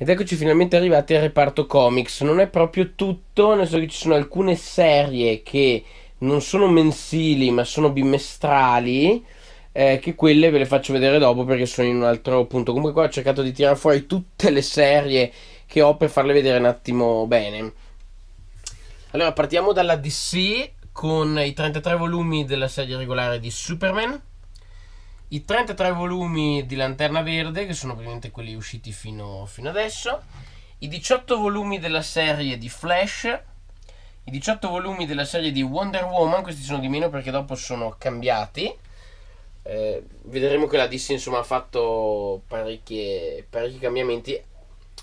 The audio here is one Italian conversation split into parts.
Ed eccoci finalmente arrivati al reparto comics. Non è proprio tutto, nel senso che ci sono alcune serie che non sono mensili ma sono bimestrali. Eh, che quelle ve le faccio vedere dopo perché sono in un altro punto. Comunque, qua ho cercato di tirare fuori tutte le serie che ho per farle vedere un attimo bene. Allora, partiamo dalla DC con i 33 volumi della serie regolare di Superman i 33 volumi di Lanterna Verde, che sono praticamente quelli usciti fino, fino adesso, i 18 volumi della serie di Flash, i 18 volumi della serie di Wonder Woman, questi sono di meno perché dopo sono cambiati. Eh, vedremo che la DC insomma, ha fatto parecchi cambiamenti.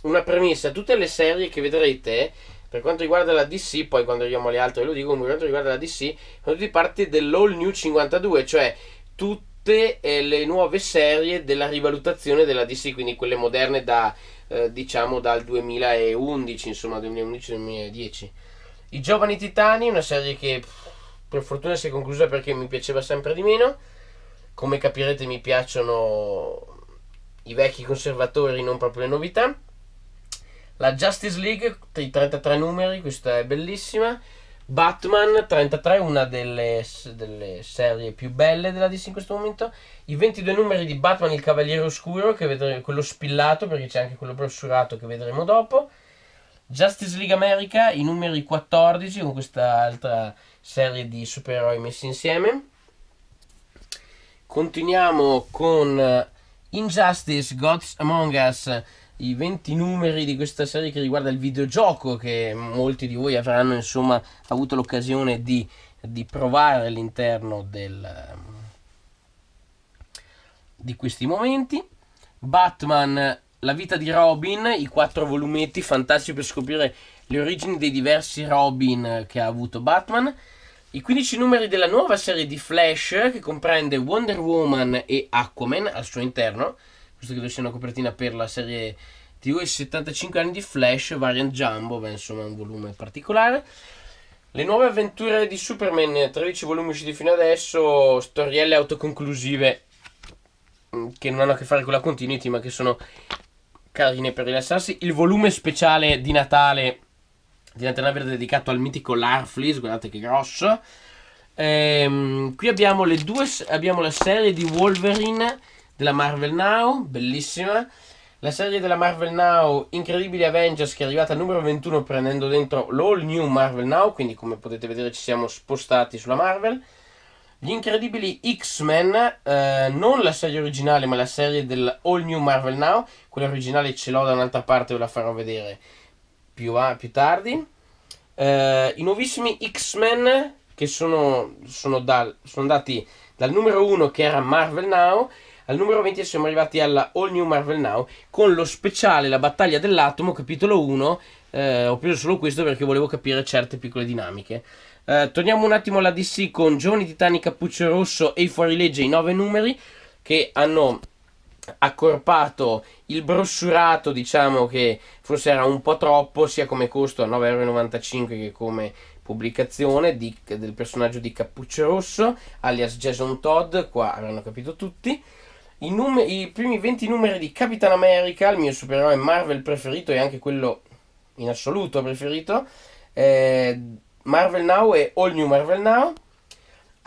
Una premessa, tutte le serie che vedrete per quanto riguarda la DC, poi quando arriviamo alle altre lo dico, per quanto riguarda la DC, sono tutti parti dell'All New 52, cioè tutti tutte eh, le nuove serie della rivalutazione della DC, quindi quelle moderne da, eh, diciamo dal 2011, insomma 2011-2010. I Giovani Titani, una serie che per fortuna si è conclusa perché mi piaceva sempre di meno. Come capirete mi piacciono i vecchi conservatori, non proprio le novità. La Justice League, i 33 numeri, questa è bellissima. Batman 33, una delle, delle, serie più belle della DC in questo momento. I 22 numeri di Batman il Cavaliere Oscuro, che vedremo, quello spillato perché c'è anche quello brossurato che vedremo dopo. Justice League America, i numeri 14, con questa altra serie di supereroi messi insieme. Continuiamo con eh, Injustice, Gods Among Us i 20 numeri di questa serie che riguarda il videogioco che molti di voi avranno insomma avuto l'occasione di, di provare all'interno del, ehm, di questi momenti. Batman, la vita di Robin, i quattro volumetti fantastici per scoprire le origini dei diversi Robin che ha avuto Batman. I 15 numeri della nuova serie di Flash che comprende Wonder Woman e Aquaman al suo interno questo credo sia una copertina per la serie TV e 75 anni di Flash, Variant Jumbo, beh, insomma un volume particolare. Le nuove avventure di Superman, 13 volumi usciti fino adesso, storielle autoconclusive mm, che non hanno a che fare con la continuity ma che sono carine per rilassarsi. Il volume speciale di Natale di Lanterna Verde dedicato al mitico Larfleas, guardate che grosso. Ehm, qui abbiamo, due, abbiamo la serie di Wolverine della Marvel Now, bellissima. La serie della Marvel Now Incredibile Avengers che è arrivata al numero 21 prendendo dentro l'All New Marvel Now, quindi come potete vedere ci siamo spostati sulla Marvel. Gli Incredibili X-Men, eh, non la serie originale ma la serie dell'All New Marvel Now, quella originale ce l'ho da un'altra parte, ve la farò vedere più, a, più tardi. Eh, I nuovissimi X-Men che sono, sono, dal, sono andati dal numero 1 che era Marvel Now al numero 20 siamo arrivati alla All New Marvel Now con lo speciale La battaglia dell'atomo, capitolo 1. Eh, ho preso solo questo perché volevo capire certe piccole dinamiche. Eh, torniamo un attimo alla DC con Giovani Titani Cappuccio Rosso e i fuorilegge, i 9 numeri che hanno accorpato il brossurato diciamo che forse era un po' troppo sia come costo a 9,95€ che come pubblicazione di, del personaggio di Cappuccio Rosso alias Jason Todd qua avranno capito tutti i, num- I primi 20 numeri di Capitan America, il mio supereroe Marvel preferito e anche quello in assoluto preferito, eh, Marvel Now e All New Marvel Now,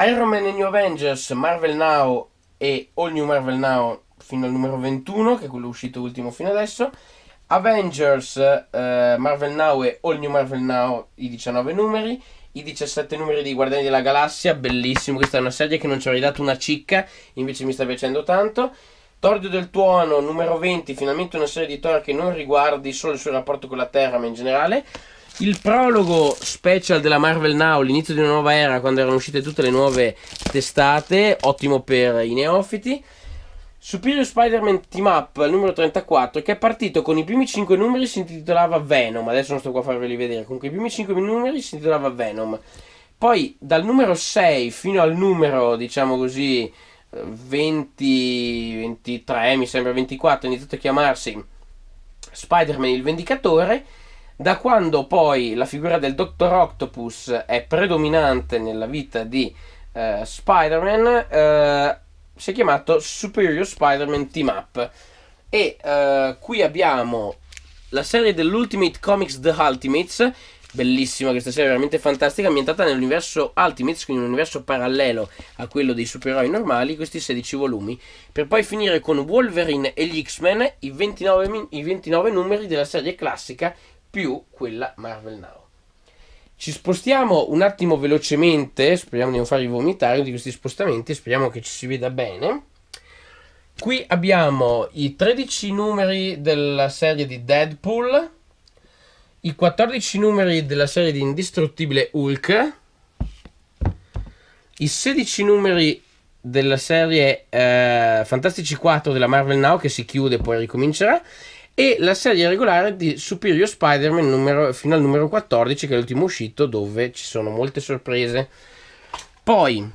Iron Man e New Avengers, Marvel Now e All New Marvel Now fino al numero 21, che è quello uscito ultimo fino adesso, Avengers, eh, Marvel Now e All New Marvel Now, i 19 numeri, i 17 numeri di Guardiani della Galassia, bellissimo, questa è una serie che non ci avrei dato una cicca, invece mi sta piacendo tanto. Tordio del Tuono, numero 20, finalmente una serie di Thor che non riguardi solo il suo rapporto con la Terra, ma in generale. Il prologo special della Marvel Now, l'inizio di una nuova era, quando erano uscite tutte le nuove testate, ottimo per i neofiti. Superior Spider-Man Team Up numero 34 che è partito con i primi 5 numeri si intitolava Venom, adesso non sto qua a farveli vedere, comunque i primi 5 numeri si intitolava Venom. Poi dal numero 6 fino al numero, diciamo così, 20, 23, mi sembra 24, ha iniziato a chiamarsi Spider-Man il Vendicatore. Da quando poi la figura del Dottor Octopus è predominante nella vita di eh, Spider-Man, eh, si è chiamato Superior Spider-Man Team Up. E eh, qui abbiamo la serie dell'Ultimate Comics The Ultimates. Bellissima questa serie, veramente fantastica, ambientata nell'universo Ultimates, quindi un universo parallelo a quello dei supereroi normali, questi 16 volumi, per poi finire con Wolverine e gli X-Men, i 29, i 29 numeri della serie classica più quella Marvel Now. Ci spostiamo un attimo velocemente, speriamo di non farvi vomitare di questi spostamenti, speriamo che ci si veda bene. Qui abbiamo i 13 numeri della serie di Deadpool, i 14 numeri della serie di Indistruttibile Hulk, i 16 numeri della serie eh, Fantastici 4 della Marvel Now che si chiude e poi ricomincerà e la serie regolare di Superior Spider-Man numero, fino al numero 14 che è l'ultimo uscito dove ci sono molte sorprese poi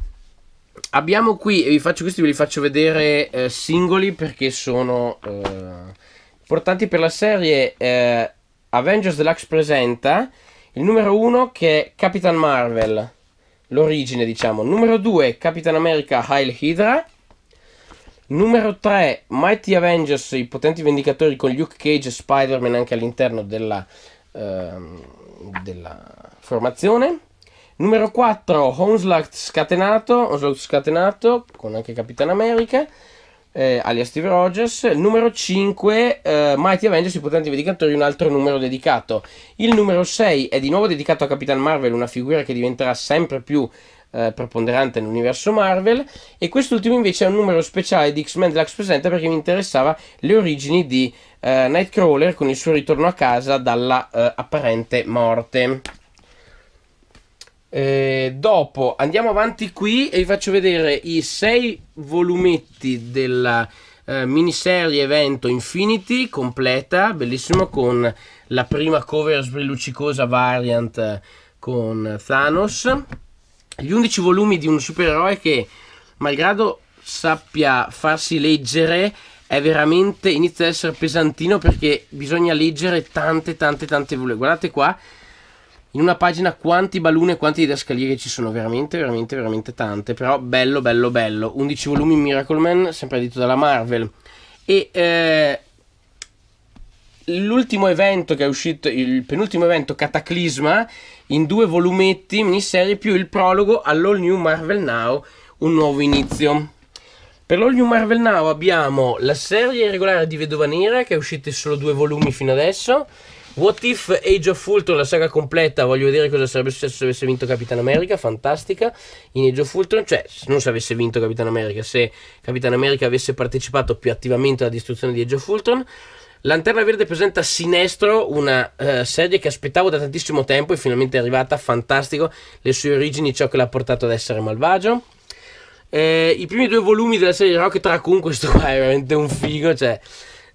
abbiamo qui e vi faccio questi ve li faccio vedere eh, singoli perché sono eh, importanti per la serie eh, Avengers Deluxe presenta il numero 1 che è Capitan Marvel l'origine diciamo numero 2 Capitan America Hail Hydra Numero 3, Mighty Avengers, i potenti vendicatori con Luke Cage e Spider-Man anche all'interno della, uh, della formazione. Numero 4, Onslaught scatenato, Onslaught scatenato con anche Capitan America, eh, alias Steve Rogers. Numero 5, eh, Mighty Avengers, i potenti vendicatori, un altro numero dedicato. Il numero 6 è di nuovo dedicato a Capitan Marvel, una figura che diventerà sempre più eh, preponderante nell'universo Marvel e quest'ultimo invece è un numero speciale di X-Men Deluxe Presenta perché mi interessava le origini di eh, Nightcrawler con il suo ritorno a casa dalla eh, apparente morte. Eh, dopo andiamo avanti qui e vi faccio vedere i sei volumetti della eh, miniserie evento Infinity completa, bellissimo con la prima cover sbrillucicosa variant eh, con Thanos gli 11 volumi di un supereroe che, malgrado sappia farsi leggere, è veramente inizia ad essere pesantino perché bisogna leggere tante, tante, tante volumi. Guardate qua, in una pagina quanti baluni e quanti didascalie ci sono, veramente, veramente, veramente tante. Però bello, bello, bello. 11 volumi Miracle Man, sempre detto dalla Marvel. E eh, l'ultimo evento che è uscito, il penultimo evento Cataclisma, in due volumetti, miniserie, più il prologo all'All New Marvel Now, un nuovo inizio. Per l'All New Marvel Now abbiamo la serie regolare di Vedova Nera, che è uscita in solo due volumi fino adesso. What If Age of Ultron, la saga completa, voglio vedere cosa sarebbe successo se avesse vinto Capitan America, fantastica, in Age of Ultron, cioè non se avesse vinto Capitan America, se Capitan America avesse partecipato più attivamente alla distruzione di Age of Ultron, Lanterna Verde presenta Sinestro, una uh, eh, serie che aspettavo da tantissimo tempo e finalmente è arrivata, fantastico, le sue origini, ciò che l'ha portato ad essere malvagio. Eh, I primi due volumi della serie Rocket Raccoon, questo qua è veramente un figo, cioè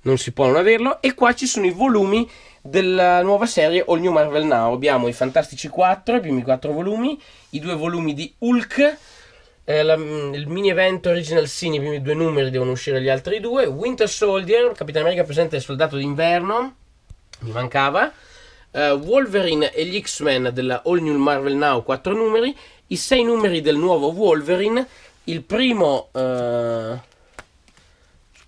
non si può non averlo. E qua ci sono i volumi della nuova serie All New Marvel Now. Abbiamo i Fantastici 4, i primi 4 volumi, i due volumi di Hulk eh, la, mm, il mini evento Original Sin, i primi due numeri devono uscire gli altri due. Winter Soldier, Capitan America presente il soldato d'inverno, mi mancava. Uh, Wolverine e gli X-Men della All New Marvel Now, 4 numeri. I sei numeri del nuovo Wolverine. Il primo... Uh,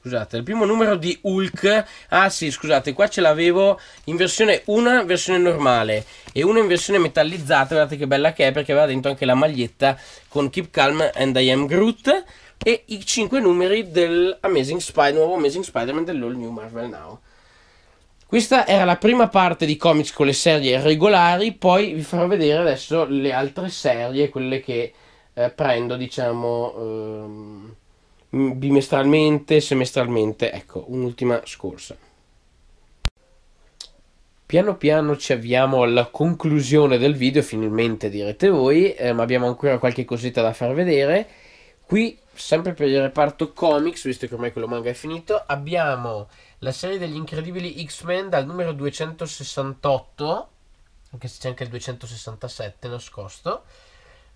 Scusate, il primo numero di Hulk. Ah sì, scusate, qua ce l'avevo in versione una, versione normale e una in versione metallizzata. Guardate che bella che è perché aveva dentro anche la maglietta con Keep Calm and I Am Groot e i 5 numeri del Amazing Spider, nuovo Amazing Spider-Man dell'All New Marvel Now. Questa era la prima parte di comics con le serie regolari, poi vi farò vedere adesso le altre serie, quelle che eh, prendo, diciamo, ehm, Mm, bimestralmente, semestralmente. Ecco, un'ultima scorsa. Piano piano ci avviamo alla conclusione del video, finalmente direte voi, eh, ma abbiamo ancora qualche cosetta da far vedere. Qui, sempre per il reparto comics, visto che ormai quello manga è finito, abbiamo la serie degli incredibili X-Men dal numero 268, anche se c'è anche il 267 nascosto,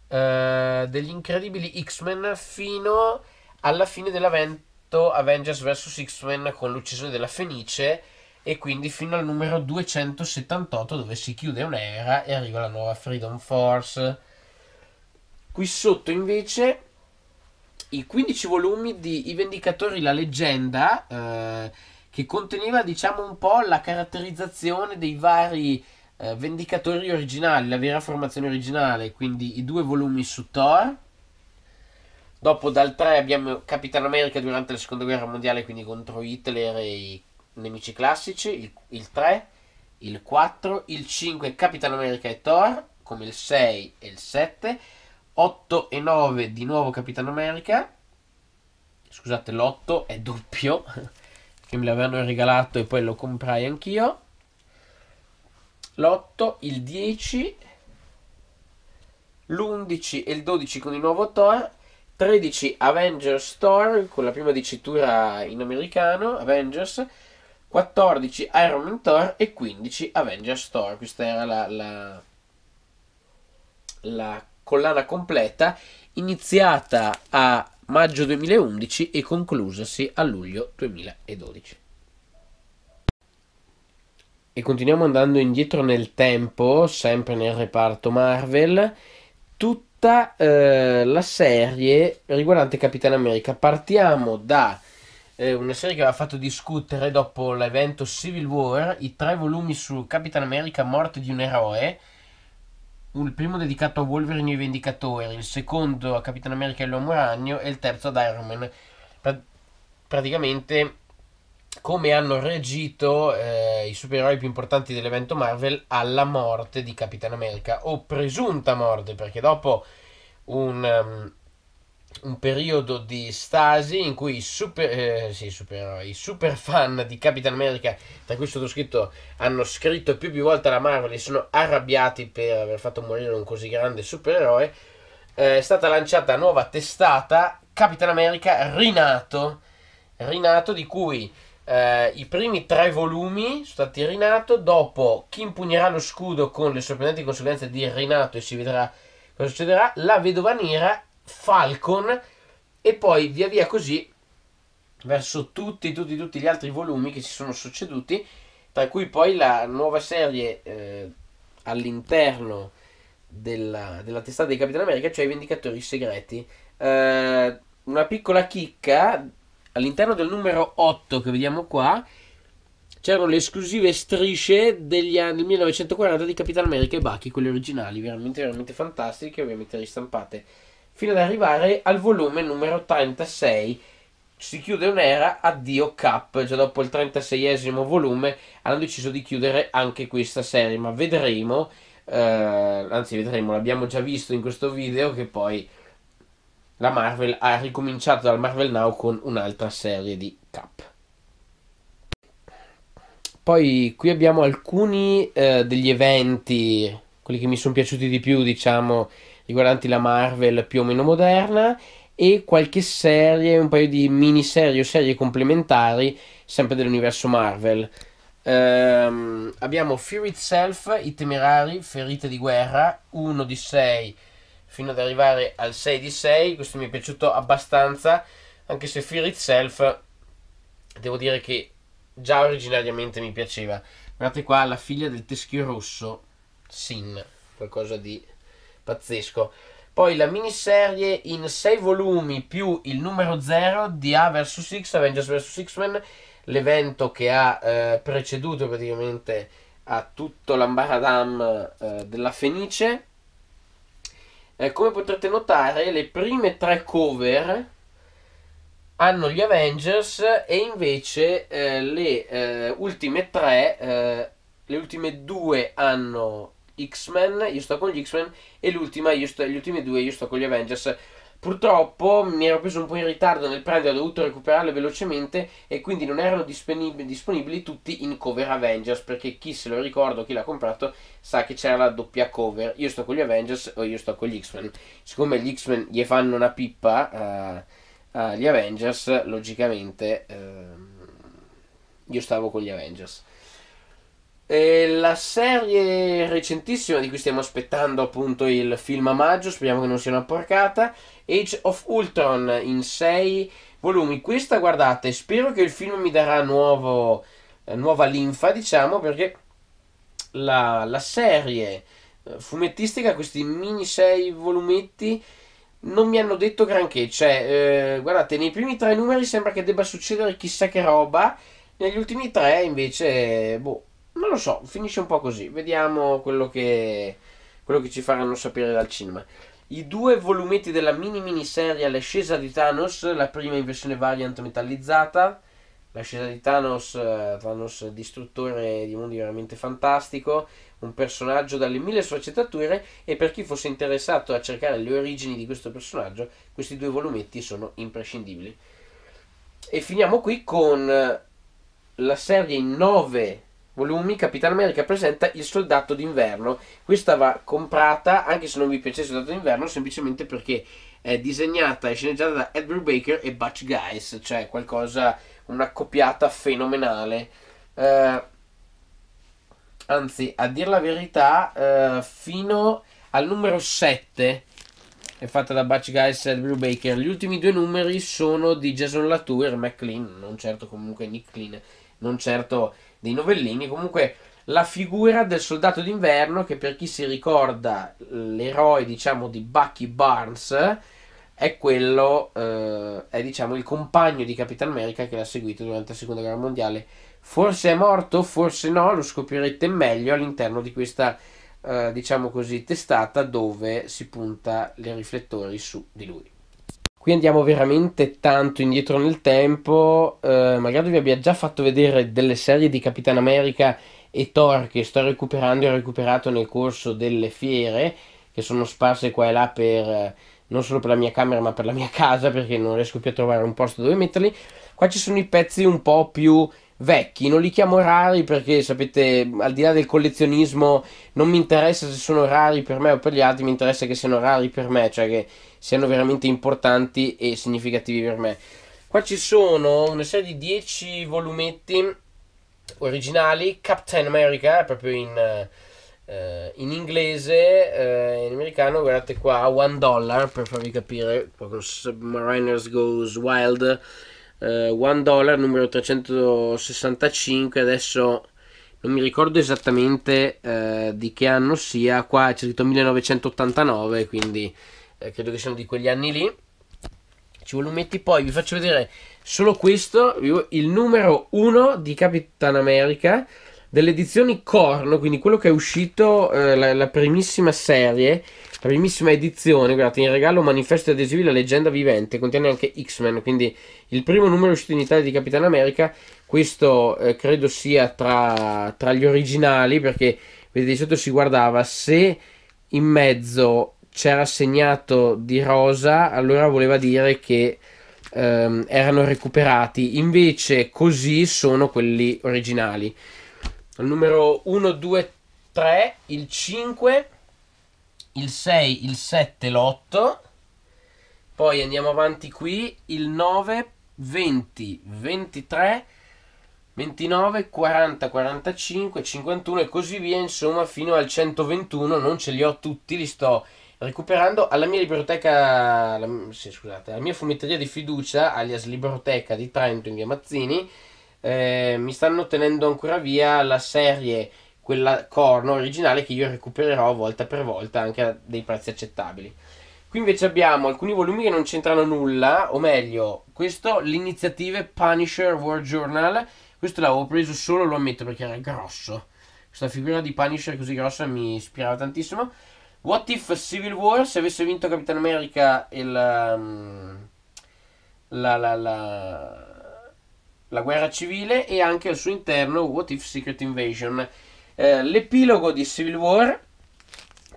eh, degli incredibili X-Men fino alla fine dell'evento Avengers vs X-Men con l'uccisione della Fenice e quindi fino al numero 278 dove si chiude un'era e arriva la nuova Freedom Force. Qui sotto invece i 15 volumi di I Vendicatori, la leggenda, eh, che conteneva diciamo un po' la caratterizzazione dei vari eh, Vendicatori originali, la vera formazione originale, quindi i due volumi su Thor Dopo dal 3 abbiamo Capitano America durante la seconda guerra mondiale, quindi contro Hitler e i nemici classici, il, il 3, il 4, il 5 Capitano America e Thor, come il 6 e il 7, 8 e 9 di nuovo Capitano America, scusate l'8 è doppio, che me l'avevano regalato e poi lo comprai anch'io, l'8, il 10, l'11 e il 12 con il nuovo Thor, 13 Avengers Store con la prima dicitura in americano, Avengers, 14 Iron Man Thor e 15 Avengers Store. Questa era la, la, la collana completa iniziata a maggio 2011 e conclusasi a luglio 2012. E continuiamo andando indietro nel tempo, sempre nel reparto Marvel. Tutti tutta eh, la serie riguardante Capitan America. Partiamo da eh, una serie che aveva fatto discutere dopo l'evento Civil War, i tre volumi su Capitan America Morte di un eroe. Il primo dedicato a Wolverine e i Vendicatori, il secondo a Capitan America e l'Uomo Ragno e il terzo ad Iron Man. Pr- praticamente come hanno reagito eh, i supereroi più importanti dell'evento Marvel alla morte di Capitan America o presunta morte perché dopo un, um, un periodo di stasi in cui i super, eh, sì, supereroi, i super fan di Capitan America tra cui sottoscritto hanno scritto più più volte alla Marvel e sono arrabbiati per aver fatto morire un così grande supereroe eh, è stata lanciata nuova testata Capitan America rinato rinato di cui eh, I primi tre volumi sono stati Rinato, dopo Chi impugnerà lo scudo con le sorprendenti conseguenze di Rinato e si vedrà cosa succederà, La vedova nera, Falcon e poi via via così verso tutti, tutti, tutti gli altri volumi che si sono succeduti, tra cui poi la nuova serie eh, all'interno della, della, testata di Capitano America, cioè i Vendicatori Segreti. Eh, una piccola chicca all'interno del numero 8 che vediamo qua c'erano le esclusive strisce degli anni 1940 di Capitan America e Bucky, quelle originali, veramente, veramente fantastiche, ovviamente ristampate, fino ad arrivare al volume numero 36. Si chiude un'era, addio Cap, già dopo il 36esimo volume hanno deciso di chiudere anche questa serie, ma vedremo, eh, anzi vedremo, l'abbiamo già visto in questo video che poi la Marvel ha ricominciato dal Marvel Now con un'altra serie di Cap. Poi qui abbiamo alcuni eh, degli eventi, quelli che mi sono piaciuti di più, diciamo, riguardanti la Marvel più o meno moderna e qualche serie, un paio di miniserie o serie complementari, sempre dell'universo Marvel. Ehm, abbiamo Fear Itself, I Temerari, Ferite di Guerra, 1 di 6 fino ad arrivare al 6 di 6 questo mi è piaciuto abbastanza anche se Fear Itself devo dire che già originariamente mi piaceva guardate qua la figlia del teschio rosso Sin qualcosa di pazzesco poi la miniserie in 6 volumi più il numero 0 di A vs X Avengers vs X-Men l'evento che ha eh, preceduto praticamente a tutto l'ambaradam eh, della Fenice eh, come potrete notare le prime tre cover hanno gli Avengers e invece eh, le eh, ultime tre, eh, le ultime due hanno X-Men, io sto con gli X-Men e l'ultima, sto, gli ultimi due io sto con gli Avengers. Purtroppo mi ero preso un po' in ritardo nel prendere, ho dovuto recuperarle velocemente e quindi non erano disponibili, disponibili tutti in cover Avengers perché chi se lo ricorda, chi l'ha comprato, sa che c'era la doppia cover. Io sto con gli Avengers o io sto con gli X-Men. Siccome gli X-Men gli fanno una pippa uh, eh, agli eh, Avengers, logicamente uh, io stavo con gli Avengers. E la serie recentissima di cui stiamo aspettando appunto il film a maggio, speriamo che non sia una porcata, Age of Ultron in 6 volumi. Questa guardate, spero che il film mi darà nuovo, eh, nuova linfa, diciamo, perché la, la serie eh, fumettistica, questi mini 6 volumetti, non mi hanno detto granché. Cioè, eh, guardate, nei primi tre numeri sembra che debba succedere chissà che roba, negli ultimi tre invece, boh non lo so, finisce un po' così. Vediamo quello che, quello che ci faranno sapere dal cinema. I due volumetti della mini miniserie L'ascesa di Thanos, la prima in versione variant metallizzata, l'ascesa di Thanos, eh, Thanos distruttore di mondi veramente fantastico, un personaggio dalle mille sfaccettature e per chi fosse interessato a cercare le origini di questo personaggio, questi due volumetti sono imprescindibili. E finiamo qui con eh, la serie in 9 volumi Capitan America presenta Il Soldato d'inverno. Questa va comprata anche se non vi piace il Soldato d'inverno, semplicemente perché è disegnata e sceneggiata da Edward Baker e Butch Guys, cioè qualcosa, una copiata fenomenale. Eh, anzi, a dire la verità, eh, fino al numero 7 è fatta da Butch Guys e Edward Baker. Gli ultimi due numeri sono di Jason Latour e McLean, non certo comunque Nick Clean, non certo dei novellini, comunque la figura del soldato d'inverno che per chi si ricorda l'eroe diciamo di Bucky Barnes è quello eh, è diciamo il compagno di Capitan America che l'ha seguito durante la seconda guerra mondiale forse è morto forse no lo scoprirete meglio all'interno di questa eh, diciamo così testata dove si punta i riflettori su di lui Qui andiamo veramente tanto indietro nel tempo, eh, magari vi abbia già fatto vedere delle serie di Capitan America e Thor che sto recuperando e ho recuperato nel corso delle fiere, che sono sparse qua e là per, eh, non solo per la mia camera ma per la mia casa perché non riesco più a trovare un posto dove metterli. Qua ci sono i pezzi un po' più vecchi, non li chiamo rari perché sapete, al di là del collezionismo non mi interessa se sono rari per me o per gli altri, mi interessa che siano rari per me, cioè che siano veramente importanti e significativi per me. Qua ci sono una serie di 10 volumetti originali, Captain America, proprio in, eh, in inglese, eh, in americano, guardate qua, One Dollar, per farvi capire, Submariners Goes Wild, eh, One Dollar, numero 365, adesso non mi ricordo esattamente eh, di che anno sia, qua c'è scritto 1989, quindi eh, credo che siano di quegli anni lì. Ci volumetti poi, vi faccio vedere solo questo, il numero 1 di Capitan America delle edizioni Corno, quindi quello che è uscito, eh, la, la, primissima serie, la primissima edizione, guardate, in regalo manifesto adesivi La leggenda vivente, contiene anche X-Men, quindi il primo numero uscito in Italia di Capitan America, questo eh, credo sia tra, tra, gli originali, perché vedete sotto si guardava se in mezzo c'era segnato di rosa, allora voleva dire che ehm, erano recuperati. Invece così sono quelli originali. Il numero 1, 2, 3, il 5, il 6, il 7, l'8. Poi andiamo avanti qui, il 9, 20, 23, 29, 40, 45, 51 e così via, insomma, fino al 121. Non ce li ho tutti, li sto recuperando alla mia biblioteca, la, sì, scusate, alla mia fumetteria di fiducia, alias Libroteca di Trento in via Mazzini, eh, mi stanno tenendo ancora via la serie, quella corno originale che io recupererò volta per volta anche a dei prezzi accettabili. Qui invece abbiamo alcuni volumi che non c'entrano nulla, o meglio, questo l'iniziativa Punisher World Journal. Questo l'avevo preso solo, lo ammetto perché era grosso. Questa figura di Punisher così grossa mi ispirava tantissimo. What if Civil War se avesse vinto Capitan America e um, la, la, la, la, guerra civile e anche al suo interno What if Secret Invasion? Eh, l'epilogo di Civil War,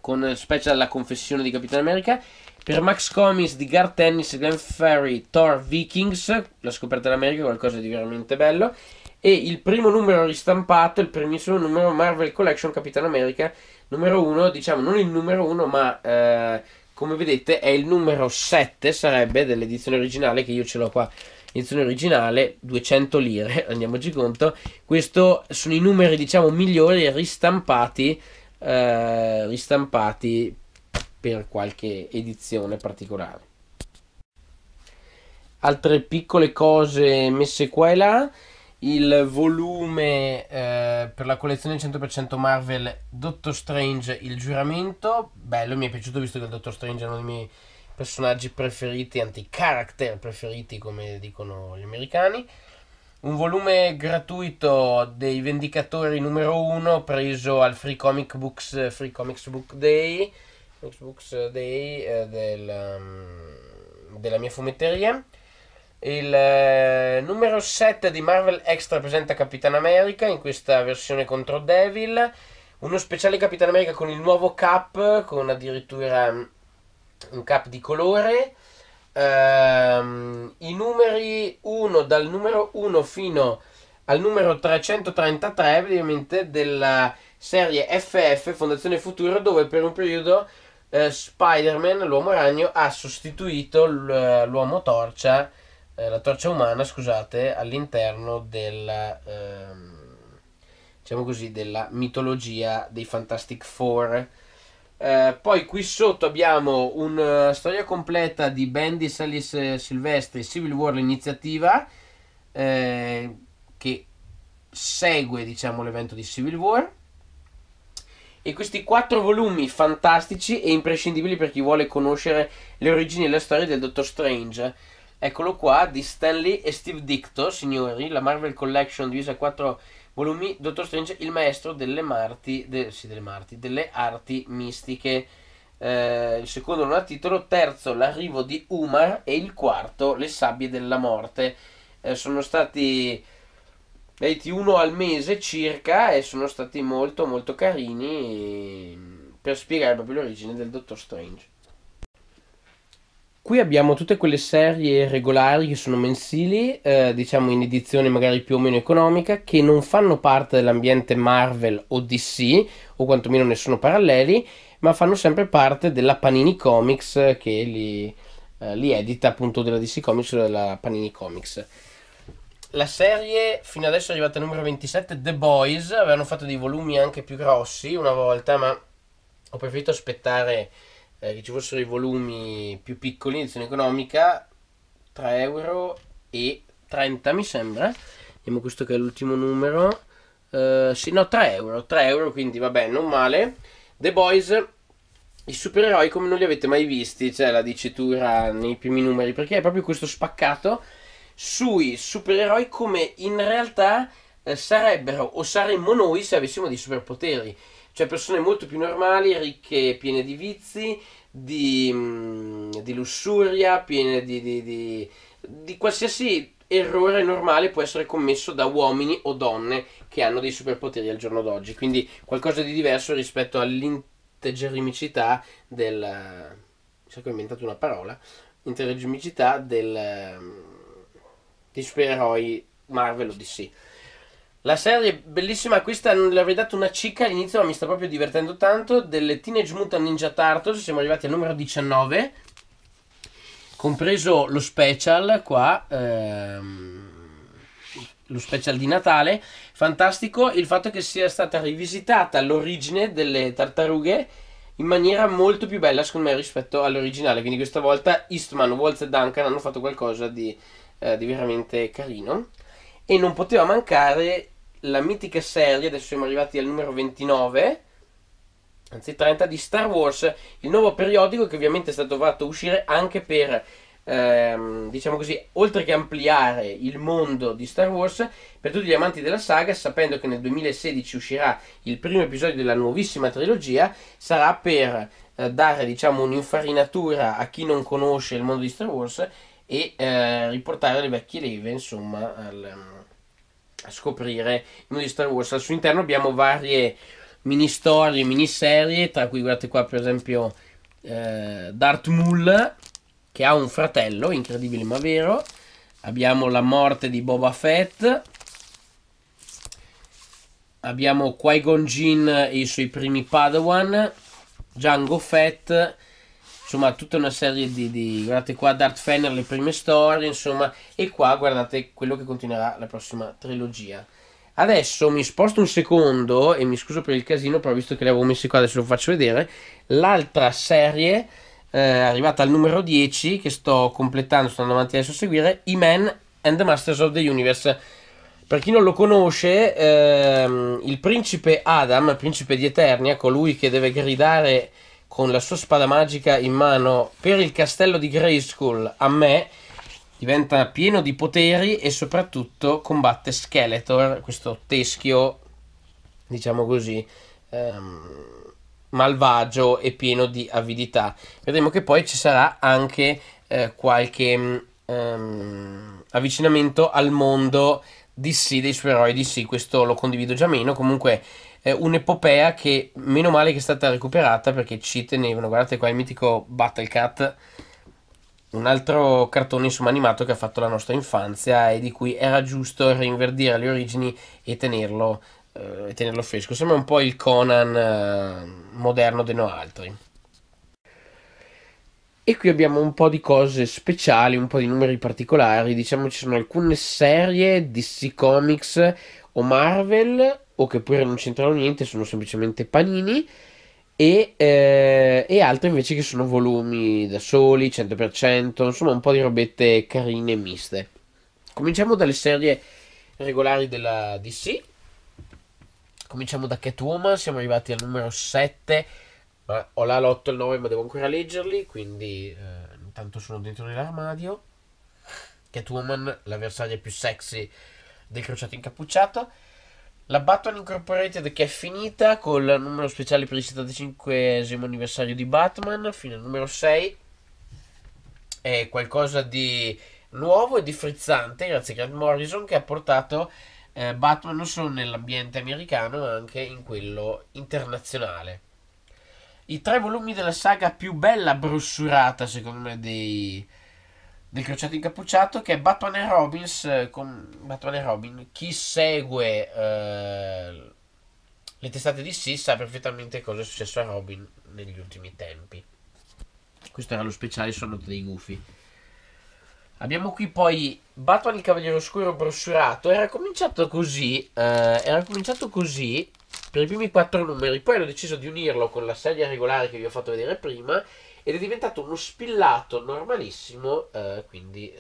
con specie la confessione di Capitan America, per Max Comics di Garth Ennis, Glen Ferry, Thor Vikings, la scoperta dell'America, qualcosa di veramente bello e il primo numero ristampato, il primissimo numero Marvel Collection Capitan America numero 1, diciamo non il numero 1 ma eh, come vedete è il numero 7 sarebbe dell'edizione originale che io ce l'ho qua edizione originale 200 lire andiamoci conto questi sono i numeri diciamo migliori ristampati eh, ristampati per qualche edizione particolare altre piccole cose messe qua e là il volume eh, per la collezione 100% Marvel Doctor Strange Il giuramento. Bello, mi è piaciuto visto che il Doctor Strange è uno dei miei personaggi preferiti, anti-character preferiti come dicono gli americani. Un volume gratuito dei Vendicatori numero 1 preso al Free Comic Books, eh, Free Comics Book Day, Comics Books Day eh, del, um, della mia fumetteria. Il eh, numero 7 di Marvel Extra presenta Capitan America in questa versione contro Devil. Uno speciale Capitan America con il nuovo cap, con addirittura mm, un cap di colore. Ehm, I numeri 1 dal numero 1 fino al numero 333 ovviamente della serie FF Fondazione Futuro dove per un periodo eh, Spider-Man, l'uomo ragno, ha sostituito eh, l'uomo torcia eh, la torcia umana, scusate, all'interno del, ehm, diciamo così, della mitologia dei Fantastic Four. Eh, poi qui sotto abbiamo una eh, storia completa di Bendis, Alice eh, Silvestri, Civil War l'iniziativa eh, che segue diciamo, l'evento di Civil War e questi quattro volumi fantastici e imprescindibili per chi vuole conoscere le origini e la storia del Dottor Strange Eccolo qua, di Stanley e Steve Dicto, signori, la Marvel Collection divisa in 4 volumi, Dottor Strange, il maestro delle, marti, de, sì, delle, marti, delle arti mistiche. Eh, il secondo non ha titolo, terzo l'arrivo di Umar e il quarto le sabbie della morte. Eh, sono stati letti uno al mese circa e sono stati molto molto carini mm, per spiegare proprio l'origine del Dottor Strange. Qui abbiamo tutte quelle serie regolari che sono mensili, eh, diciamo in edizione magari più o meno economica, che non fanno parte dell'ambiente Marvel o DC, o quantomeno ne sono paralleli, ma fanno sempre parte della Panini Comics che li, eh, li edita appunto della DC Comics o della Panini Comics. La serie fino adesso è arrivata al numero 27, The Boys, avevano fatto dei volumi anche più grossi una volta, ma ho preferito aspettare eh, che ci fossero i volumi più piccoli, in edizione economica, 3 euro e 30 mi sembra. Vediamo questo che è l'ultimo numero. Uh, sì, no, 3 euro, 3 euro, quindi vabbè, non male. The Boys, i supereroi come non li avete mai visti, c'è cioè la dicitura nei primi numeri, perché è proprio questo spaccato sui supereroi come in realtà eh, sarebbero o saremmo noi se avessimo dei superpoteri. Cioè persone molto più normali, ricche, piene di vizi, di, mm, di lussuria, piene di, di, di, di qualsiasi errore normale può essere commesso da uomini o donne che hanno dei superpoteri al giorno d'oggi. Quindi qualcosa di diverso rispetto all'integerimicità del. Mi sa che ho inventato una parola. Integerrimicità del. Mm, dei supereroi Marvel o DC. La serie è bellissima, questa non l'avrei dato una cicca all'inizio, ma mi sta proprio divertendo tanto. Delle Teenage Mutant Ninja Turtles, siamo arrivati al numero 19, compreso lo special qua, ehm, lo special di Natale. Fantastico il fatto che sia stata rivisitata l'origine delle tartarughe in maniera molto più bella, secondo me, rispetto all'originale. Quindi questa volta Eastman, Waltz e Duncan hanno fatto qualcosa di, eh, di veramente carino. E non poteva mancare la mitica serie, adesso siamo arrivati al numero 29, anzi 30, di Star Wars, il nuovo periodico che ovviamente è stato fatto uscire anche per, ehm, diciamo così, oltre che ampliare il mondo di Star Wars, per tutti gli amanti della saga, sapendo che nel 2016 uscirà il primo episodio della nuovissima trilogia, sarà per eh, dare, diciamo, un'infarinatura a chi non conosce il mondo di Star Wars e eh, riportare le vecchie leve, insomma, al scoprire il mondo di Star Wars. Al suo interno abbiamo varie mini storie, miniserie, tra cui guardate qua per esempio eh, Darth Maul, che ha un fratello, incredibile ma vero. Abbiamo la morte di Boba Fett. Abbiamo Qui-Gon Jinn e i suoi primi Padawan. Django Fett insomma tutta una serie di, di guardate qua Darth Fenner le prime storie insomma e qua guardate quello che continuerà la prossima trilogia adesso mi sposto un secondo e mi scuso per il casino però visto che avevo messo qua adesso lo faccio vedere l'altra serie eh, arrivata al numero 10 che sto completando sto andando avanti adesso a seguire I Men and the Masters of the Universe per chi non lo conosce, ehm, il principe Adam, principe di Eternia, colui che deve gridare con la sua spada magica in mano per il castello di Grayskull a me diventa pieno di poteri e soprattutto combatte Skeletor, questo teschio, diciamo così, ehm, malvagio e pieno di avidità. Vedremo che poi ci sarà anche eh, qualche mm, ehm, avvicinamento al mondo DC dei supereroi DC, questo lo condivido già meno, comunque eh, un'epopea che meno male che è stata recuperata perché ci tenevano. Guardate qua il mitico Battle Cat, un altro cartone insomma animato che ha fatto la nostra infanzia e di cui era giusto rinverdire le origini e tenerlo, eh, tenerlo fresco. Sembra un po' il Conan eh, moderno de no E qui abbiamo un po' di cose speciali, un po' di numeri particolari. Diciamo ci sono alcune serie DC Comics o Marvel o che pure non c'entrano niente, sono semplicemente panini. E, eh, e, altre invece che sono volumi da soli, 100%, insomma un po' di robette carine e miste. Cominciamo dalle serie regolari della DC. Cominciamo da Catwoman, siamo arrivati al numero 7, ma ho là l'8 e il 9 ma devo ancora leggerli, quindi eh, intanto sono dentro nell'armadio. Catwoman, l'avversaria più sexy del crociato incappucciato. La Batman Incorporated che è finita con il numero speciale per il 75 anniversario di Batman, fino al numero 6. È qualcosa di nuovo e di frizzante, grazie a Grant Morrison, che ha portato eh, Batman non solo nell'ambiente americano, ma anche in quello internazionale. I tre volumi della saga più bella brossurata secondo me, dei, del crociato incappucciato che è Batman e, Robbins, eh, con Batman e Robin chi segue eh, le testate di DC sa perfettamente cosa è successo a Robin negli ultimi tempi questo era lo speciale sono dei gufi abbiamo qui poi Batman il cavaliere oscuro brossurato era cominciato così eh, era cominciato così per i primi quattro numeri poi hanno deciso di unirlo con la serie regolare che vi ho fatto vedere prima ed è diventato uno spillato normalissimo, eh, quindi eh,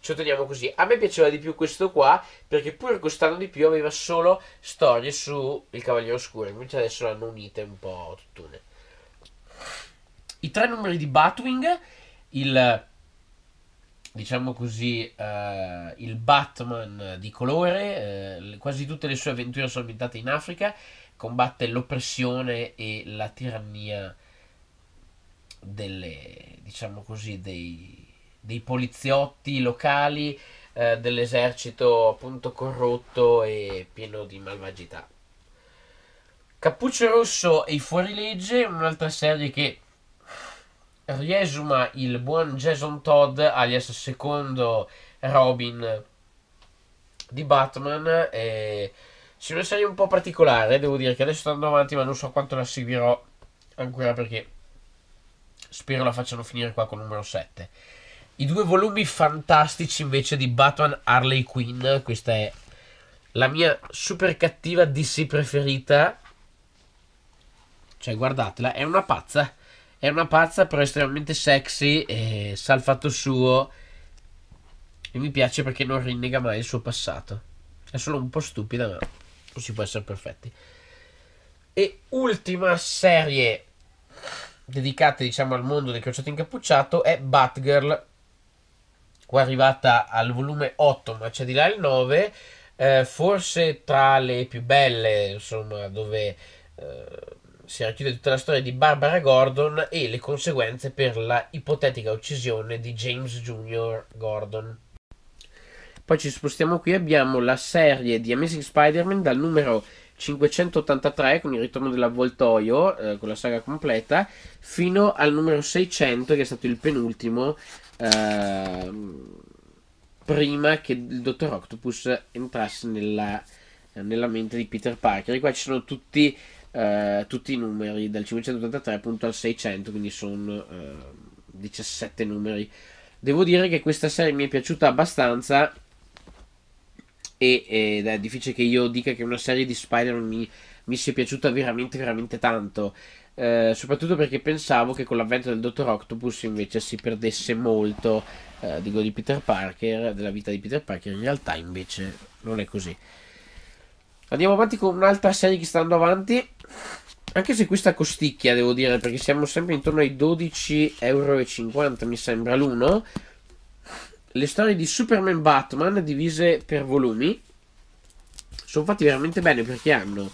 ci otteniamo così. A me piaceva di più questo qua, perché pur costando di più aveva solo storie su Il Cavaliere Oscuro, invece adesso l'hanno unite un po' tutt'une. I tre numeri di Batwing, il diciamo così, uh, il Batman di colore, uh, quasi tutte le sue avventure sono ambientate in Africa, combatte l'oppressione e la tirannia delle, diciamo così, dei, dei poliziotti locali eh, dell'esercito appunto corrotto e pieno di malvagità. Cappuccio Rosso e i Fuorilegge, un'altra serie che riesuma il buon Jason Todd, alias secondo Robin di Batman. E... C'è una serie un po' particolare, devo dire che adesso sto andando avanti, ma non so quanto la seguirò ancora perché Spero la facciano finire qua con il numero 7. I due volumi fantastici invece di Batman Harley Quinn. Questa è la mia super cattiva DC preferita. Cioè, guardatela, è una pazza. È una pazza, però estremamente sexy. E sa il fatto suo. E mi piace perché non rinnega mai il suo passato. È solo un po' stupida, ma non si può essere perfetti. E ultima serie dedicate diciamo al mondo del crociato incappucciato è Batgirl qua arrivata al volume 8 ma c'è di là il 9 eh, forse tra le più belle insomma dove eh, si racchiude tutta la storia di Barbara Gordon e le conseguenze per la ipotetica uccisione di James Jr. Gordon poi ci spostiamo qui abbiamo la serie di Amazing Spider-Man dal numero 583 con il ritorno dell'avvoltoio, eh, con la saga completa, fino al numero 600 che è stato il penultimo eh, prima che il Dottor Octopus entrasse nella, nella, mente di Peter Parker. E qua ci sono tutti, eh, tutti i numeri dal 583 appunto al 600, quindi sono 17 eh, numeri. Devo dire che questa serie mi è piaciuta abbastanza e, ed è difficile che io dica che una serie di Spider-Man mi, mi sia piaciuta veramente, veramente tanto. Eh, soprattutto perché pensavo che con l'avvento del Dottor Octopus invece si perdesse molto, eh, dico di Peter Parker, della vita di Peter Parker, in realtà invece non è così. Andiamo avanti con un'altra serie che sta andando avanti. Anche se questa costicchia, devo dire, perché siamo sempre intorno ai 12,50 euro, mi sembra l'uno le storie di Superman Batman divise per volumi sono fatti veramente bene perché hanno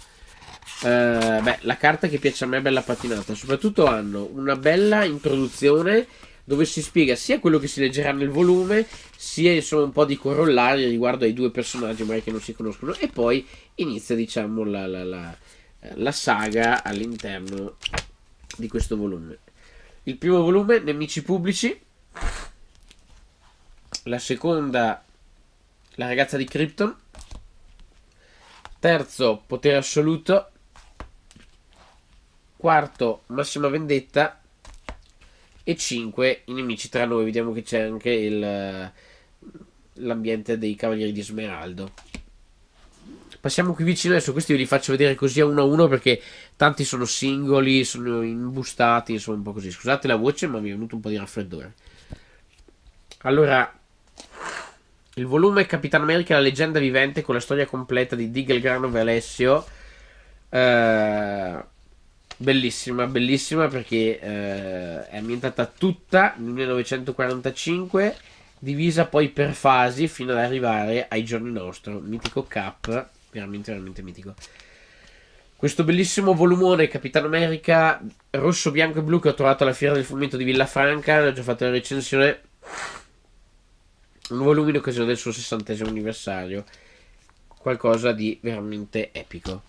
eh, beh, la carta che piace a me è bella patinata. Soprattutto hanno una bella introduzione dove si spiega sia quello che si leggerà nel volume, sia insomma un po' di corollari riguardo ai due personaggi magari che non si conoscono. E poi inizia, diciamo, la, la, la, la saga all'interno di questo volume. Il primo volume, Nemici pubblici la seconda la ragazza di Krypton, terzo potere assoluto, quarto massima vendetta e 5 i nemici tra noi. Vediamo che c'è anche il, l'ambiente dei Cavalieri di Smeraldo. Passiamo qui vicino adesso, questi ve li faccio vedere così a uno a uno perché tanti sono singoli, sono imbustati, insomma un po' così. Scusate la voce ma mi è venuto un po' di raffreddore. Allora, il volume Capitan America la leggenda vivente con la storia completa di Digelgrano Valessio. Eh, bellissima, bellissima perché eh, è ambientata tutta nel 1945, divisa poi per fasi fino ad arrivare ai giorni nostri. Mitico Cap, veramente, veramente mitico. Questo bellissimo volumone Capitan America rosso, bianco e blu che ho trovato alla fiera del fumetto di Villafranca, ne ho già fatto la recensione un volume in occasione del suo 60 anniversario. Qualcosa di veramente epico.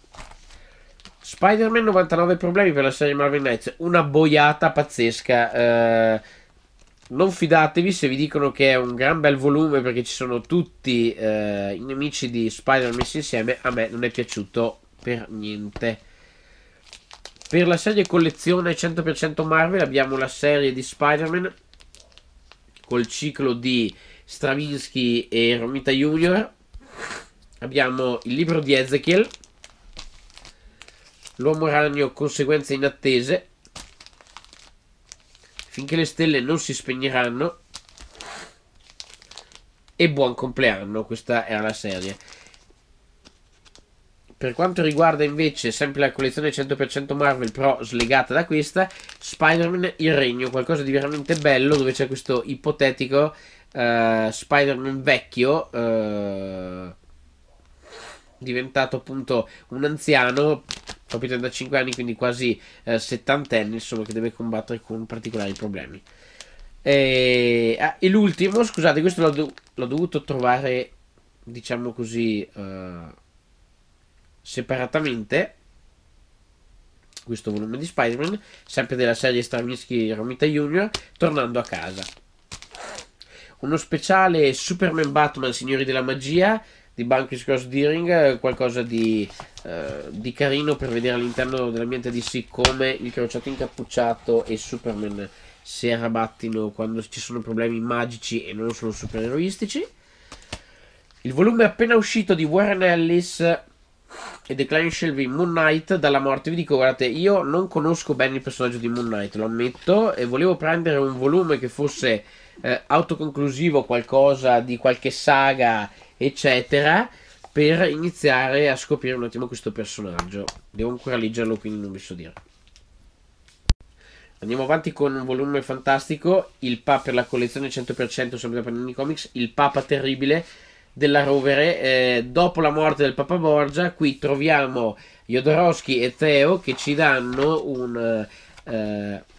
Spider-Man 99 problemi per la serie Marvel Knights. Una boiata pazzesca. Eh, non fidatevi se vi dicono che è un gran bel volume perché ci sono tutti eh, i nemici di Spider-Man messi insieme. A me non è piaciuto per niente. Per la serie collezione 100% Marvel abbiamo la serie di Spider-Man col ciclo di Stravinsky e Romita Junior. Abbiamo il libro di Ezekiel, L'uomo ragno, conseguenze inattese, Finché le stelle non si spegneranno e Buon compleanno, questa era la serie. Per quanto riguarda invece sempre la collezione 100% Marvel, però slegata da questa, Spider-Man Il Regno, qualcosa di veramente bello dove c'è questo ipotetico uh, Spider-Man vecchio, uh, diventato appunto un anziano, proprio 35 anni, quindi quasi uh, settantenne, insomma, che deve combattere con particolari problemi. E, ah, e l'ultimo, scusate, questo l'ho, do- l'ho, dovuto trovare, diciamo così, separatamente questo volume di Spider-Man, sempre della serie Stravinsky Romita Jr., tornando a casa uno speciale Superman Batman Signori della Magia di Banquist Cross Deering, eh, qualcosa di, eh, di, carino per vedere all'interno dell'ambiente DC come il crociato incappucciato e Superman si arrabattino quando ci sono problemi magici e non solo supereroistici. Il volume appena uscito di Warren Ellis e The Clan Shelby Moon Knight dalla morte. Vi dico, guardate, io non conosco bene il personaggio di Moon Knight, lo ammetto, e volevo prendere un volume che fosse eh, autoconclusivo qualcosa di qualche saga, eccetera, per iniziare a scoprire un attimo questo personaggio. Devo ancora leggerlo, quindi non vi so dire. Andiamo avanti con un volume fantastico, il pa per la collezione 100% sempre da Panini Comics, il Papa Terribile della Rovere. Eh, dopo la morte del Papa Borgia, qui troviamo Jodorowsky e Teo che ci danno un... Eh, eh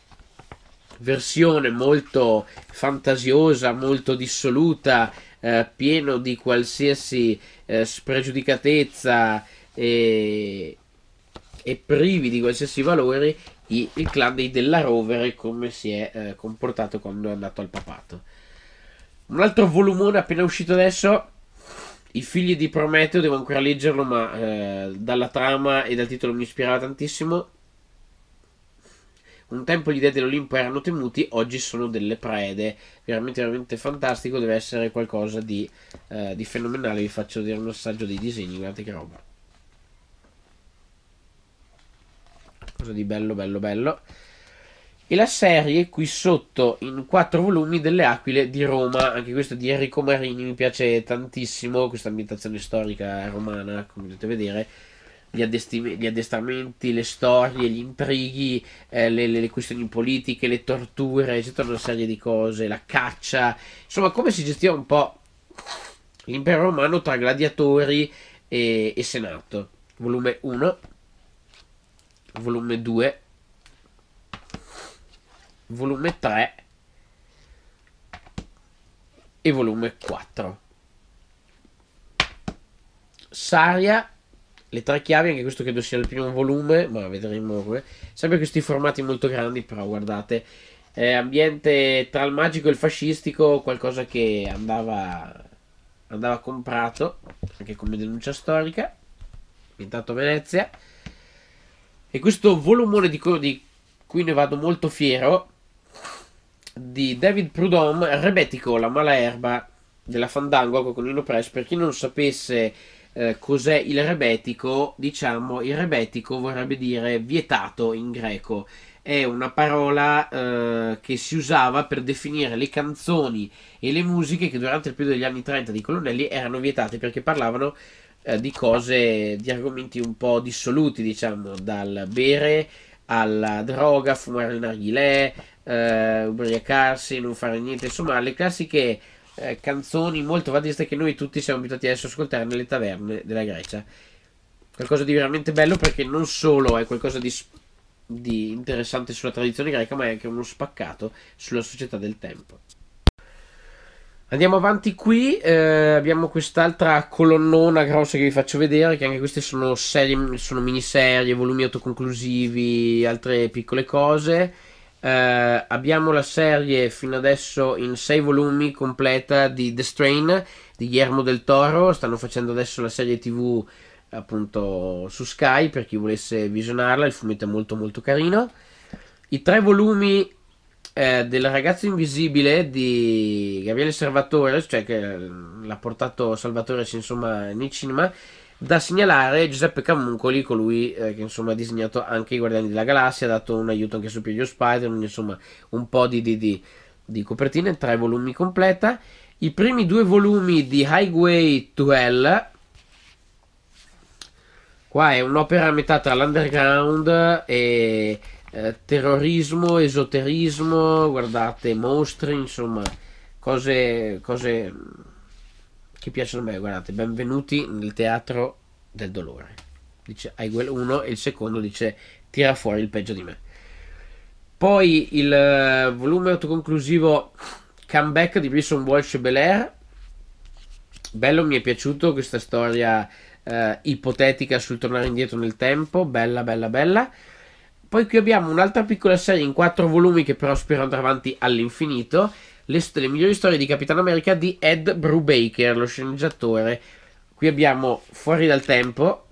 versione molto fantasiosa, molto dissoluta, eh, pieno di qualsiasi eh, spregiudicatezza e, e, privi di qualsiasi valore, i, il clan dei Della Rovere come si è eh, comportato quando è andato al papato. Un altro volumone appena uscito adesso, I figli di Prometeo, devo ancora leggerlo, ma eh, dalla trama e dal titolo mi ispirava tantissimo. Un tempo gli dei dell'Olimpo erano temuti, oggi sono delle prede. Veramente, veramente fantastico. Deve essere qualcosa di, eh, di fenomenale. Vi faccio vedere un assaggio dei disegni. Guardate che roba. Cosa di bello, bello, bello. E la serie qui sotto in quattro volumi delle Aquile di Roma, anche questo di Enrico Marini, mi piace tantissimo questa ambientazione storica romana, come potete vedere gli, addesti- gli addestamenti, le storie, gli intrighi, eh, le, le, questioni politiche, le torture, eccetera, una serie di cose, la caccia, insomma come si gestiva un po' l'impero romano tra gladiatori e, e senato. Volume 1, volume 2, volume 3 e volume 4. Saria le tre chiavi, anche questo credo sia il primo volume, ma vedremo come. Sempre questi formati molto grandi, però guardate, eh, ambiente tra il magico e il fascistico, qualcosa che andava, andava comprato, anche come denuncia storica, ambientato a Venezia. E questo volumone di, di cui ne vado molto fiero, di David Prudhomme, Rebetico, la mala erba della Fandango, Coconino Press, per chi non sapesse eh, cos'è il rebetico, diciamo il rebetico vorrebbe dire vietato in greco. È una parola eh, che si usava per definire le canzoni e le musiche che durante il periodo degli anni 30 di Colonnelli erano vietate perché parlavano eh, di cose, di argomenti un po' dissoluti, diciamo, dal bere alla droga, fumare il narghilè, eh, ubriacarsi, non fare niente, insomma, le classiche eh, canzoni molto vadiste che noi tutti siamo abituati adesso a ascoltare nelle taverne della Grecia. Qualcosa di veramente bello perché non solo è qualcosa di, di interessante sulla tradizione greca, ma è anche uno spaccato sulla società del tempo. Andiamo avanti qui, eh, abbiamo quest'altra colonnona grossa che vi faccio vedere, che anche queste sono, serie, sono miniserie, volumi autoconclusivi, altre piccole cose eh, abbiamo la serie fino adesso in sei volumi completa di The Strain di Guillermo del Toro. Stanno facendo adesso la serie TV appunto su Sky per chi volesse visionarla. Il fumetto è molto molto carino. I tre volumi eh, del ragazzo invisibile di Gabriele Salvatore, cioè che eh, l'ha portato Salvatore insomma nei cinema da segnalare Giuseppe Camuncoli, colui eh, che insomma ha disegnato anche i Guardiani della Galassia, ha dato un aiuto anche su Piglio Spider, insomma un po' di, di, di, di copertine, tre volumi completa. I primi due volumi di Highway to Hell, qua è un'opera a metà tra l'underground e eh, terrorismo, esoterismo, guardate, mostri, insomma, cose, cose che piacciono a me, guardate, benvenuti nel teatro del dolore. Dice Aiguel 1 e il secondo dice tira fuori il peggio di me. Poi il eh, volume autoconclusivo Comeback di Brisson Walsh e Bel Air. Bello, mi è piaciuto questa storia eh, ipotetica sul tornare indietro nel tempo. Bella, bella, bella. Poi qui abbiamo un'altra piccola serie in quattro volumi che però spero andrà avanti all'infinito le, le migliori storie di Capitano America di Ed Brubaker, lo sceneggiatore. Qui abbiamo Fuori dal tempo,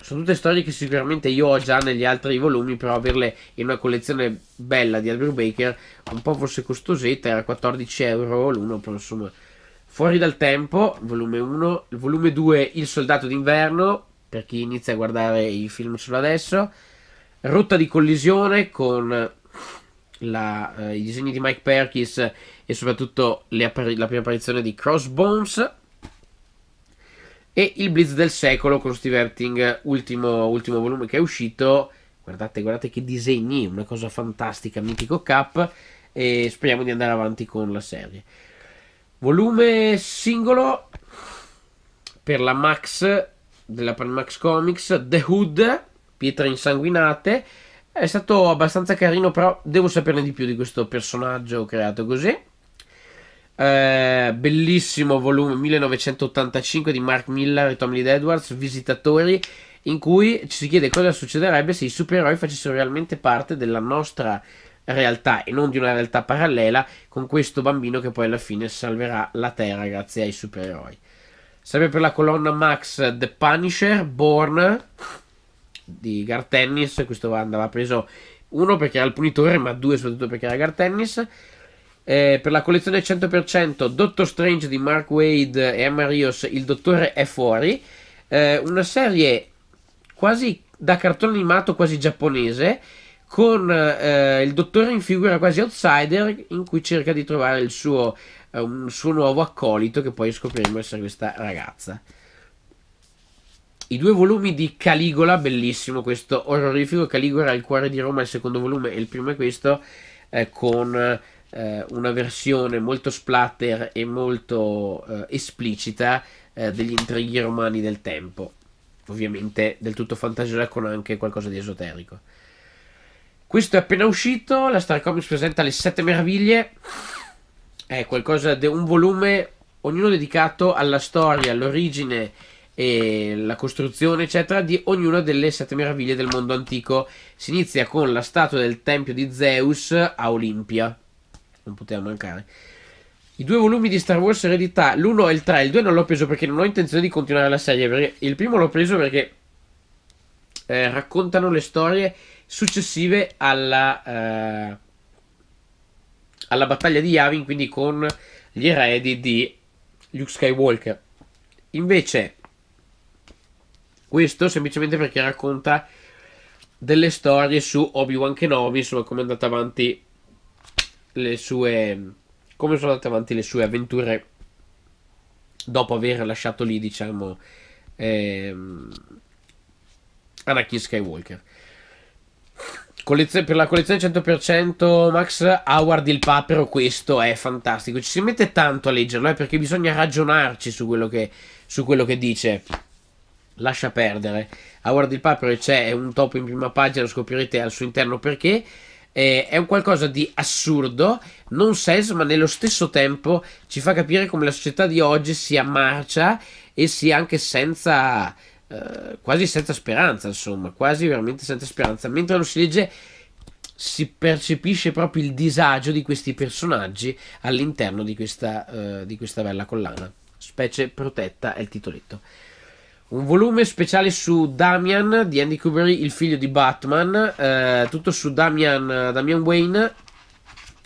sono tutte storie che sicuramente io ho già negli altri volumi, però averle in una collezione bella di Ed Brubaker, un po' forse costosetta, era 14 euro l'uno, però insomma, fuori dal tempo, volume 1, il volume 2, Il soldato d'inverno, per chi inizia a guardare i film solo adesso, Rotta di collisione con la, eh, i disegni di Mike Perkins e soprattutto appar- la prima apparizione di Crossbones e il Blitz del secolo con Steve Erting, ultimo, ultimo volume che è uscito. Guardate, guardate che disegni, una cosa fantastica, mitico cap e speriamo di andare avanti con la serie. Volume singolo per la Max della Panamax Comics, The Hood, pietre insanguinate è stato abbastanza carino, però devo saperne di più di questo personaggio creato così. Eh, bellissimo volume 1985 di Mark Miller e Tommy Edwards, Visitatori, in cui ci si chiede cosa succederebbe se i supereroi facessero realmente parte della nostra realtà e non di una realtà parallela con questo bambino che poi alla fine salverà la Terra grazie ai supereroi. Sarebbe per la colonna Max The Punisher, Born di guard tennis. Questo andava preso uno perché era il punitore, ma due soprattutto perché era guard tennis. Eh, per la collezione 100% Doctor Strange di Mark Wade e Emma Rios, il dottore è fuori. Eh, una serie quasi da cartone animato, quasi giapponese, con eh, il dottore in figura quasi outsider, in cui cerca di trovare il suo, eh, un suo nuovo accolito, che poi scopriremo essere questa ragazza. I due volumi di Caligola, bellissimo questo orrorifico. Caligola il cuore di Roma, il secondo volume, e il primo è questo, eh, con eh, una versione molto splatter e molto eh, esplicita eh, degli intrighi romani del tempo. Ovviamente del tutto fantasiosa con anche qualcosa di esoterico. Questo è appena uscito, la Star Comics presenta le sette meraviglie. È qualcosa di un volume, ognuno dedicato alla storia, all'origine e la costruzione eccetera di ognuna delle sette meraviglie del mondo antico. Si inizia con la statua del tempio di Zeus a Olimpia, non poteva mancare. I due volumi di Star Wars Eredità, l'uno e il tre il due non l'ho preso perché non ho intenzione di continuare la serie, perché il primo l'ho preso perché eh, raccontano le storie successive alla, eh, alla battaglia di Yavin, quindi con gli eredi di Luke Skywalker. Invece questo semplicemente perché racconta delle storie su Obi-Wan Kenobi, insomma, come è andata avanti le sue come sono andate avanti le sue avventure dopo aver lasciato lì, diciamo, ehm, Anakin Skywalker. Collezio- per la collezione 100% Max Howard il papero, questo è fantastico. Ci si mette tanto a leggerlo eh, perché bisogna ragionarci su quello che, su quello che dice lascia perdere. Howard il Papere c'è, è un topo in prima pagina, lo scoprirete al suo interno perché. Eh, è un qualcosa di assurdo, non senso, ma nello stesso tempo ci fa capire come la società di oggi sia marcia e sia anche senza, eh, quasi senza speranza, insomma, quasi veramente senza speranza. Mentre lo si legge si percepisce proprio il disagio di questi personaggi all'interno di questa, eh, di questa bella collana. Specie protetta è il titoletto. Un volume speciale su Damian di Andy Kubery, il figlio di Batman. Eh, tutto su Damian, Damian Wayne,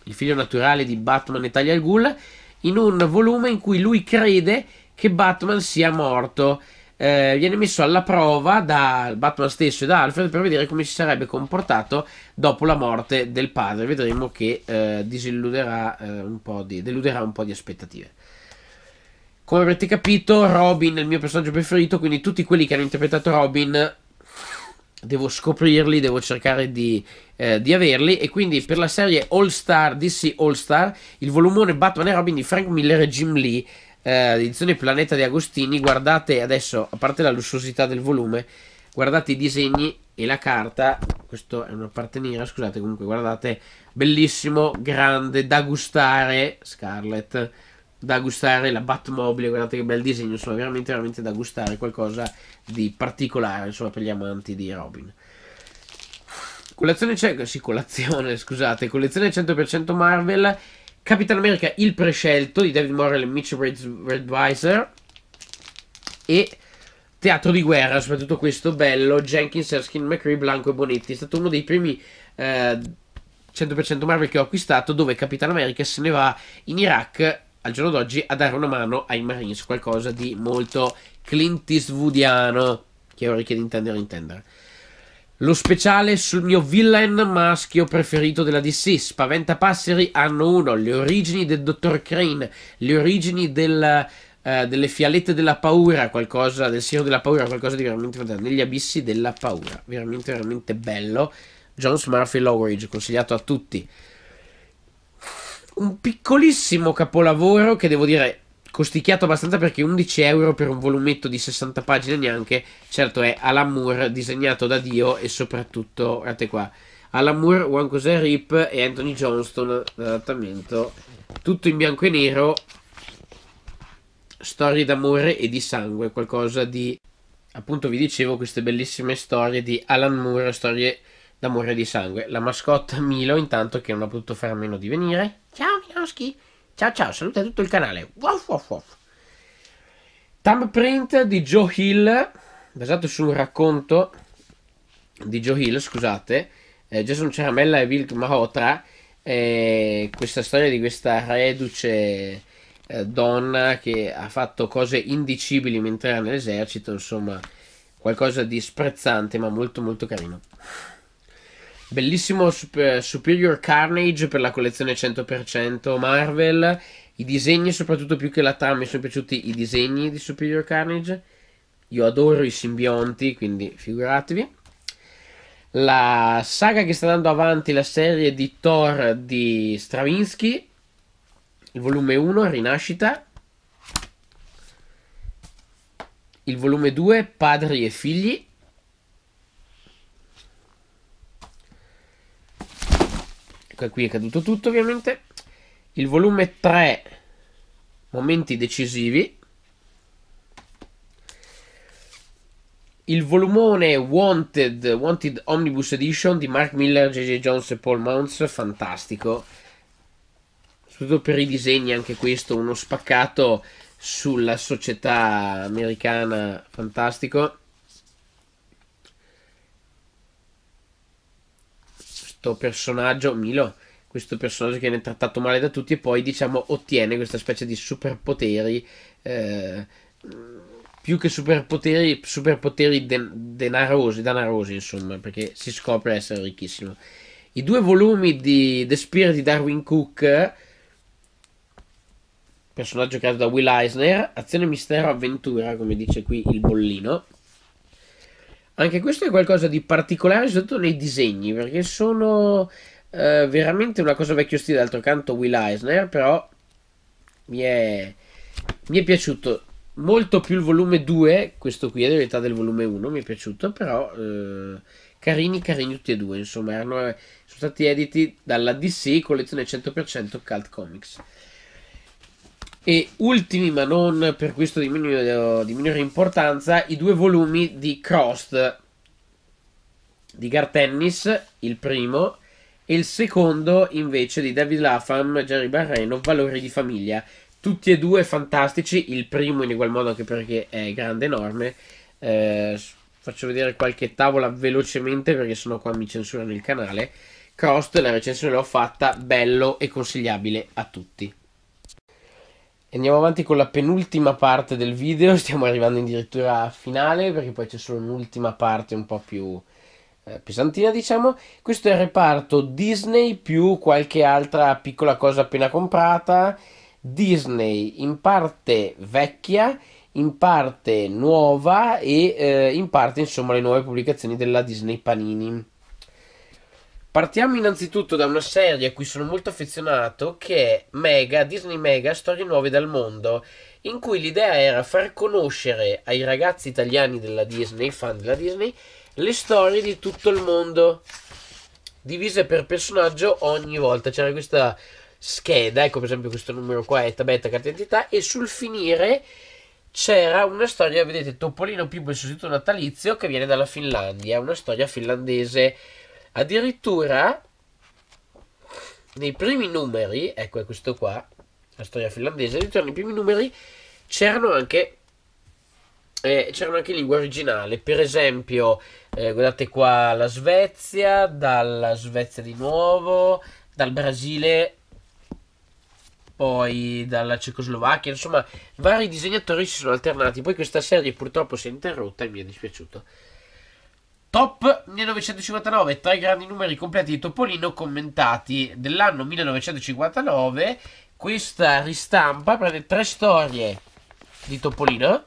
il figlio naturale di Batman e Talia al Ghul. In un volume in cui lui crede che Batman sia morto. Eh, viene messo alla prova da Batman stesso e da Alfred per vedere come si sarebbe comportato dopo la morte del padre. Vedremo che eh, disilluderà eh, un po' di, deluderà un po' di aspettative. Come avrete capito, Robin è il mio personaggio preferito, quindi tutti quelli che hanno interpretato Robin devo scoprirli, devo cercare di, eh, di, averli e quindi per la serie All Star, DC All Star, il volumone Batman e Robin di Frank Miller e Jim Lee, eh, edizione Planeta di Agostini, guardate adesso, a parte la lussuosità del volume, guardate i disegni e la carta, questo è una parte nera, scusate comunque, guardate, bellissimo, grande, da gustare, Scarlett da gustare la Batmobile, guardate che bel disegno, insomma veramente veramente da gustare, qualcosa di particolare insomma per gli amanti di Robin. Colazione, sì, colazione, scusate, collezione 100% Marvel, Capitan America il prescelto di David Morrell e Mitch Redweiser e teatro di guerra, soprattutto questo bello, Jenkins, Erskine, McCree, Blanco e Bonetti, è stato uno dei primi... Eh, 100% Marvel che ho acquistato dove Capitan America se ne va in Iraq al giorno d'oggi a dare una mano ai Marines, qualcosa di molto Clint Eastwoodiano, che ora che intendere intendere. Lo speciale sul mio villain maschio preferito della DC, Spaventapasseri anno 1, le origini del Dottor Crane, le origini del, eh, delle fialette della paura, qualcosa del siro della paura, qualcosa di veramente fantastico, negli abissi della paura, veramente veramente bello. Jones Murphy Lowridge, consigliato a tutti un piccolissimo capolavoro che devo dire costicchiato abbastanza perché 11 euro per un volumetto di 60 pagine neanche, certo è Alan Moore disegnato da Dio e soprattutto, guardate qua, Alan Moore, Juan José Rip e Anthony Johnston, adattamento tutto in bianco e nero, storie d'amore e di sangue, qualcosa di, appunto vi dicevo, queste bellissime storie di Alan Moore, storie da e di sangue. La mascotte Milo, intanto che non ha potuto fare a meno di venire. Ciao Miloschi! Ciao ciao, salute a tutto il canale. Woof woof woof. Thumbprint di Joe Hill, basato su un racconto di Joe Hill, scusate, eh, Jason Ceramella e Vilk Mahotra, eh, questa storia di questa reduce eh, donna che ha fatto cose indicibili mentre era nell'esercito, insomma, qualcosa di sprezzante ma molto molto carino. Bellissimo Super, eh, Superior Carnage per la collezione 100% Marvel. I disegni, soprattutto più che la trama, mi sono piaciuti i disegni di Superior Carnage. Io adoro i simbionti, quindi figuratevi. La saga che sta andando avanti, la serie di Thor di Stravinsky, il volume 1, Rinascita. Il volume 2, Padri e figli. qui è caduto tutto ovviamente. Il volume 3, momenti decisivi. Il volumone Wanted, Wanted Omnibus Edition di Mark Miller, JJ Jones e Paul Mounts, fantastico. Soprattutto per i disegni, anche questo, uno spaccato sulla società americana, fantastico questo personaggio, Milo, questo personaggio che viene trattato male da tutti e poi diciamo ottiene questa specie di superpoteri, eh, più che superpoteri, superpoteri den- denarosi, danarosi insomma, perché si scopre essere ricchissimo. I due volumi di The Spirit di Darwin Cook, personaggio creato da Will Eisner, azione mistero avventura, come dice qui il bollino, anche questo è qualcosa di particolare, soprattutto nei disegni, perché sono eh, veramente una cosa vecchio stile. D'altro canto, Will Eisner, però mi è, mi è piaciuto molto più il volume 2. Questo qui è l'età del volume 1, mi è piaciuto, però. Eh, carini carini tutti e due insomma erano, sono stati editi dalla DC collezione 100% Cult Comics e ultimi, ma non per questo di, minore, di minore importanza, i due volumi di Crost di Gartennis, il primo, e il secondo invece di David Lapham, Jerry Barreno, Valori di famiglia. Tutti e due fantastici, il primo in ugual modo anche perché è grande, enorme. Eh, faccio vedere qualche tavola velocemente perché sennò qua mi censurano il canale. Crost, la recensione l'ho fatta, bello e consigliabile a tutti andiamo avanti con la penultima parte del video, stiamo arrivando addirittura a finale perché poi c'è solo un'ultima parte un po' più eh, pesantina diciamo. Questo è il reparto Disney più qualche altra piccola cosa appena comprata, Disney in parte vecchia, in parte nuova e eh, in parte insomma le nuove pubblicazioni della Disney Panini. Partiamo innanzitutto da una serie a cui sono molto affezionato che è Mega, Disney Mega, Storie Nuove dal Mondo, in cui l'idea era far conoscere ai ragazzi italiani della Disney, fan della Disney, le storie di tutto il mondo, divise per personaggio ogni volta. C'era questa scheda, ecco per esempio questo numero qua è tabetta carta d'identità, e sul finire c'era una storia, vedete, Topolino più il suo sito natalizio che viene dalla Finlandia, una storia finlandese Addirittura nei primi numeri, ecco è questo qua, la storia finlandese, addirittura nei primi numeri c'erano anche, eh, c'erano anche lingua originale, per esempio eh, guardate qua la Svezia, dalla Svezia di nuovo, dal Brasile, poi dalla Cecoslovacchia, insomma vari disegnatori si sono alternati, poi questa serie purtroppo si è interrotta e mi è dispiaciuto. Top 1959, tre grandi numeri completi di Topolino commentati dell'anno 1959. Questa ristampa prende tre storie di Topolino.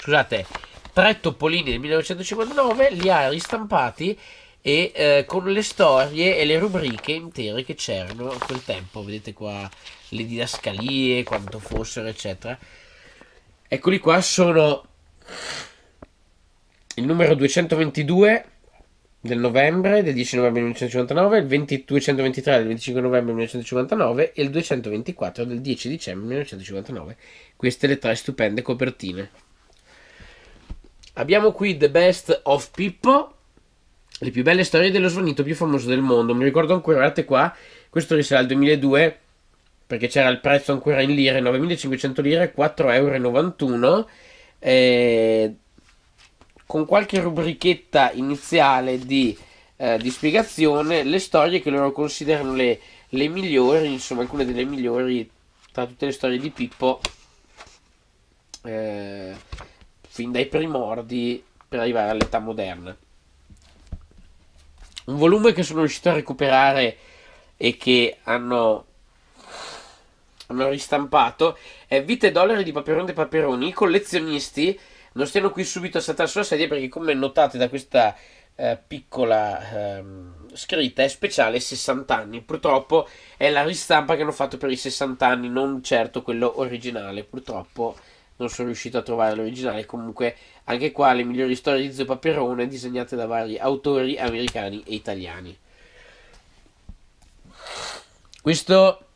Scusate, tre Topolini del 1959, li ha ristampati e eh, con le storie e le rubriche intere che c'erano a quel tempo. Vedete qua le didascalie, quanto fossero, eccetera. Eccoli qua, sono il numero 222 del novembre, del 10 novembre 1959, il 20, 223 del 25 novembre 1959 e il 224 del 10 dicembre 1959. Queste le tre stupende copertine. Abbiamo qui The Best of Pippo, le più belle storie dello svanito più famoso del mondo. Mi ricordo ancora, guardate qua, questo risale al 2002 perché c'era il prezzo ancora in lire, 9.500 lire, 4,91 euro. E con qualche rubrichetta iniziale di, eh, di spiegazione le storie che loro considerano le, le migliori, insomma alcune delle migliori tra tutte le storie di Pippo eh, fin dai primordi per arrivare all'età moderna. Un volume che sono riuscito a recuperare e che hanno, hanno ristampato è Vite e dollari di Paperone e Paperoni, i collezionisti non stiamo qui subito a saltare sulla sedia perché come notate da questa eh, piccola eh, scritta è speciale 60 anni. Purtroppo è la ristampa che hanno fatto per i 60 anni, non certo quello originale. Purtroppo non sono riuscito a trovare l'originale. Comunque anche qua le migliori storie di Zio Paperone disegnate da vari autori americani e italiani. Questo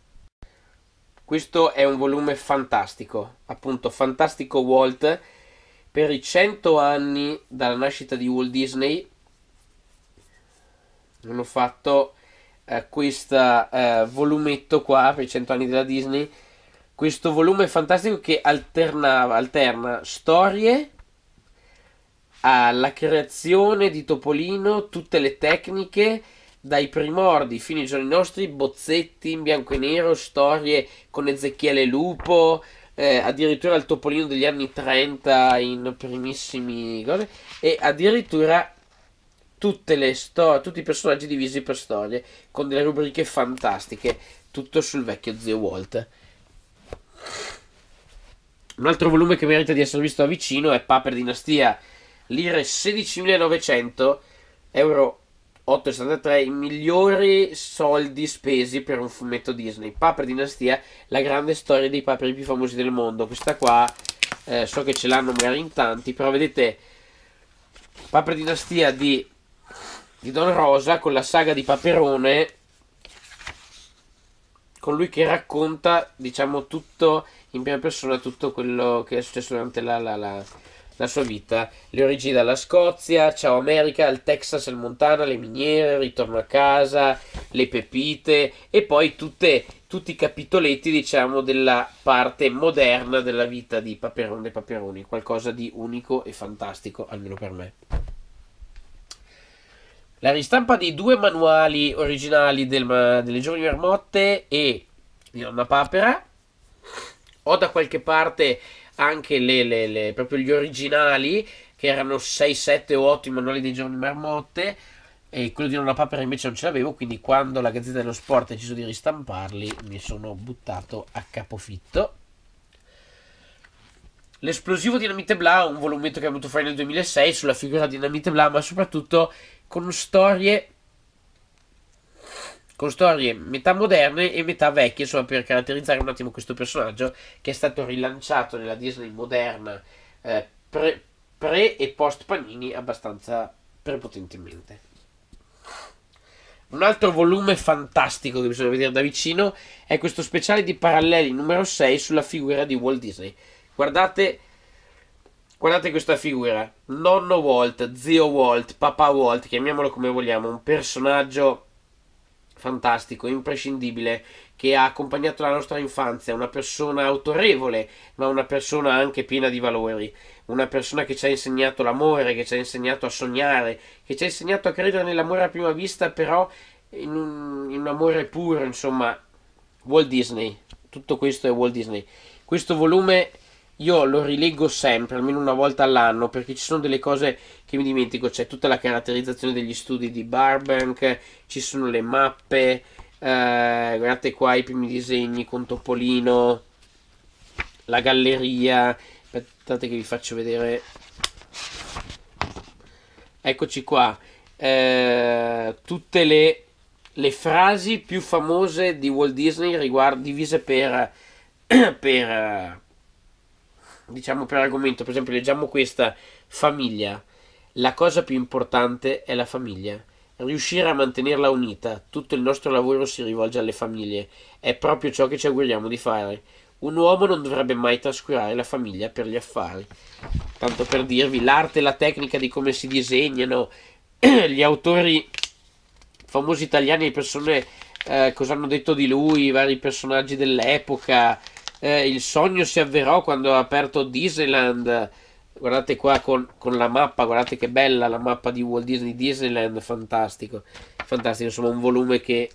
questo è un volume fantastico, appunto Fantastico Walt per i 100 anni dalla nascita di Walt Disney hanno fatto eh, questo eh, volumetto qua per i 100 anni della Disney questo volume fantastico che alternava, alterna storie alla creazione di Topolino, tutte le tecniche dai primordi fino ai giorni nostri, bozzetti in bianco e nero, storie con Ezechiele Lupo, eh, addirittura il Topolino degli anni 30 in primissimi cose, e addirittura tutte le storie, tutti i personaggi divisi per storie, con delle rubriche fantastiche, tutto sul vecchio zio Walt. Un altro volume che merita di essere visto da vicino è Paper Dinastia, lire 16.900, euro 8,63 i migliori soldi spesi per un fumetto Disney. Paper Dinastia, la grande storia dei paperi più famosi del mondo. Questa qua eh, so che ce l'hanno magari in tanti, però vedete Paper Dinastia di, di Don Rosa con la saga di Paperone, con lui che racconta, diciamo, tutto in prima persona, tutto quello che è successo durante la, la, la la sua vita, le origini dalla Scozia, ciao America, il Texas, il Montana, le miniere, il ritorno a casa, le pepite e poi tutte, tutti i capitoletti diciamo della parte moderna della vita di Paperone e Paperoni, qualcosa di unico e fantastico almeno per me. La ristampa dei due manuali originali del, delle giorni vermotte e di Nonna Papera. Ho da qualche parte anche le, le, le, proprio gli originali, che erano 6, 7 o 8 i manuali dei giorni marmotte, e quello di Nonna Papera invece non ce l'avevo, quindi quando la Gazzetta dello Sport ha deciso di ristamparli mi sono buttato a capofitto. L'esplosivo Dinamite Bla, un volumetto che è venuto fuori nel 2006 sulla figura di Dinamite Bla, ma soprattutto con storie con storie metà moderne e metà vecchie, insomma, per caratterizzare un attimo questo personaggio che è stato rilanciato nella Disney moderna eh, pre, pre e post Panini abbastanza prepotentemente. Un altro volume fantastico che bisogna vedere da vicino è questo speciale di paralleli numero 6 sulla figura di Walt Disney. Guardate, guardate questa figura, nonno Walt, zio Walt, papà Walt, chiamiamolo come vogliamo, un personaggio fantastico, imprescindibile, che ha accompagnato la nostra infanzia, una persona autorevole, ma una persona anche piena di valori, una persona che ci ha insegnato l'amore, che ci ha insegnato a sognare, che ci ha insegnato a credere nell'amore a prima vista, però in un, in un amore puro, insomma, Walt Disney. Tutto questo è Walt Disney. Questo volume io lo rileggo sempre, almeno una volta all'anno, perché ci sono delle cose che mi dimentico. C'è cioè tutta la caratterizzazione degli studi di Barbank, ci sono le mappe. Eh, guardate qua i primi disegni con Topolino, la galleria. Aspettate che vi faccio vedere. Eccoci qua. Eh, tutte le, le, frasi più famose di Walt Disney riguardo, divise per, per diciamo per argomento, per esempio leggiamo questa famiglia, la cosa più importante è la famiglia. Riuscire a mantenerla unita, tutto il nostro lavoro si rivolge alle famiglie, è proprio ciò che ci auguriamo di fare. Un uomo non dovrebbe mai trascurare la famiglia per gli affari. Tanto per dirvi, l'arte e la tecnica di come si disegnano, gli autori famosi italiani, le persone eh, cosa hanno detto di lui, i vari personaggi dell'epoca, eh, il sogno si avverò quando ho aperto Disneyland. Guardate qua con, con, la mappa, guardate che bella la mappa di Walt Disney Disneyland, fantastico, fantastico, insomma un volume che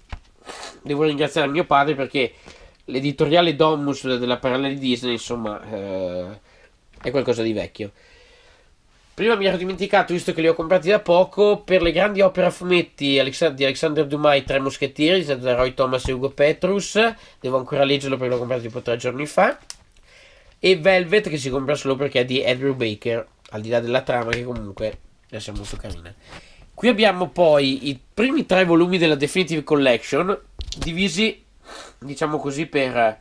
devo ringraziare mio padre perché l'editoriale Domus della Parallel Disney, insomma, eh, è qualcosa di vecchio. Prima mi ero dimenticato, visto che li ho comprati da poco, per le grandi opere a fumetti di Alexander Dumas, I Tre Moschettieri, disegnato da Roy Thomas e Ugo Petrus. Devo ancora leggerlo perché l'ho comprato tipo tre giorni fa. E Velvet, che si compra solo perché è di Andrew Baker, al di là della trama che comunque è molto carina. Qui abbiamo poi i primi tre volumi della Definitive Collection, divisi, diciamo così, per,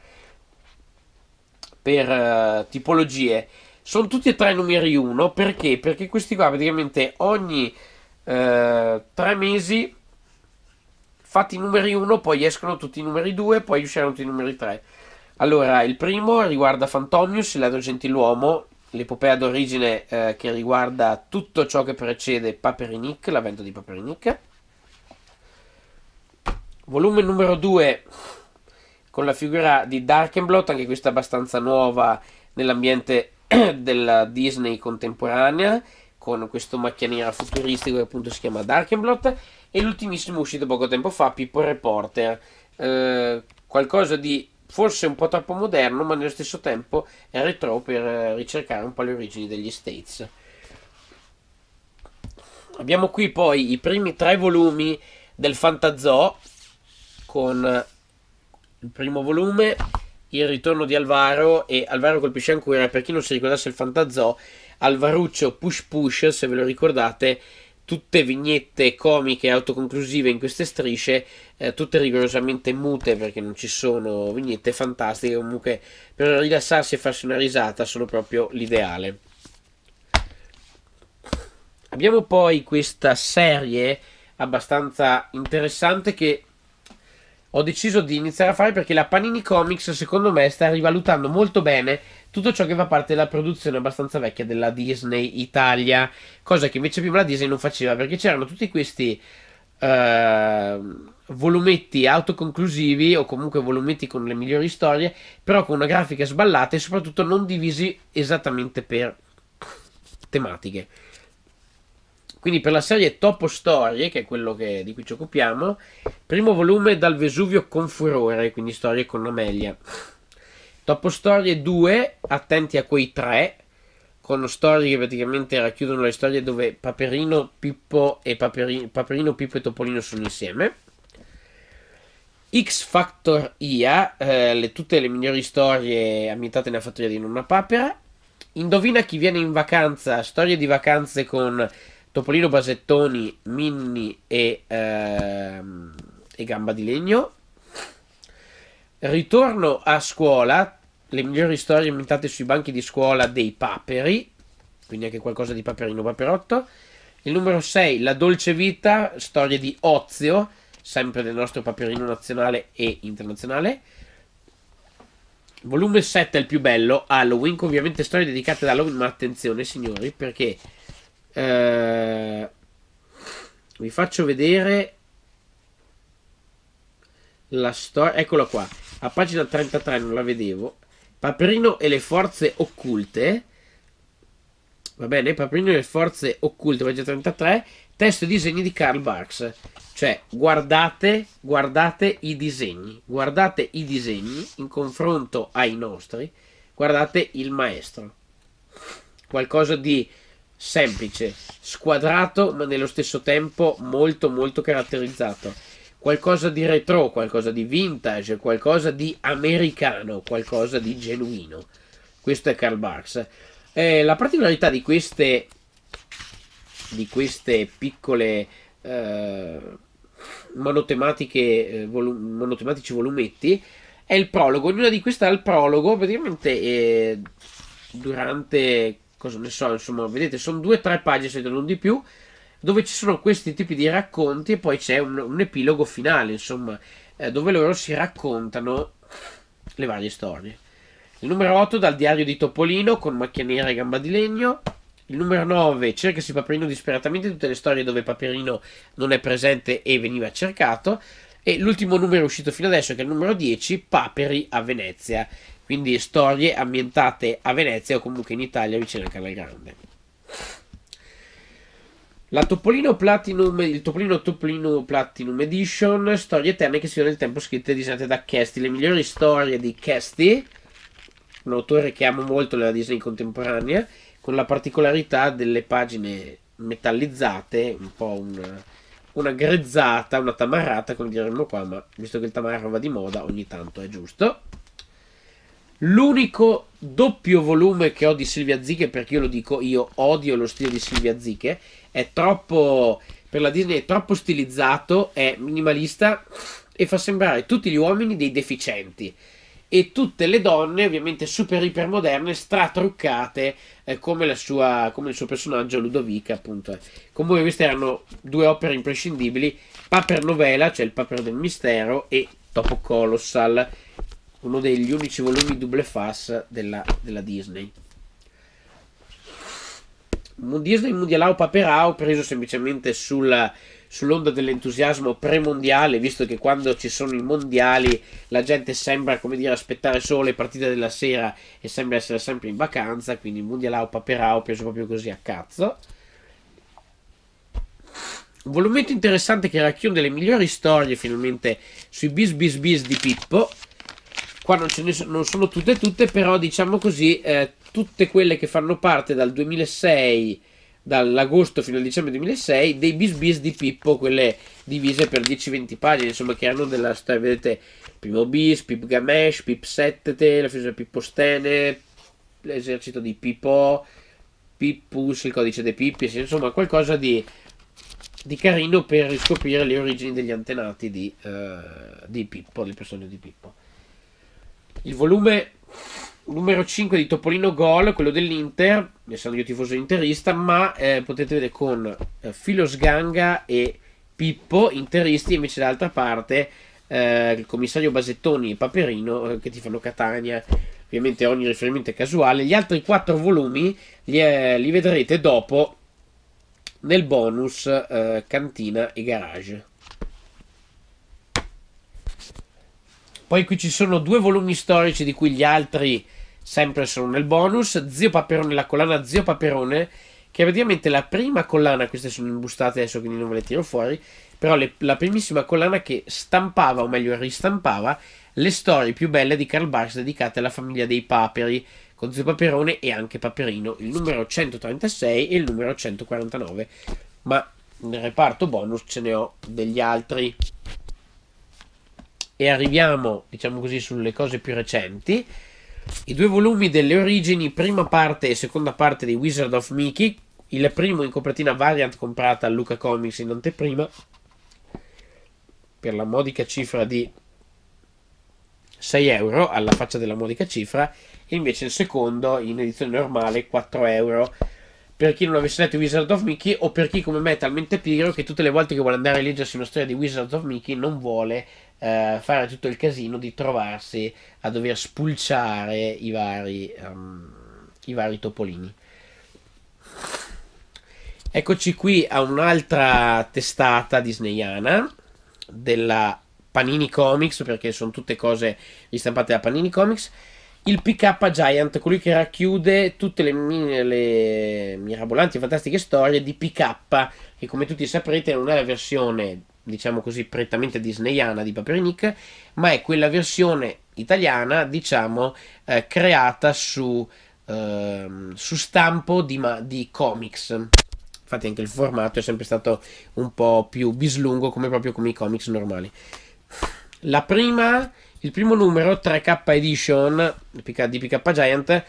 per uh, tipologie sono tutti e tre numeri 1 perché? Perché questi qua praticamente ogni eh, tre mesi fatti i numeri 1, poi escono tutti i numeri 2, poi usciranno tutti i numeri 3. Allora, il primo riguarda Fantomius, il ladro gentiluomo, l'epopea d'origine eh, che riguarda tutto ciò che precede Paperinik, l'avvento di Paperinik. Volume numero 2 con la figura di Darkenblot, anche questa abbastanza nuova nell'ambiente della Disney contemporanea con questo macchia nera futuristico che appunto si chiama Darkenblot e l'ultimissimo uscito poco tempo fa, Pippo Reporter, eh, qualcosa di forse un po' troppo moderno ma nello stesso tempo è retro per eh, ricercare un po' le origini degli States. Abbiamo qui poi i primi tre volumi del Fantazoo con il primo volume il ritorno di Alvaro e Alvaro colpisce ancora, per chi non si ricordasse il Fantazò, Alvaruccio Push Push, se ve lo ricordate, tutte vignette comiche autoconclusive in queste strisce, eh, tutte rigorosamente mute perché non ci sono vignette fantastiche, comunque per rilassarsi e farsi una risata sono proprio l'ideale. Abbiamo poi questa serie abbastanza interessante che ho deciso di iniziare a fare perché la Panini Comics secondo me sta rivalutando molto bene tutto ciò che fa parte della produzione abbastanza vecchia della Disney Italia, cosa che invece prima la Disney non faceva perché c'erano tutti questi uh, volumetti autoconclusivi o comunque volumetti con le migliori storie, però con una grafica sballata e soprattutto non divisi esattamente per tematiche. Quindi per la serie Topo Storie, che è quello che, di cui ci occupiamo, primo volume dal Vesuvio con furore, quindi storie con Amelia. Topo Storie 2, attenti a quei tre, con storie che praticamente racchiudono le storie dove Paperino, Pippo e, Paperi, Paperino, Pippo e Topolino sono insieme. X Factor IA, eh, le, tutte le migliori storie ambientate nella fattoria di Nonna Papera. Indovina chi viene in vacanza, storie di vacanze con Topolino Basettoni, Minni e, ehm, e Gamba di Legno. Ritorno a scuola, le migliori storie ambientate sui banchi di scuola dei paperi, quindi anche qualcosa di paperino paperotto. Il numero 6, La dolce vita, storie di Ozio, sempre del nostro paperino nazionale e internazionale. Volume 7 è il più bello, Halloween, ovviamente storie dedicate ad Halloween, ma attenzione signori, perché eh, vi faccio vedere la storia eccola qua a pagina 33 non la vedevo Paperino e le forze occulte va bene Paperino e le forze occulte pagina 33 testo e disegni di Karl Barks cioè guardate guardate i disegni guardate i disegni in confronto ai nostri guardate il maestro qualcosa di semplice, squadrato ma nello stesso tempo molto molto caratterizzato. Qualcosa di retro, qualcosa di vintage, qualcosa di americano, qualcosa di genuino. Questo è Karl Marx. Eh, la particolarità di queste, di queste piccole eh, monotematiche, eh, volu- monotematici volumetti è il prologo. Ognuna di queste ha il prologo praticamente eh, durante cosa ne so, insomma, vedete, sono due o tre pagine, se non di più, dove ci sono questi tipi di racconti e poi c'è un, un epilogo finale, insomma, eh, dove loro si raccontano le varie storie. Il numero 8 dal diario di Topolino con macchia nera e gamba di legno. Il numero 9 cercasi Paperino disperatamente, tutte le storie dove Paperino non è presente e veniva cercato. E l'ultimo numero uscito fino adesso, che è il numero 10, Paperi a Venezia, quindi storie ambientate a Venezia o comunque in Italia vicino a Canale Grande. La Topolino Platinum, il Topolino Topolino Platinum Edition, storie eterne che si sono nel tempo scritte e disegnate da Chesty. Le migliori storie di Chesty, un autore che amo molto nella Disney contemporanea, con la particolarità delle pagine metallizzate, un po' una, una grezzata, una tamarrata, come diremmo qua, ma visto che il tamarro va di moda, ogni tanto è giusto. L'unico doppio volume che ho di Silvia Ziche, perché io lo dico, io odio lo stile di Silvia Ziche, è troppo, per la Disney è troppo stilizzato, è minimalista e fa sembrare tutti gli uomini dei deficienti e tutte le donne ovviamente super iper moderne, stratruccate eh, come, sua, come, il suo personaggio Ludovica appunto comunque queste erano due opere imprescindibili Paper Novella cioè il Paper del Mistero e Topo Colossal uno degli unici volumi double face della, della Disney. Disney Mundialau Paperau, preso semplicemente sul, sull'onda dell'entusiasmo premondiale, visto che quando ci sono i mondiali la gente sembra, come dire, aspettare solo le partite della sera e sembra essere sempre in vacanza, quindi Mundialau Paperau preso proprio così a cazzo. Un volumetto interessante che racchiude le migliori storie finalmente sui bis bis bis di Pippo qua non, ce ne sono, non sono tutte tutte, però diciamo così, eh, tutte quelle che fanno parte dal 2006, dall'agosto fino al dicembre 2006, dei bis bis di Pippo, quelle divise per 10-20 pagine, insomma che hanno della storia, vedete, primo bis, Pip Gamesh, Pip Settete, la fisica Stene, l'esercito di Pippo, Pippus, il codice dei Pippi, insomma qualcosa di, di carino per riscoprire le origini degli antenati di, uh, di Pippo, del personaggio di Pippo il volume numero 5 di Topolino Gol, quello dell'Inter, essendo io tifoso interista, ma eh, potete vedere con eh, Sganga e Pippo, interisti, invece dall'altra parte eh, il commissario Basettoni e Paperino eh, che ti fanno Catania. Ovviamente ogni riferimento è casuale. Gli altri 4 volumi li, eh, li vedrete dopo nel bonus eh, cantina e garage. Poi qui ci sono due volumi storici di cui gli altri sempre sono nel bonus. Zio Paperone, la collana Zio Paperone, che è praticamente la prima collana, queste sono imbustate adesso quindi non ve le tiro fuori, però le, la primissima collana che stampava, o meglio ristampava, le storie più belle di Karl Barks dedicate alla famiglia dei paperi, con Zio Paperone e anche Paperino, il numero 136 e il numero 149. Ma nel reparto bonus ce ne ho degli altri e arriviamo, diciamo così, sulle cose più recenti. I due volumi delle origini, prima parte e seconda parte di Wizard of Mickey, il primo in copertina variant comprata a Luca Comics in anteprima per la modica cifra di 6 euro, alla faccia della modica cifra, e invece il secondo in edizione normale 4 euro. Per chi non avesse letto Wizard of Mickey o per chi come me è talmente pigro che tutte le volte che vuole andare a leggersi una storia di Wizard of Mickey non vuole eh, fare tutto il casino di trovarsi a dover spulciare i vari, um, i vari topolini. Eccoci qui a un'altra testata disneyana della Panini Comics, perché sono tutte cose ristampate da Panini Comics. Il PK Giant, colui che racchiude tutte le, mie, le mirabolanti e fantastiche storie di PK, che come tutti saprete non è la versione diciamo così, prettamente disneyana di Paperinic, ma è quella versione italiana, diciamo, eh, creata su, eh, su stampo di, di, comics. Infatti anche il formato è sempre stato un po' più bislungo come proprio come i comics normali. La prima, il primo numero 3K Edition di PK Giant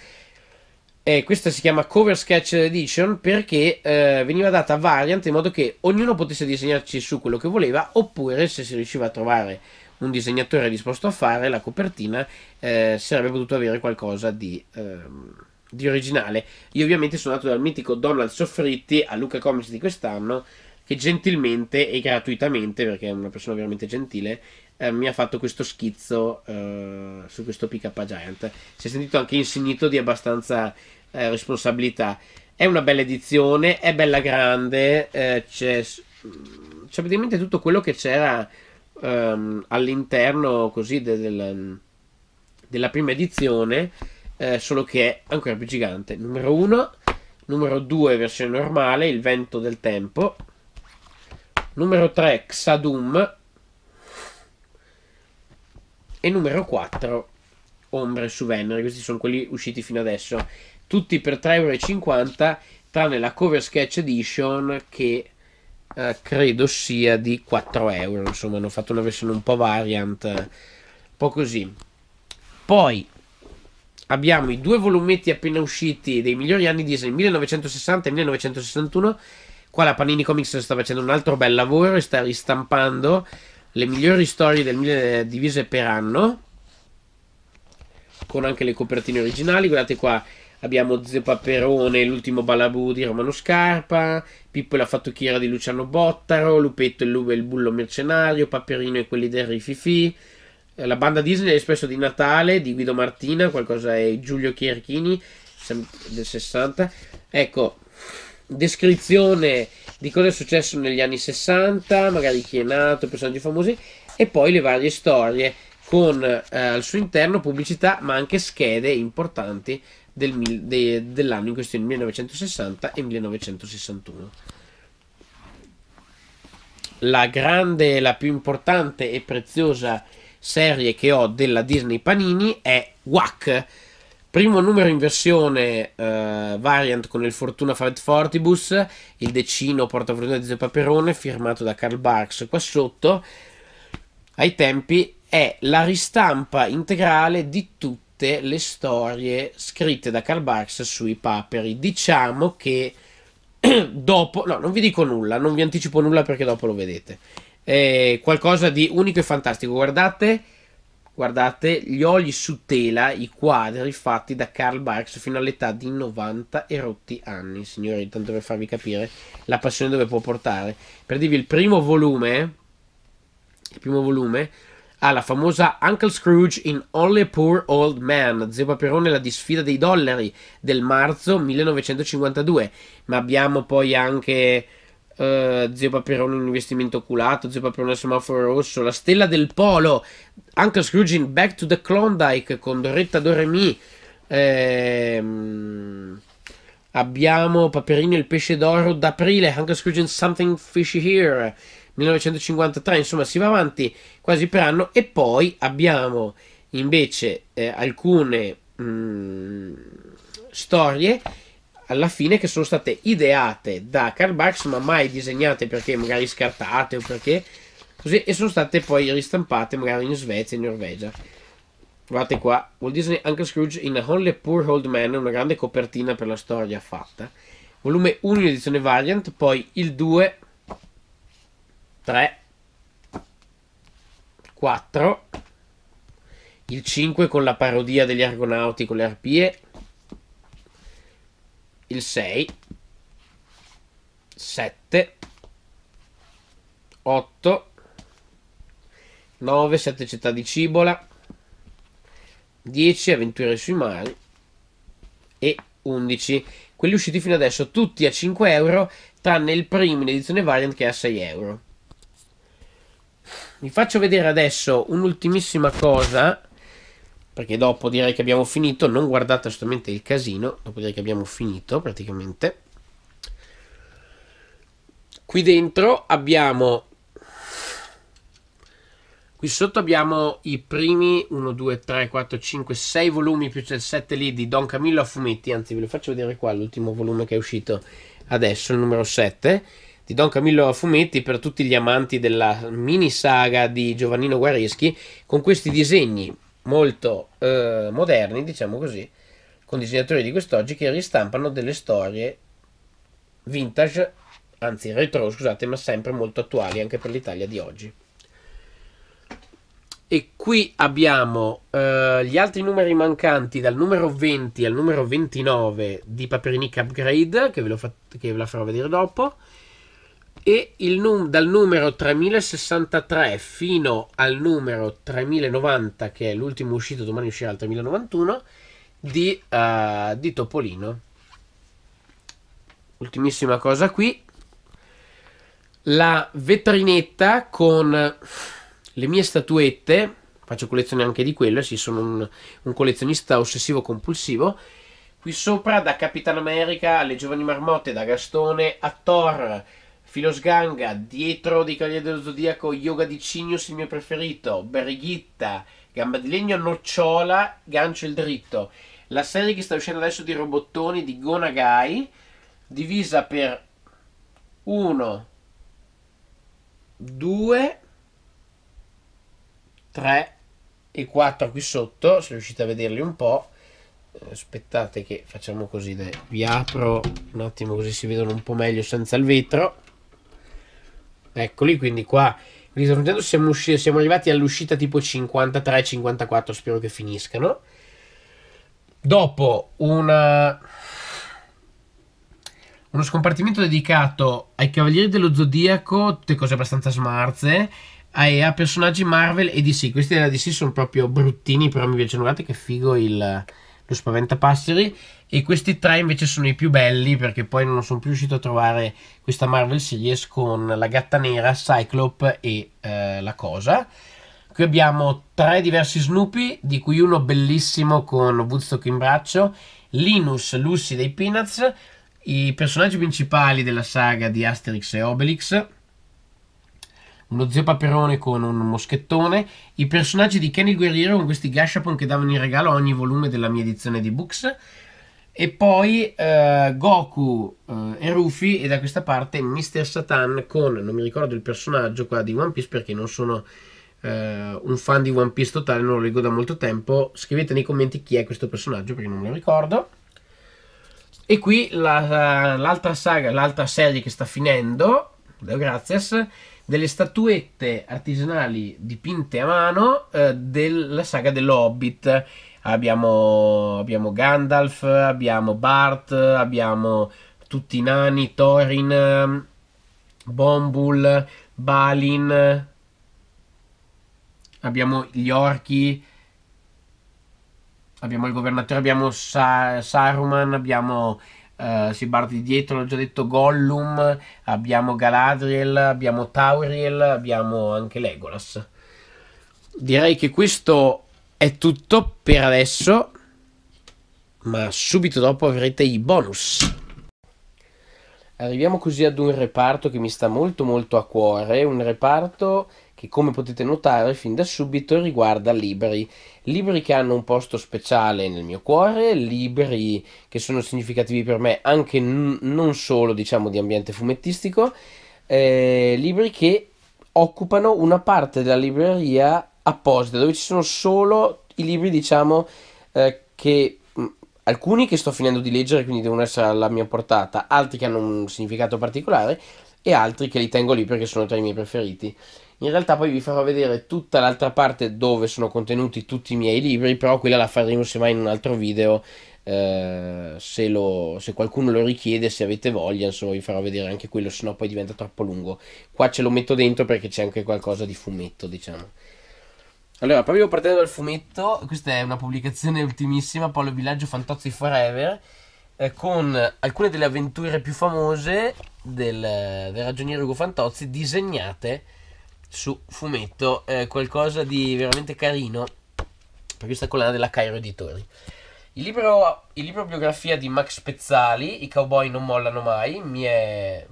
eh, questa si chiama Cover Sketch Edition perché eh, veniva data a variant in modo che ognuno potesse disegnarci su quello che voleva oppure se si riusciva a trovare un disegnatore disposto a fare la copertina eh, sarebbe potuto avere qualcosa di, ehm, di, originale. Io ovviamente sono andato dal mitico Donald Soffritti a Luca Comics di quest'anno che gentilmente e gratuitamente, perché è una persona veramente gentile, eh, mi ha fatto questo schizzo eh, su questo PK Giant. Si è sentito anche insignito di abbastanza eh, responsabilità. È una bella edizione, è bella grande, eh, c'è, c'è, praticamente tutto quello che c'era ehm, all'interno così del, del, della prima edizione, eh, solo che è ancora più gigante. Numero 1, numero 2 versione normale, il vento del tempo. Numero 3 Xadum, e numero 4, Ombre su Venere. Questi sono quelli usciti fino adesso. Tutti per 3,50€, tranne la cover sketch edition che eh, credo sia di 4€. Insomma, hanno fatto una versione un po' variant, un po' così. Poi abbiamo i due volumetti appena usciti dei migliori anni Disney 1960 e 1961. Qua la Panini Comics sta facendo un altro bel lavoro e sta ristampando le migliori storie del mille divise per anno con anche le copertine originali guardate qua abbiamo Zio Paperone l'ultimo balabù di Romano Scarpa Pippo e la fattucchiera di Luciano Bottaro Lupetto e Lube il bullo mercenario Paperino e quelli del Rififi la banda Disney l'espresso di Natale di Guido Martina qualcosa è Giulio Chierchini del 60 ecco descrizione di cosa è successo negli anni 60, magari chi è nato, personaggi famosi e poi le varie storie con eh, al suo interno pubblicità ma anche schede importanti del de, dell'anno in questione 1960 e 1961. La grande, la più importante e preziosa serie che ho della Disney Panini è Wack Primo numero in versione eh, variant con il Fortuna Fred Fortibus, il decino portafortuna di Zio Paperone, firmato da Karl Barks qua sotto. Ai tempi è la ristampa integrale di tutte le storie scritte da Karl Barks sui paperi. Diciamo che dopo, no, non vi dico nulla, non vi anticipo nulla perché dopo lo vedete. È qualcosa di unico e fantastico. Guardate guardate, gli oli su tela, i quadri fatti da Karl Barks fino all'età di 90 e rotti anni, signori, tanto per farvi capire la passione dove può portare. Per dirvi, il primo volume, il primo volume ha la famosa Uncle Scrooge in Only a Poor Old Man, Zio Paperone, la disfida dei dollari del marzo 1952, ma abbiamo poi anche... Uh, zio Paperone un investimento oculato, Zio Paperone il semaforo rosso, La stella del polo, Uncle Scrooge in Back to the Klondike con Doretta Doremi. Ehm, abbiamo Paperino il pesce d'oro d'aprile, Uncle Scrooge in Something Fishy Here, 1953, insomma si va avanti quasi per anno e poi abbiamo invece eh, alcune mh, mm, storie alla fine che sono state ideate da Karl Barks ma mai disegnate perché magari scartate o perché così e sono state poi ristampate magari in Svezia e Norvegia. Guardate qua, Walt Disney Uncle Scrooge in Only Poor Old Man, una grande copertina per la storia fatta. Volume 1 in edizione Variant, poi il 2, 3, 4, il 5 con la parodia degli argonauti con le arpie, il 6, 7, 8, 9, 7 città di Cibola, 10 avventure sui mari e 11. Quelli usciti fino adesso tutti a 5 euro, tranne il primo in edizione variant che è a 6 euro. Vi faccio vedere adesso un'ultimissima cosa perché dopo direi che abbiamo finito, non guardate assolutamente il casino, dopo direi che abbiamo finito praticamente. Qui dentro abbiamo, qui sotto abbiamo i primi 1, 2, 3, 4, 5, 6 volumi più c'è il 7 lì di Don Camillo a fumetti, anzi ve lo faccio vedere qua l'ultimo volume che è uscito adesso, il numero 7 di Don Camillo a fumetti per tutti gli amanti della mini saga di Giovannino Guareschi con questi disegni molto eh, moderni, diciamo così, con disegnatori di quest'oggi che ristampano delle storie vintage, anzi retro, scusate, ma sempre molto attuali anche per l'Italia di oggi. E qui abbiamo eh, gli altri numeri mancanti dal numero 20 al numero 29 di Paperinic Upgrade, che ve, fa- che ve la farò vedere dopo e num- dal numero 3063 fino al numero 3090 che è l'ultimo uscito domani uscirà il 3091 di, uh, di Topolino ultimissima cosa qui la vetrinetta con le mie statuette faccio collezione anche di quelle sì sono un, un collezionista ossessivo compulsivo qui sopra da Capitan America alle giovani marmotte da Gastone a Thor Filosganga, dietro di Cavaliere dello Zodiaco, Yoga di Cignus, il mio preferito, Berghitta, Gamba di Legno, Nocciola, Gancio il Dritto. La serie che sta uscendo adesso di robottoni di Gonagai, divisa per 1, 2, 3 e 4 qui sotto, se riuscite a vederli un po' eh, aspettate che facciamo così dai. vi apro un attimo così si vedono un po' meglio senza il vetro Eccoli, quindi qua ritornando siamo, usci- siamo arrivati all'uscita tipo 53-54, spero che finiscano. Dopo una... uno scompartimento dedicato ai Cavalieri dello Zodiaco, tutte cose abbastanza smarze, e a personaggi Marvel e DC. Questi della DC sono proprio bruttini, però mi piacciono. Guardate che figo il, lo spaventapasseri e questi tre invece sono i più belli perché poi non sono più riuscito a trovare questa Marvel Series con la gatta nera, Cyclope e eh, la cosa. Qui abbiamo tre diversi Snoopy, di cui uno bellissimo con Woodstock in braccio, Linus, Lucy dei Peanuts, i personaggi principali della saga di Asterix e Obelix, uno zio paperone con un moschettone, i personaggi di Kenny Guerriero con questi gashapon che davano in regalo a ogni volume della mia edizione di Books, e poi eh, Goku eh, e Rufy e da questa parte Mister Satan con, non mi ricordo il personaggio qua di One Piece perché non sono eh, un fan di One Piece totale, non lo leggo da molto tempo, scrivete nei commenti chi è questo personaggio perché non me lo ricordo. E qui la, l'altra saga, l'altra serie che sta finendo, Deo Grazias, delle statuette artigianali dipinte a mano eh, della saga dell'Hobbit abbiamo, abbiamo Gandalf, abbiamo Bart, abbiamo tutti i nani, Thorin, Bombul, Balin, abbiamo gli orchi, abbiamo il governatore, abbiamo Sa Saruman, abbiamo uh, eh, Sibardi dietro, l'ho già detto, Gollum, abbiamo Galadriel, abbiamo Tauriel, abbiamo anche Legolas. Direi che questo è tutto per adesso, ma subito dopo avrete i bonus. Arriviamo così ad un reparto che mi sta molto molto a cuore, un reparto che come potete notare fin da subito riguarda libri, libri che hanno un posto speciale nel mio cuore, libri che sono significativi per me anche non solo diciamo di ambiente fumettistico, eh, libri che occupano una parte della libreria apposite dove ci sono solo i libri, diciamo, eh, che mh, mm, alcuni che sto finendo di leggere, quindi devono essere alla mia portata, altri che hanno un significato particolare e altri che li tengo lì perché sono tra i miei preferiti. In realtà poi vi farò vedere tutta l'altra parte dove sono contenuti tutti i miei libri, però quella la faremo se mai in un altro video. Eh, se, lo, se, qualcuno lo richiede, se avete voglia, insomma, vi farò vedere anche quello, sennò poi diventa troppo lungo. Qua ce lo metto dentro perché c'è anche qualcosa di fumetto, diciamo. Allora, proprio partendo dal fumetto, questa è una pubblicazione ultimissima, Paolo Villaggio Fantozzi Forever, eh, con alcune delle avventure più famose del, eh, del ragioniere Ugo Fantozzi disegnate su fumetto, eh, qualcosa di veramente carino per questa collana della Cairo Editori. Il libro, il libro biografia di Max Pezzali, I cowboy non mollano mai, mi è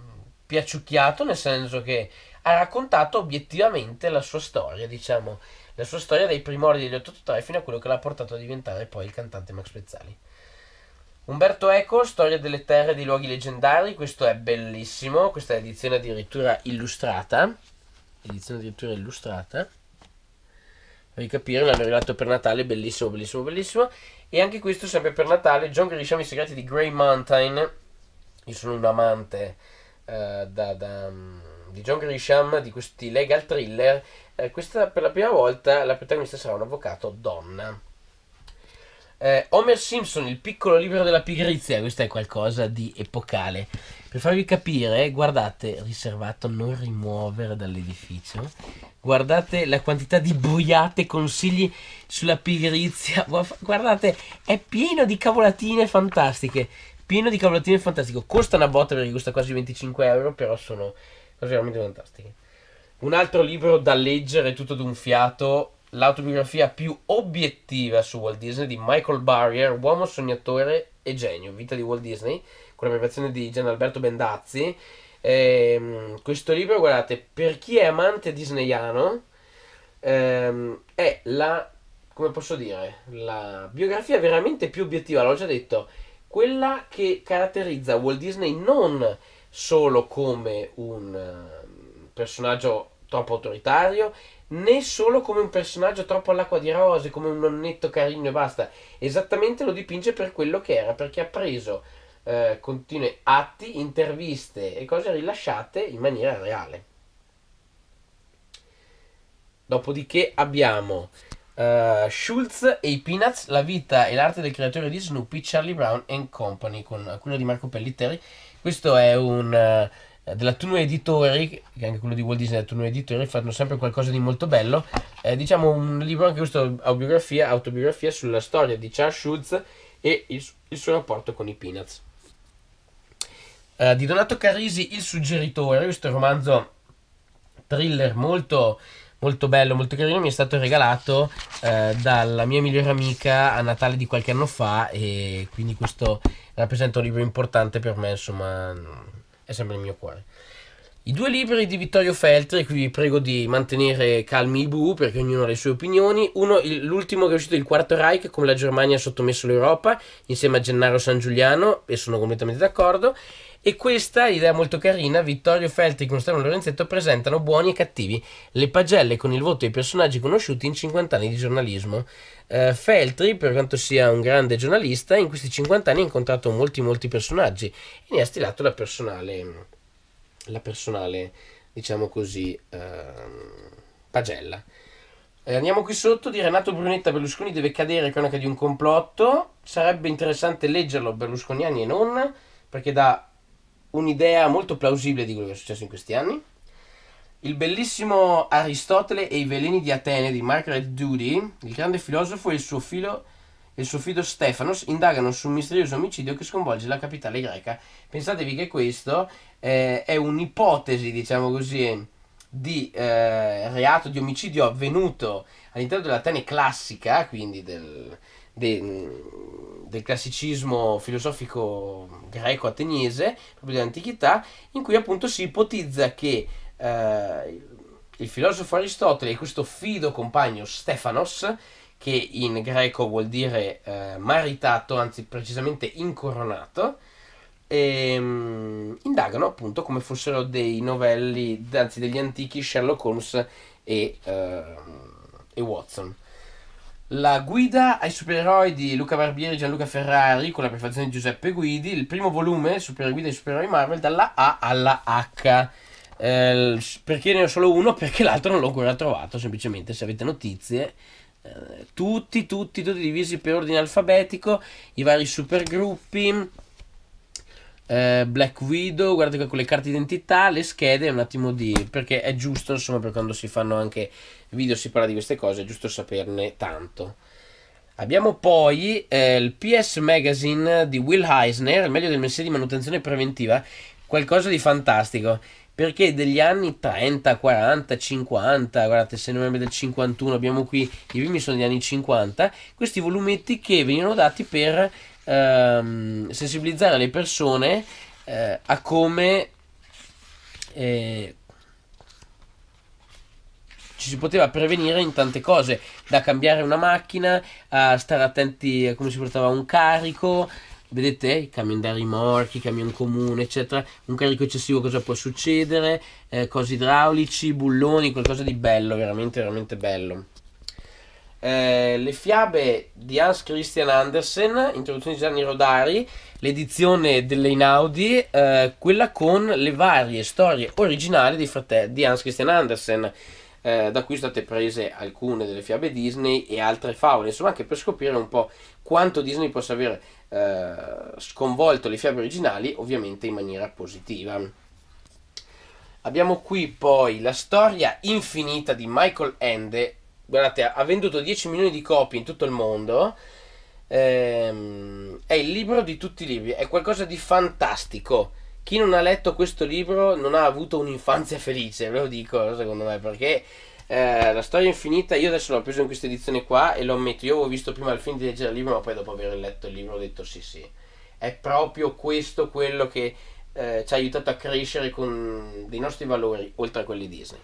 piaciucchiato nel senso che ha raccontato obiettivamente la sua storia, diciamo la sua storia dai primori degli 883 fino a quello che l'ha portato a diventare poi il cantante Max Pezzali. Umberto Eco, Storia delle terre e dei luoghi leggendari, questo è bellissimo, questa è edizione addirittura illustrata, edizione addirittura illustrata, devi capire, l'hanno regalato per Natale, bellissimo, bellissimo, bellissimo, e anche questo sempre per Natale, John Grisham, i segreti di Grey Mountain, io sono un amante uh, da, da um, di John Grisham, di questi legal thriller, eh, questa per la prima volta la protagonista sarà un avvocato donna. Eh, Homer Simpson, il piccolo libro della pigrizia, questo è qualcosa di epocale. Per farvi capire, guardate, riservato, non rimuovere dall'edificio. Guardate la quantità di boiate, consigli sulla pigrizia. Guardate, è pieno di cavolatine fantastiche. Pieno di cavolatine fantastiche. Costa una botta perché costa quasi 25 euro, però sono cose veramente fantastiche. Un altro libro da leggere tutto d'un fiato, l'autobiografia più obiettiva su Walt Disney di Michael Barrier, uomo sognatore e genio, vita di Walt Disney, con la preparazione di Gian Alberto Bendazzi. Ehm, questo libro, guardate, per chi è amante disneyano, ehm, è la, come posso dire, la biografia veramente più obiettiva, l'ho già detto, quella che caratterizza Walt Disney non solo come un eh, personaggio troppo autoritario né solo come un personaggio troppo all'acqua di rose, come un nonnetto carino e basta. Esattamente lo dipinge per quello che era, perché ha preso eh, continue atti, interviste e cose rilasciate in maniera reale. Dopodiché abbiamo uh, Schultz e i Peanuts, la vita e l'arte del creatore di Snoopy, Charlie Brown and Company, con alcune di Marco Pellitteri questo è un eh, della Tunnel Editori, che anche quello di Walt Disney della Tunnel Editori, fanno sempre qualcosa di molto bello. Eh, diciamo un libro, anche questo autobiografia, autobiografia sulla storia di Charles Schultz e il, il suo rapporto con i Peanuts. Eh, di Donato Carisi, Il suggeritore, questo romanzo thriller molto, molto bello, molto carino, mi è stato regalato eh, dalla mia migliore amica a Natale di qualche anno fa e quindi questo rappresenta un libro importante per me, insomma, è sempre nel mio cuore. I due libri di Vittorio Feltri, qui vi prego di mantenere calmi i bu perché ognuno ha le sue opinioni. Uno, il, l'ultimo che è uscito, il Quarto Reich, come la Germania ha sottomesso l'Europa, insieme a Gennaro San Giuliano, e sono completamente d'accordo. E questa, idea molto carina, Vittorio Feltri con Stefano Lorenzetto presentano Buoni e Cattivi, le pagelle con il voto dei personaggi conosciuti in 50 anni di giornalismo. Uh, Feltri, per quanto sia un grande giornalista, in questi 50 anni ha incontrato molti molti personaggi e ne ha stilato la personale la personale, diciamo così, ehm, pagella. Eh, andiamo qui sotto di Renato Brunetta Berlusconi deve cadere cronaca di un complotto. Sarebbe interessante leggerlo berlusconiani e non, perché dà un'idea molto plausibile di quello che è successo in questi anni. Il bellissimo Aristotele e i veleni di Atene di Margaret Dudy, il grande filosofo e il suo filo il suo figlio Stefanos indagano su un misterioso omicidio che sconvolge la capitale greca. Pensatevi che questo eh, è un'ipotesi, diciamo così, di eh, reato di omicidio avvenuto all'interno dell'Atene classica, quindi del, de, del classicismo filosofico greco-ateniese, proprio dell'antichità, in cui appunto si ipotizza che eh, il filosofo Aristotele e questo fido compagno Stefanos, che in greco vuol dire eh, maritato, anzi precisamente incoronato, e um, indagano appunto come fossero dei novelli, anzi degli antichi Sherlock Holmes e, uh, e Watson. La guida ai supereroi di Luca Barbieri e Gianluca Ferrari con la prefazione di Giuseppe Guidi, il primo volume, Super ai Supereroi Marvel, dalla A alla H. Eh, perché ne ho solo uno? Perché l'altro non l'ho ancora trovato, semplicemente se avete notizie. Eh, tutti, tutti, tutti divisi per ordine alfabetico, i vari supergruppi eh, Black Widow, guardate qua con le carte d'identità, le schede, un attimo di... perché è giusto, insomma, per quando si fanno anche video, si parla di queste cose, è giusto saperne tanto. Abbiamo poi eh, il PS Magazine di Will Eisner, il meglio del mestiere di manutenzione preventiva, qualcosa di fantastico, perché degli anni 30, 40, 50, guardate se novembre del 51 abbiamo qui, i primi sono degli anni 50, questi volumetti che venivano dati per ehm, sensibilizzare le persone eh, a come eh, ci si poteva prevenire in tante cose, da cambiare una macchina a stare attenti a come si portava un carico. Vedete i camion da rimorchi, camion comune, eccetera. Un carico eccessivo, cosa può succedere? Eh, cosi idraulici, bulloni, qualcosa di bello, veramente, veramente bello. Eh, le fiabe di Hans Christian Andersen, introduzione di Gianni Rodari, l'edizione delle Inaudi, eh, quella con le varie storie originali di, frate- di Hans Christian Andersen. Eh, da cui sono state prese alcune delle fiabe Disney e altre favole, insomma anche per scoprire un po' quanto Disney possa aver eh, sconvolto le fiabe originali, ovviamente in maniera positiva. Abbiamo qui poi la storia infinita di Michael Ende guardate, ha venduto 10 milioni di copie in tutto il mondo. Ehm, è il libro di tutti i libri, è qualcosa di fantastico. Chi non ha letto questo libro non ha avuto un'infanzia felice, ve lo dico secondo me, perché eh, la storia infinita io adesso l'ho preso in questa edizione qua e lo ammetto, io avevo visto prima il film di leggere il libro, ma poi dopo aver letto il libro ho detto sì sì, è proprio questo quello che eh, ci ha aiutato a crescere con dei nostri valori, oltre a quelli Disney.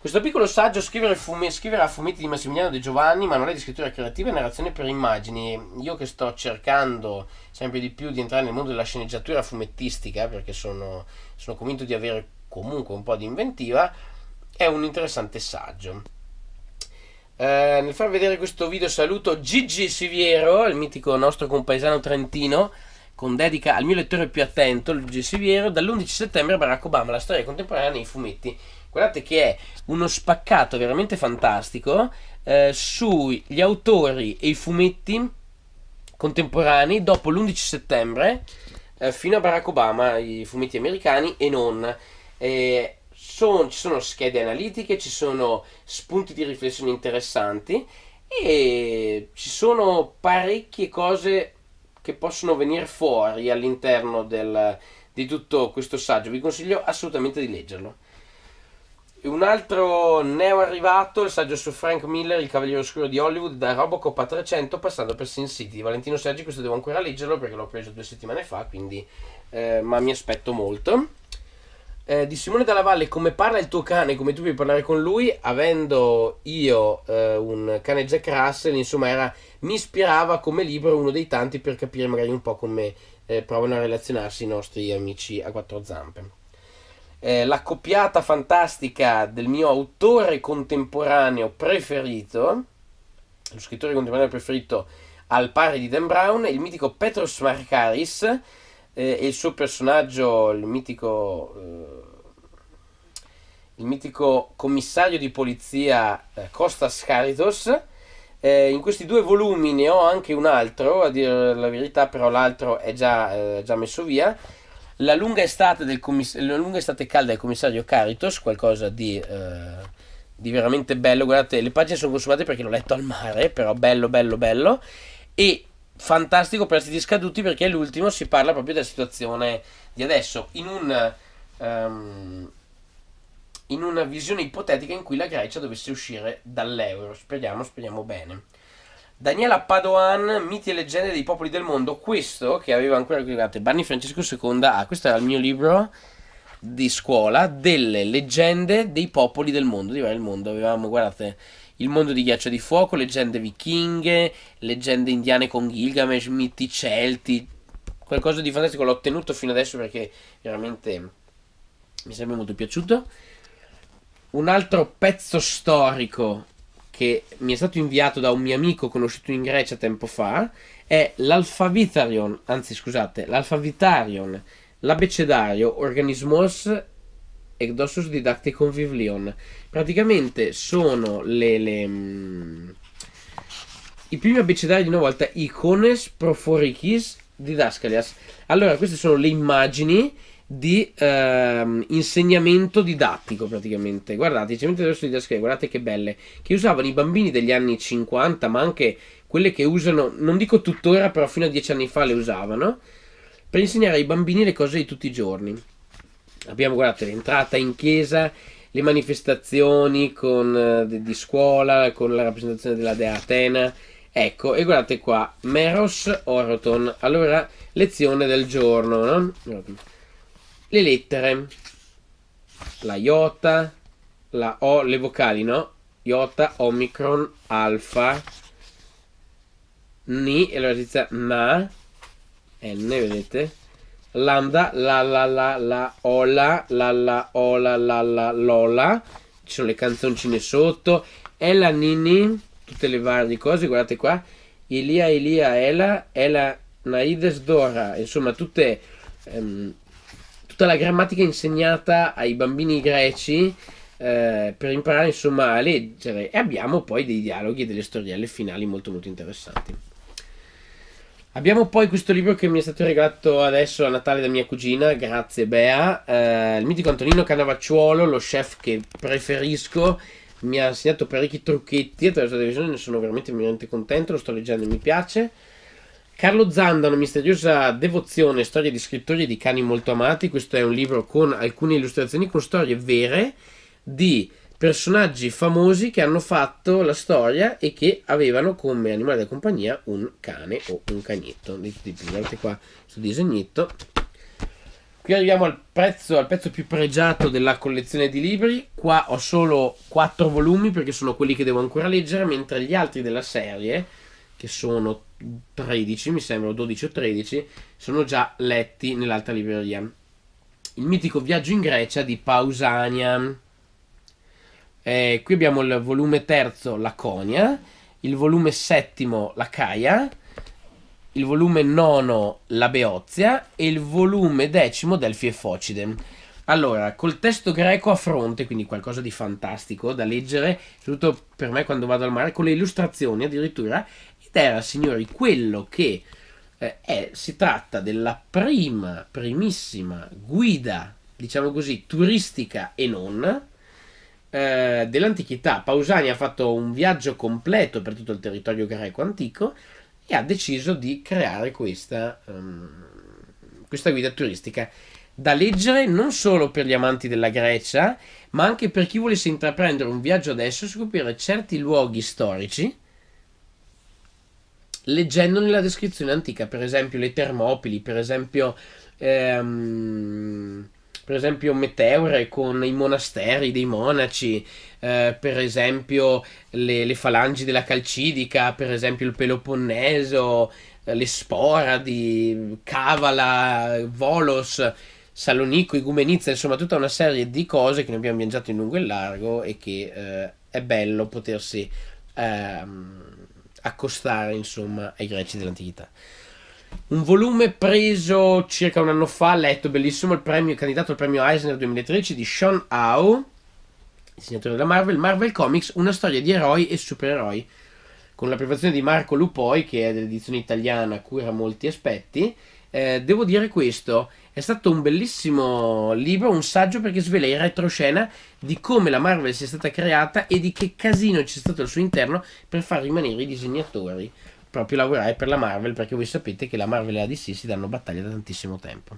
Questo piccolo saggio scrivere, fume, scrivere, a fumetti di Massimiliano De Giovanni, manuale di scrittura creativa e narrazione per immagini. Io che sto cercando sempre di più di entrare nel mondo della sceneggiatura fumettistica, perché sono, sono convinto di avere comunque un po' di inventiva, è un interessante saggio. Eh, nel far vedere questo video saluto Gigi Siviero, il mitico nostro compaesano trentino, con dedica al mio lettore più attento, Luigi Siviero, dall'11 settembre Barack Obama, la storia contemporanea nei fumetti Guardate che è uno spaccato veramente fantastico eh, sugli autori e i fumetti contemporanei dopo l'11 settembre eh, fino a Barack Obama, i fumetti americani e non. Eh, son, ci sono schede analitiche, ci sono spunti di riflessione interessanti e ci sono parecchie cose che possono venire fuori all'interno del, di tutto questo saggio. Vi consiglio assolutamente di leggerlo. Un altro neo arrivato, il saggio su Frank Miller, Il Cavaliere Oscuro di Hollywood, da Robocop a 300, passando per Sin City di Valentino Sergi. Questo devo ancora leggerlo perché l'ho preso due settimane fa, quindi, eh, ma mi aspetto molto. Eh, di Simone Dalla Valle, come parla il tuo cane, come tu puoi parlare con lui, avendo io eh, un cane Jack Russell, insomma, era, mi ispirava come libro uno dei tanti per capire magari un po' come eh, provano a relazionarsi i nostri amici a quattro zampe eh, l'accoppiata fantastica del mio autore contemporaneo preferito, lo scrittore contemporaneo preferito al pari di Dan Brown, il mitico Petros Markaris eh, e il suo personaggio, il mitico, eh, il mitico commissario di polizia Costas eh, Caritos. Eh, in questi due volumi ne ho anche un altro, a dire la verità, però l'altro è già, eh, già messo via la lunga estate, del commiss- la lunga estate calda del commissario Caritos, qualcosa di, eh, di veramente bello. Guardate, le pagine sono consumate perché l'ho letto al mare, però bello, bello, bello. E fantastico per stati scaduti perché all'ultimo si parla proprio della situazione di adesso. In un... Um, in una visione ipotetica in cui la Grecia dovesse uscire dall'euro. Speriamo, speriamo bene. Daniela Padoan, Miti e leggende dei popoli del mondo. Questo che aveva ancora guardate, Barney Francesco II. Ah, questo era il mio libro di scuola delle leggende dei popoli del mondo. Di il mondo avevamo, guardate, il mondo di ghiaccio di fuoco, leggende vichinghe, leggende indiane con Gilgamesh, miti celti. Qualcosa di fantastico l'ho ottenuto fino adesso perché veramente mi sembra molto piaciuto. Un altro pezzo storico che mi è stato inviato da un mio amico conosciuto in Grecia tempo fa è l'alfavitarion, anzi scusate, l'alfavitarion, l'abecedario organismos Egdossus Didacticum Vivlion. Praticamente sono le, le mh, mm, i primi abecedari di una volta Icones Proforichis Didascalias. Allora, queste sono le immagini di ehm, insegnamento didattico praticamente. Guardate, il cimitero verso di Dascale, guardate che belle, che usavano i bambini degli anni 50, ma anche quelle che usano, non dico tuttora, però fino a dieci anni fa le usavano, per insegnare ai bambini le cose di tutti i giorni. Abbiamo, guardate, l'entrata in chiesa, le manifestazioni con, eh, di, di scuola, con la rappresentazione della dea Atena, Ecco, e guardate qua, Meros Oroton, allora lezione del giorno, no? le lettere. La iota, la O, le vocali, no? Iota, Omicron, Alfa, Ni, e la si dice Na, N, vedete? Lambda, la la la la ola, la la ola, la la lola. Ci sono le canzoncine sotto. e la Nini, tutte le varie cose, guardate qua. Ilia, Ilia, Ela, Ela, Naides, Dora. Insomma, tutte... Um, tutta la grammatica insegnata ai bambini greci eh, per imparare insomma a leggere e abbiamo poi dei dialoghi e delle storielle finali molto molto interessanti. Abbiamo poi questo libro che mi è stato regalato adesso a Natale da mia cugina, grazie Bea, eh, il mitico Antonino Canavacciuolo, lo chef che preferisco, mi ha insegnato parecchi trucchetti attraverso la televisione, ne sono veramente, veramente contento, lo sto leggendo e mi piace. Carlo Zanda, una misteriosa devozione, storia di scrittori di cani molto amati. Questo è un libro con alcune illustrazioni, con storie vere di personaggi famosi che hanno fatto la storia e che avevano come animale da compagnia un cane o un cagnetto. Guardate qua questo disegnetto. Qui arriviamo al, prezzo, al pezzo più pregiato della collezione di libri. Qua ho solo quattro volumi perché sono quelli che devo ancora leggere, mentre gli altri della serie, che sono 13, mi sembra, 12 o 13, sono già letti nell'altra libreria. Il mitico viaggio in Grecia di Pausania. Eh, qui abbiamo il volume terzo, Laconia, il volume settimo, Lacaia, il volume nono, La Beozia e il volume decimo, Delfi e Focide. Allora, col testo greco a fronte, quindi qualcosa di fantastico da leggere, soprattutto per me quando vado al mare, con le illustrazioni addirittura, era, signori, quello che eh, è, si tratta della prima, primissima guida, diciamo così, turistica e non, eh, dell'antichità. Pausani ha fatto un viaggio completo per tutto il territorio greco antico e ha deciso di creare questa, um, questa guida turistica da leggere non solo per gli amanti della Grecia, ma anche per chi volesse intraprendere un viaggio adesso e scoprire certi luoghi storici leggendo nella descrizione antica, per esempio le Termopili, per esempio, ehm, per esempio Meteore con i monasteri dei monaci, eh, per esempio le, le, falangi della Calcidica, per esempio il Peloponneso, eh, le Spora di Cavala, Volos. Salonico, Igumenizia, insomma tutta una serie di cose che ne abbiamo viaggiato in lungo e in largo e che eh, è bello potersi ehm, accostare insomma ai greci dell'antichità. Un volume preso circa un anno fa, letto bellissimo, il premio, candidato al premio Eisner 2013 di Sean Howe, disegnatore della Marvel, Marvel Comics, una storia di eroi e supereroi, con la privazione di Marco Lupoi, che è dell'edizione italiana, cura molti aspetti. Eh, devo dire questo, è stato un bellissimo libro, un saggio perché svela in retroscena di come la Marvel sia stata creata e di che casino c'è stato al suo interno per far rimanere i disegnatori proprio lavorare per la Marvel perché voi sapete che la Marvel e la DC si danno battaglia da tantissimo tempo.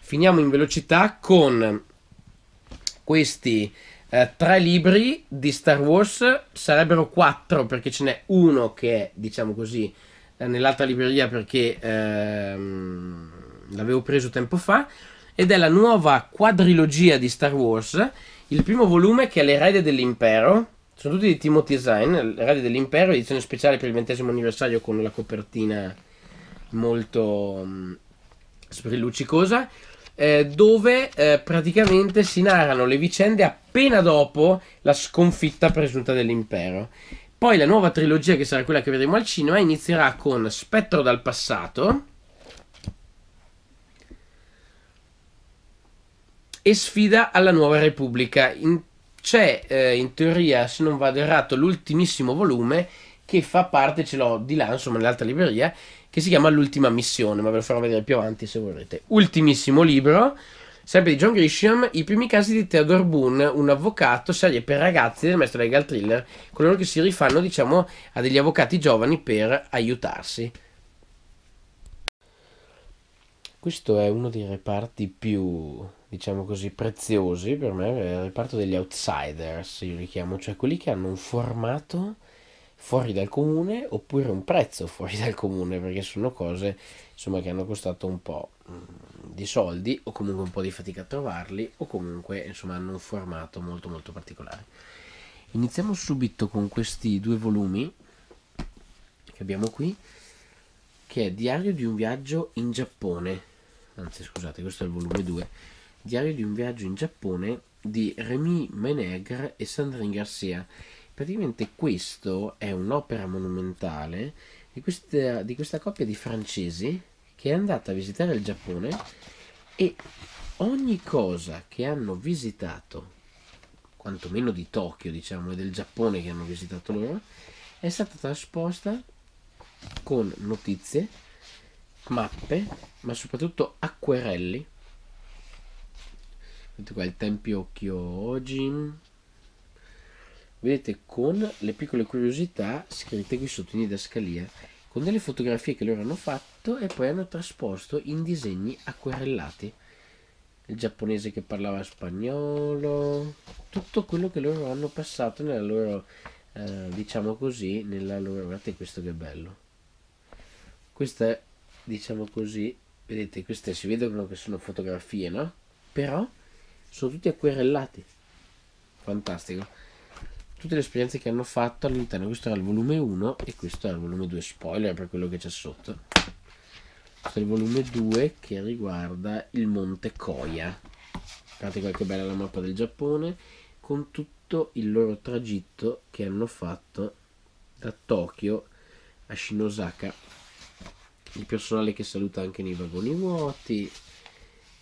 Finiamo in velocità con questi eh, tre libri di Star Wars, sarebbero quattro perché ce n'è uno che è, diciamo così, eh, nell'altra libreria perché... Ehm, l'avevo preso tempo fa, ed è la nuova quadrilogia di Star Wars, il primo volume che è L'erede dell'impero, sono tutti di Timothy Zahn, L'erede dell'impero, edizione speciale per il ventesimo anniversario con la copertina molto mh, mm, sprilluccicosa, eh, dove eh, praticamente si narrano le vicende appena dopo la sconfitta presunta dell'impero. Poi la nuova trilogia, che sarà quella che vedremo al cinema, inizierà con Spettro dal passato, e sfida alla Nuova Repubblica. In, c'è eh, in teoria, se non vado errato, l'ultimissimo volume che fa parte, ce l'ho di là, insomma, nell'altra libreria, che si chiama L'ultima missione, ma ve lo farò vedere più avanti se volete. Ultimissimo libro, sempre di John Grisham, i primi casi di Theodore Boone, un avvocato, serie per ragazzi del maestro legal thriller, coloro che si rifanno, diciamo, a degli avvocati giovani per aiutarsi. Questo è uno dei reparti più diciamo così, preziosi per me è il reparto degli outsiders, io li chiamo, cioè quelli che hanno un formato fuori dal comune oppure un prezzo fuori dal comune, perché sono cose insomma che hanno costato un po' mm, di soldi o comunque un po' di fatica a trovarli o comunque insomma hanno un formato molto molto particolare. Iniziamo subito con questi due volumi che abbiamo qui, che è Diario di un viaggio in Giappone, anzi scusate, questo è il volume 2 Diario di un viaggio in Giappone di Remy Menegre e Sandrine Garcia. Praticamente questo è un'opera monumentale di questa, di questa coppia di francesi che è andata a visitare il Giappone e ogni cosa che hanno visitato, quantomeno di Tokyo, diciamo, e del Giappone che hanno visitato loro, è stata trasposta con notizie, mappe, ma soprattutto acquerelli vedete qua il tempio Kyoji vedete con le piccole curiosità scritte qui sotto in didascalia con delle fotografie che loro hanno fatto e poi hanno trasposto in disegni acquerellati il giapponese che parlava spagnolo tutto quello che loro hanno passato nella loro eh, diciamo così nella loro guardate questo che bello questa è diciamo così vedete queste si vedono che sono fotografie no però sono tutti acquerellati. Fantastico. Tutte le esperienze che hanno fatto all'interno. Questo era il volume 1 e questo era il volume 2. Spoiler per quello che c'è sotto. Questo è il volume 2 che riguarda il Monte Koya. Guardate qua che bella la mappa del Giappone. Con tutto il loro tragitto che hanno fatto da Tokyo a Shinosaka. Il personale che saluta anche nei vagoni vuoti,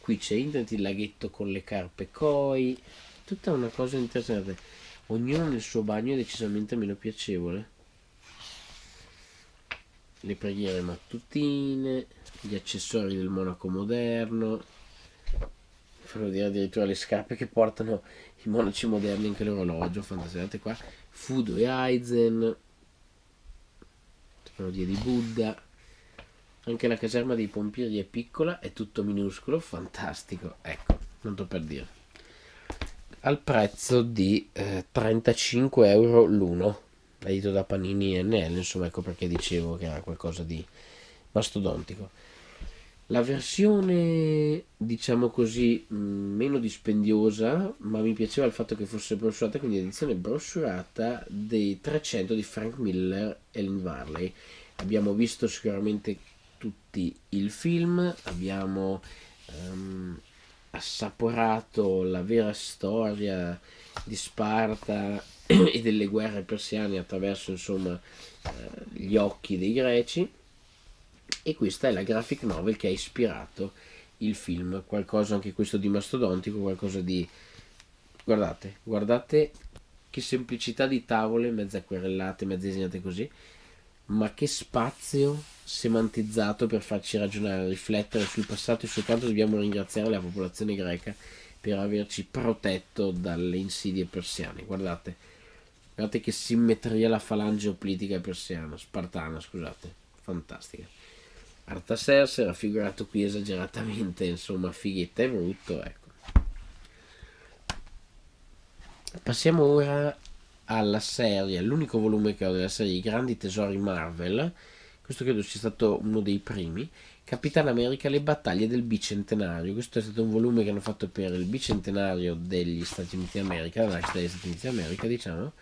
qui c'è internet, il laghetto con le carpe koi, tutta una cosa interessante. Ognuno nel suo bagno è decisamente meno piacevole. Le preghiere mattutine, gli accessori del monaco moderno, farò dire addirittura le scarpe che portano i monaci moderni, anche l'orologio, fantasiate qua, Fudo e Aizen, farò di Buddha anche la caserma dei pompieri è piccola, è tutto minuscolo, fantastico. Ecco, tanto per dire. Al prezzo di eh, 35 euro l'uno, edito da Panini e NL, insomma, ecco perché dicevo che era qualcosa di mastodontico. La versione, diciamo così, mm, meno dispendiosa, ma mi piaceva il fatto che fosse brossurata, quindi edizione brossurata dei 300 di Frank Miller e Lynn Varley. Abbiamo visto sicuramente tutti il film, abbiamo um, assaporato la vera storia di Sparta e delle guerre persiane attraverso insomma eh, gli occhi dei greci e questa è la graphic novel che ha ispirato il film, qualcosa anche questo di mastodontico, qualcosa di guardate, guardate che semplicità di tavole mezza querellate, mezza disegnate così, ma che spazio semantizzato per farci ragionare, riflettere sul passato e su quanto dobbiamo ringraziare la popolazione greca per averci protetto dalle insidie persiane. Guardate, guardate che simmetria la falange politica persiana, spartana, scusate, fantastica. è raffigurato qui esageratamente, insomma, fighetta e brutto, ecco. Passiamo ora alla serie, all'unico volume che ho della serie I Grandi Tesori Marvel, questo credo sia stato uno dei primi, Capitan America, le battaglie del bicentenario, questo è stato un volume che hanno fatto per il bicentenario degli Stati Uniti d'America, la nascita degli Stati Uniti d'America diciamo,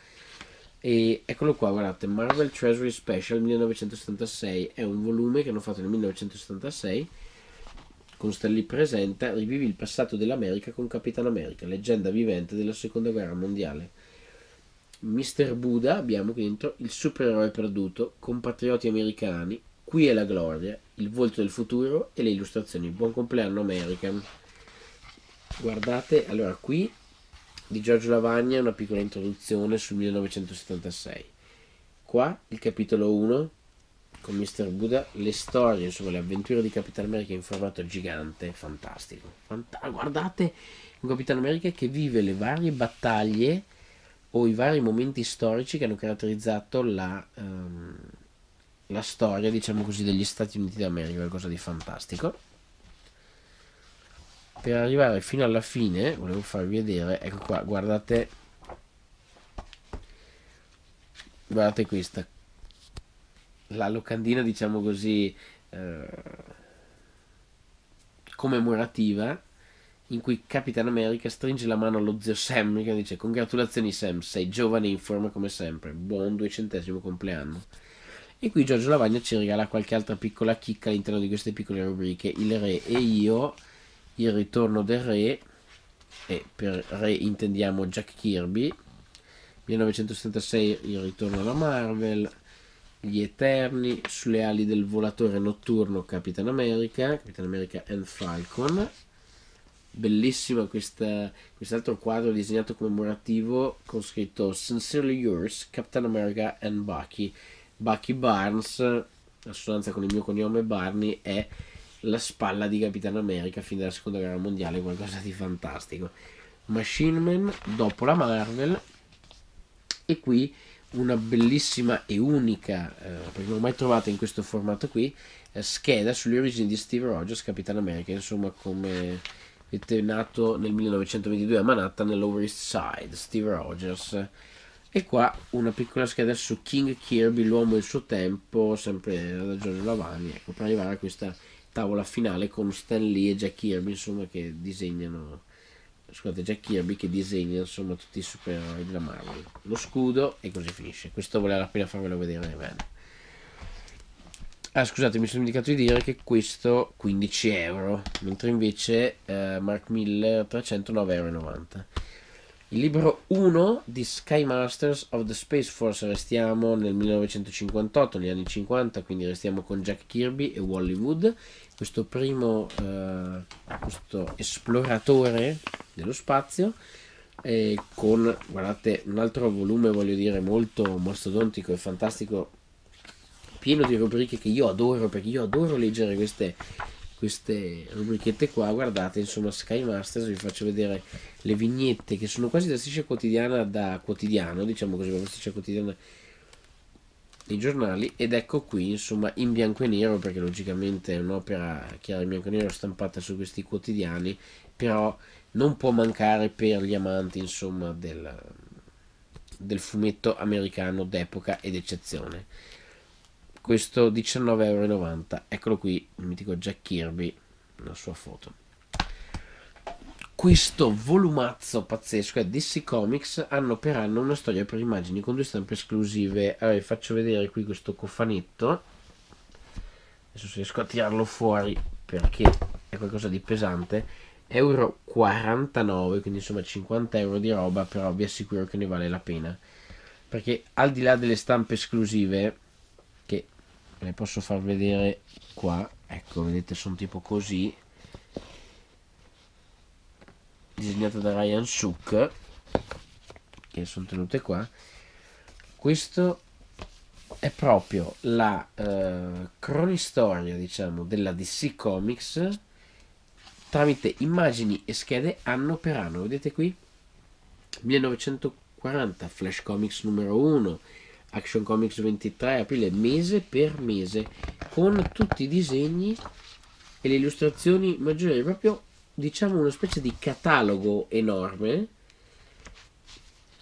e eccolo qua, guardate, Marvel Treasury Special 1976, è un volume che hanno fatto nel 1976 con Stanley presenta Rivivi il passato dell'America con Capitan America, leggenda vivente della seconda guerra mondiale. Mr. Buddha abbiamo qui dentro il supereroe perduto, compatrioti americani, qui è la gloria, il volto del futuro e le illustrazioni. Buon compleanno American. Guardate, allora qui di Giorgio Lavagna una piccola introduzione sul 1976. Qua il capitolo 1 con Mr. Buddha, le storie, insomma le avventure di Capitan America in formato gigante, fantastico. Fant- guardate un Capitan America che vive le varie battaglie o i vari momenti storici che hanno caratterizzato la, um, la storia, diciamo così, degli Stati Uniti d'America, qualcosa di fantastico. Per arrivare fino alla fine, volevo farvi vedere, ecco qua, guardate, guardate questa, la locandina, diciamo così, eh, commemorativa in cui Capitan America stringe la mano allo zio Sam e dice congratulazioni Sam, sei giovane e in forma come sempre, buon duecentesimo compleanno. E qui Giorgio Lavagna ci regala qualche altra piccola chicca all'interno di queste piccole rubriche, il re e io, il ritorno del re, e per re intendiamo Jack Kirby, 1976 il ritorno alla Marvel, gli Eterni, sulle ali del volatore notturno Capitan America, Capitan America and Falcon, bellissima questa, quest'altro quadro disegnato commemorativo con scritto Sincerely Yours, Captain America and Bucky. Bucky Barnes, assonanza con il mio cognome Barney, è la spalla di Capitano America fin dalla seconda guerra mondiale, qualcosa di fantastico. Machine Man dopo la Marvel e qui una bellissima e unica, eh, perché ormai trovata in questo formato qui, eh, scheda sulle origini di Steve Rogers, Capitano America, insomma come è nato nel 1922 a Manhattan, nell'Over East Side, Steve Rogers. E qua una piccola scheda su King Kirby, l'uomo del suo tempo, sempre da Giorgio Lavani, ecco, per arrivare a questa tavola finale con Stan Lee e Jack Kirby, insomma, che disegnano scusate, Jack Kirby che disegna insomma tutti i supereroi della Marvel. Lo scudo e così finisce. Questo volevo appena farvelo vedere bene. Ah, scusate, mi sono dimenticato di dire che questo 15 euro, mentre invece eh, Mark Miller 309,90 Il libro 1 di Sky Masters of the Space Force, restiamo nel 1958, negli anni 50, quindi restiamo con Jack Kirby e Wally Wood, questo primo eh, questo esploratore dello spazio, e eh, con, guardate, un altro volume, voglio dire, molto mastodontico e fantastico pieno di rubriche che io adoro, perché io adoro leggere queste, queste rubrichette qua. Guardate, insomma, Sky Masters, vi faccio vedere le vignette che sono quasi da striscia quotidiana da quotidiano, diciamo così, la striscia quotidiana dei giornali. Ed ecco qui, insomma, in bianco e nero, perché logicamente è un'opera chiara in bianco e nero stampata su questi quotidiani, però non può mancare per gli amanti, insomma, del, del fumetto americano d'epoca ed eccezione questo 19,90€. Eccolo qui, il mitico Jack Kirby, la sua foto. Questo volumazzo pazzesco è DC Comics, anno per anno una storia per immagini con due stampe esclusive. Allora vi faccio vedere qui questo cofanetto. Adesso se riesco a tirarlo fuori perché è qualcosa di pesante. Euro 49, quindi insomma 50 euro di roba, però vi assicuro che ne vale la pena. Perché al di là delle stampe esclusive, ve le posso far vedere qua ecco vedete sono tipo così disegnate da Ryan Suk che sono tenute qua questo è proprio la eh, cronistoria diciamo della DC Comics tramite immagini e schede anno per anno vedete qui 1940 Flash Comics numero 1 Action Comics 23 aprile mese per mese con tutti i disegni e le illustrazioni maggiori proprio diciamo una specie di catalogo enorme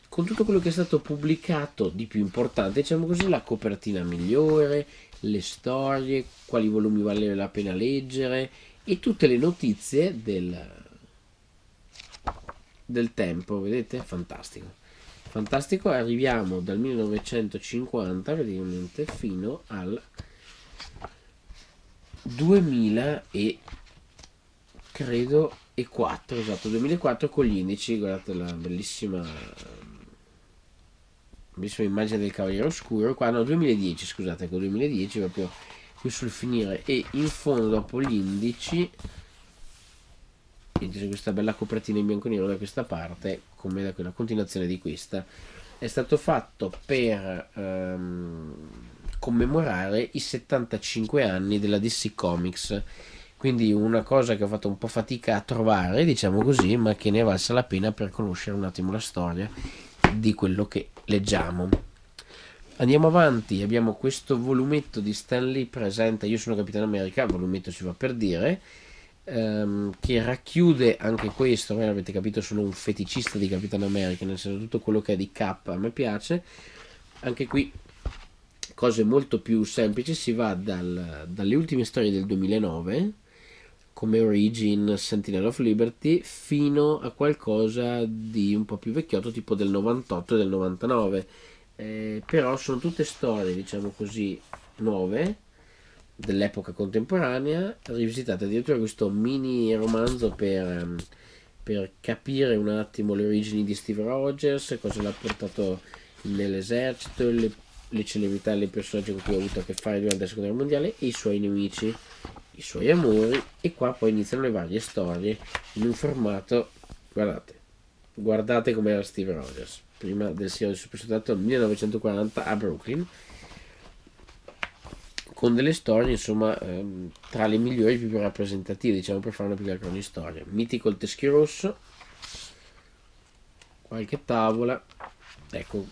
con tutto quello che è stato pubblicato di più importante diciamo così la copertina migliore le storie quali volumi vale la pena leggere e tutte le notizie del, del tempo vedete fantastico Fantastico, arriviamo dal 1950 praticamente fino al 2000 e credo e 4, esatto, 2004 con gli indici, guardate la bellissima bellissima immagine del Cavaliere Oscuro, qua no, 2010, scusate, con ecco, 2010 proprio qui sul finire e in fondo dopo gli indici c'è questa bella copertina in bianco e nero da questa parte come da quella continuazione di questa è stato fatto per ehm, commemorare i 75 anni della DC Comics quindi una cosa che ho fatto un po' fatica a trovare diciamo così ma che ne è valsa la pena per conoscere un attimo la storia di quello che leggiamo andiamo avanti abbiamo questo volumetto di Stanley presenta io sono Capitano America volumetto si va per dire ehm, che racchiude anche questo, ormai l'avete capito, sono un feticista di Capitan America, nel senso tutto quello che è di Cap a me piace, anche qui cose molto più semplici, si va dal, dalle ultime storie del 2009 come Origin, Sentinel of Liberty, fino a qualcosa di un po' più vecchiotto, tipo del 98 e del 99. Eh, però sono tutte storie, diciamo così, nuove, dell'epoca contemporanea, rivisitata addirittura questo mini romanzo per, ehm, per, capire un attimo le origini di Steve Rogers, cosa l'ha portato nell'esercito, le, le celebrità e i personaggi con cui ha avuto a che fare durante la seconda guerra mondiale e i suoi nemici, i suoi amori e qua poi iniziano le varie storie in un formato, guardate, guardate com'era Steve Rogers prima del siero di Super Soldato 1940 a Brooklyn con delle storie insomma ehm, tra le migliori e più rappresentative diciamo per fare una piccola cronistoria mitico il teschio rosso qualche tavola ecco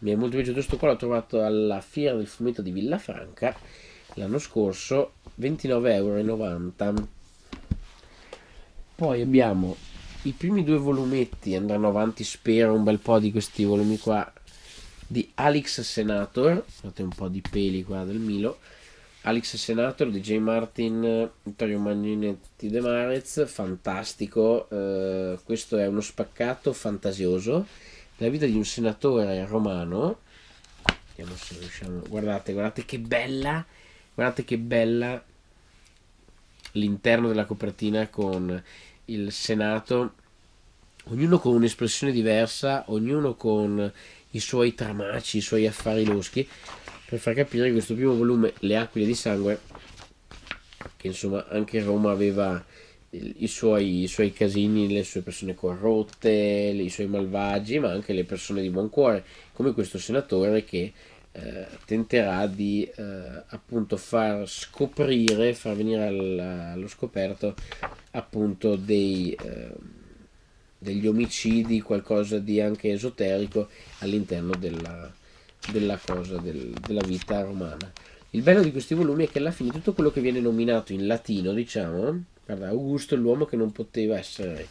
mi è molto piaciuto questo qua l'ho trovato alla fiera del fumetto di Villafranca l'anno scorso 29,90 euro poi abbiamo i primi due volumetti andranno avanti spero un bel po' di questi volumi qua di Alex Senator, fate un po' di peli qua del Milo, Alex Senator, DJ Martin, Vittorio Magninetti De Marez, fantastico, eh, questo è uno spaccato fantasioso, la vita di un senatore romano, vediamo se riusciamo, guardate, guardate che bella, guardate che bella l'interno della copertina con il Senato, ognuno con un'espressione diversa, ognuno con i suoi tramaci, i suoi affari loschi, per far capire questo primo volume, Le Aquile di Sangue, che insomma anche Roma aveva i suoi, i suoi, casini, le sue persone corrotte, i suoi malvagi, ma anche le persone di buon cuore, come questo senatore che eh, tenterà di eh, appunto far scoprire, far venire alla, allo scoperto appunto dei, eh, degli omicidi, qualcosa di anche esoterico all'interno della, della cosa, del, della vita romana. Il bello di questi volumi è che alla fine tutto quello che viene nominato in latino, diciamo, guarda, Augusto è l'uomo che non poteva essere,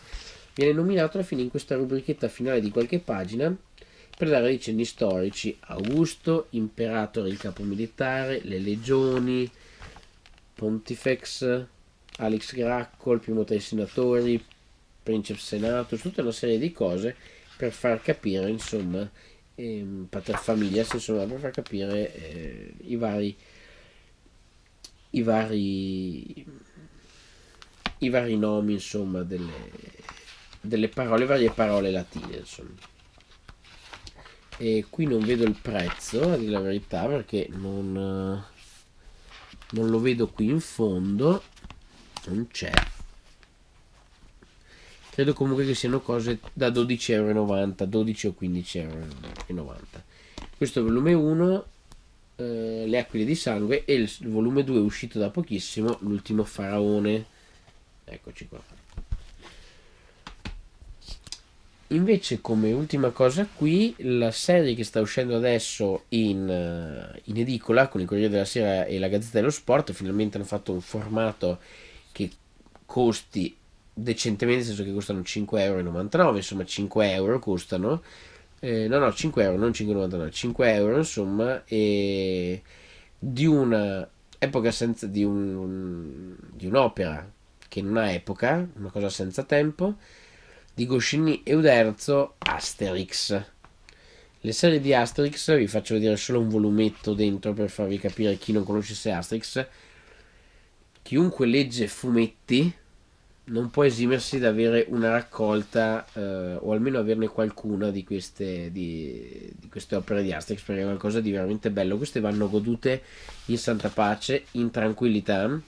viene nominato alla fine in questa rubrichetta finale di qualche pagina per dare cenni storici. Augusto, imperatore, il capo militare, le legioni, Pontifex, Alex Gracco, il primo tra i senatori, Princeps senato, tutta una serie di cose per far capire, insomma, ehm, paterfamilias insomma per far capire eh, i vari i vari i vari nomi insomma delle, delle parole varie parole latine insomma e qui non vedo il prezzo a dire la verità perché non non lo vedo qui in fondo non c'è Credo comunque che siano cose da 12,90 euro, 12 o 15,90 euro. Questo è il volume 1, eh, Le aquile di sangue, e il volume 2 uscito da pochissimo, L'ultimo faraone. Eccoci qua. Invece come ultima cosa qui, la serie che sta uscendo adesso in, eh, in edicola con il Corriere della Sera e la Gazzetta dello Sport, finalmente hanno fatto un formato che costi decentemente, nel senso che costano 5,99€, insomma 5€ costano. Eh, no, no, 5€, non 5,99€, 5€ insomma, e di una epoca senza, di, un, di un'opera che non ha epoca, una cosa senza tempo, di Goscinny e Uderzo, Asterix. Le serie di Asterix, vi faccio vedere solo un volumetto dentro per farvi capire chi non conoscesse Asterix. Chiunque legge fumetti, non può esimersi da avere una raccolta eh, o almeno averne qualcuna di queste, di, di queste opere di Asterix perché è qualcosa di veramente bello. Queste vanno godute in santa pace, in tranquillità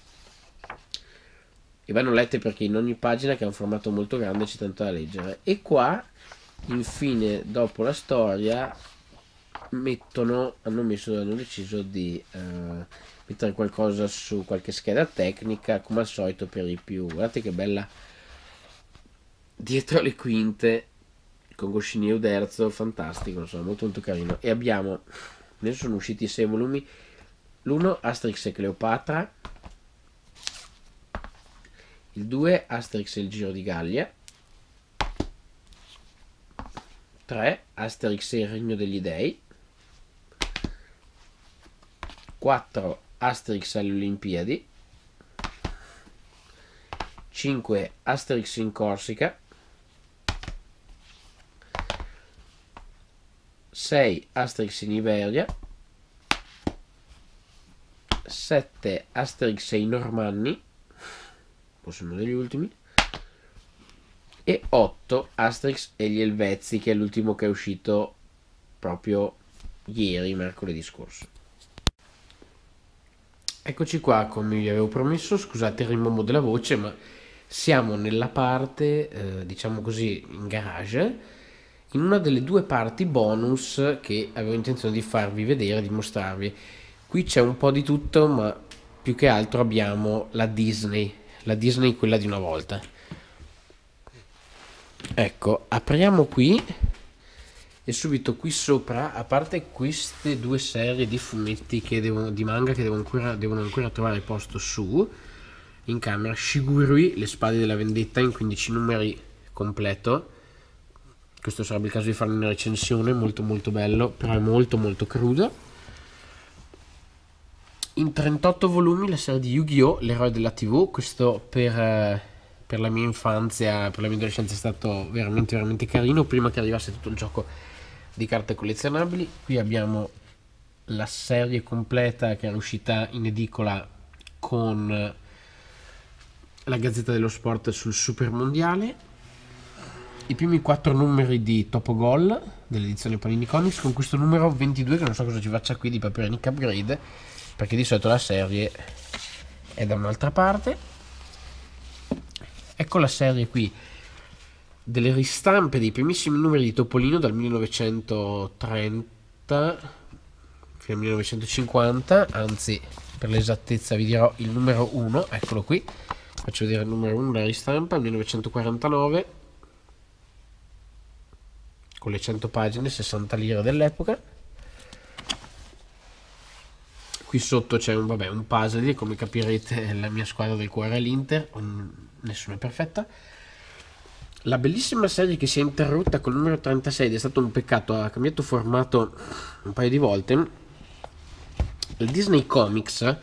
e vanno lette perché in ogni pagina che ha un formato molto grande c'è tanto da leggere. E qua, infine, dopo la storia, mettono, hanno, messo, hanno deciso di... Eh, mettere qualcosa su qualche scheda tecnica come al solito per i più guardate che bella dietro le quinte con Goscinio terzo fantastico insomma molto molto carino e abbiamo ne sono usciti sei volumi l'uno Asterix e Cleopatra il 2 Asterix e il Giro di Gallia 3 Asterix e il Regno degli Dei 4 Asterix alle Olimpiadi, 5 Asterix in Corsica, 6 Asterix in Iberia, 7 Asterix ai Normanni, forse uno degli ultimi, e 8 Asterix e gli Elvezzi, che è l'ultimo che è uscito proprio ieri, mercoledì scorso. Eccoci qua, come vi avevo promesso, scusate il rimombo della voce, ma siamo nella parte, eh, diciamo così, in garage, in una delle due parti bonus che avevo intenzione di farvi vedere, di mostrarvi. Qui c'è un po' di tutto, ma più che altro abbiamo la Disney, la Disney quella di una volta. Ecco, apriamo qui e subito qui sopra, a parte queste due serie di fumetti devono, di manga che devono ancora, devono ancora trovare posto su, in camera, Shigurui, le spade della vendetta in 15 numeri completo, questo sarebbe il caso di farne una recensione, molto molto bello, però è molto molto crudo. In 38 volumi la serie di Yu-Gi-Oh! L'eroe della TV, questo per eh, per la mia infanzia, per la mia adolescenza è stato veramente veramente carino prima che arrivasse tutto il gioco di carte collezionabili. Qui abbiamo la serie completa che era uscita in edicola con eh, la Gazzetta dello Sport sul Super Mondiale. I primi quattro numeri di Topo Gol dell'edizione Panini Comics con questo numero 22 che non so cosa ci faccia qui di Paperonic Upgrade perché di solito la serie è da un'altra parte. Ecco la serie qui delle ristampe dei primissimi numeri di Topolino dal 1930 fino al 1950, anzi per l'esattezza vi dirò il numero 1, eccolo qui, faccio vedere il numero 1 della ristampa, 1949, con le 100 pagine, 60 lire dell'epoca. Qui sotto c'è un, vabbè, un puzzle, come capirete la mia squadra del cuore è l'Inter, nessuno è perfetta. La bellissima serie che si è interrotta col numero 36 ed è stato un peccato, ha cambiato formato un paio di volte. Il Disney Comics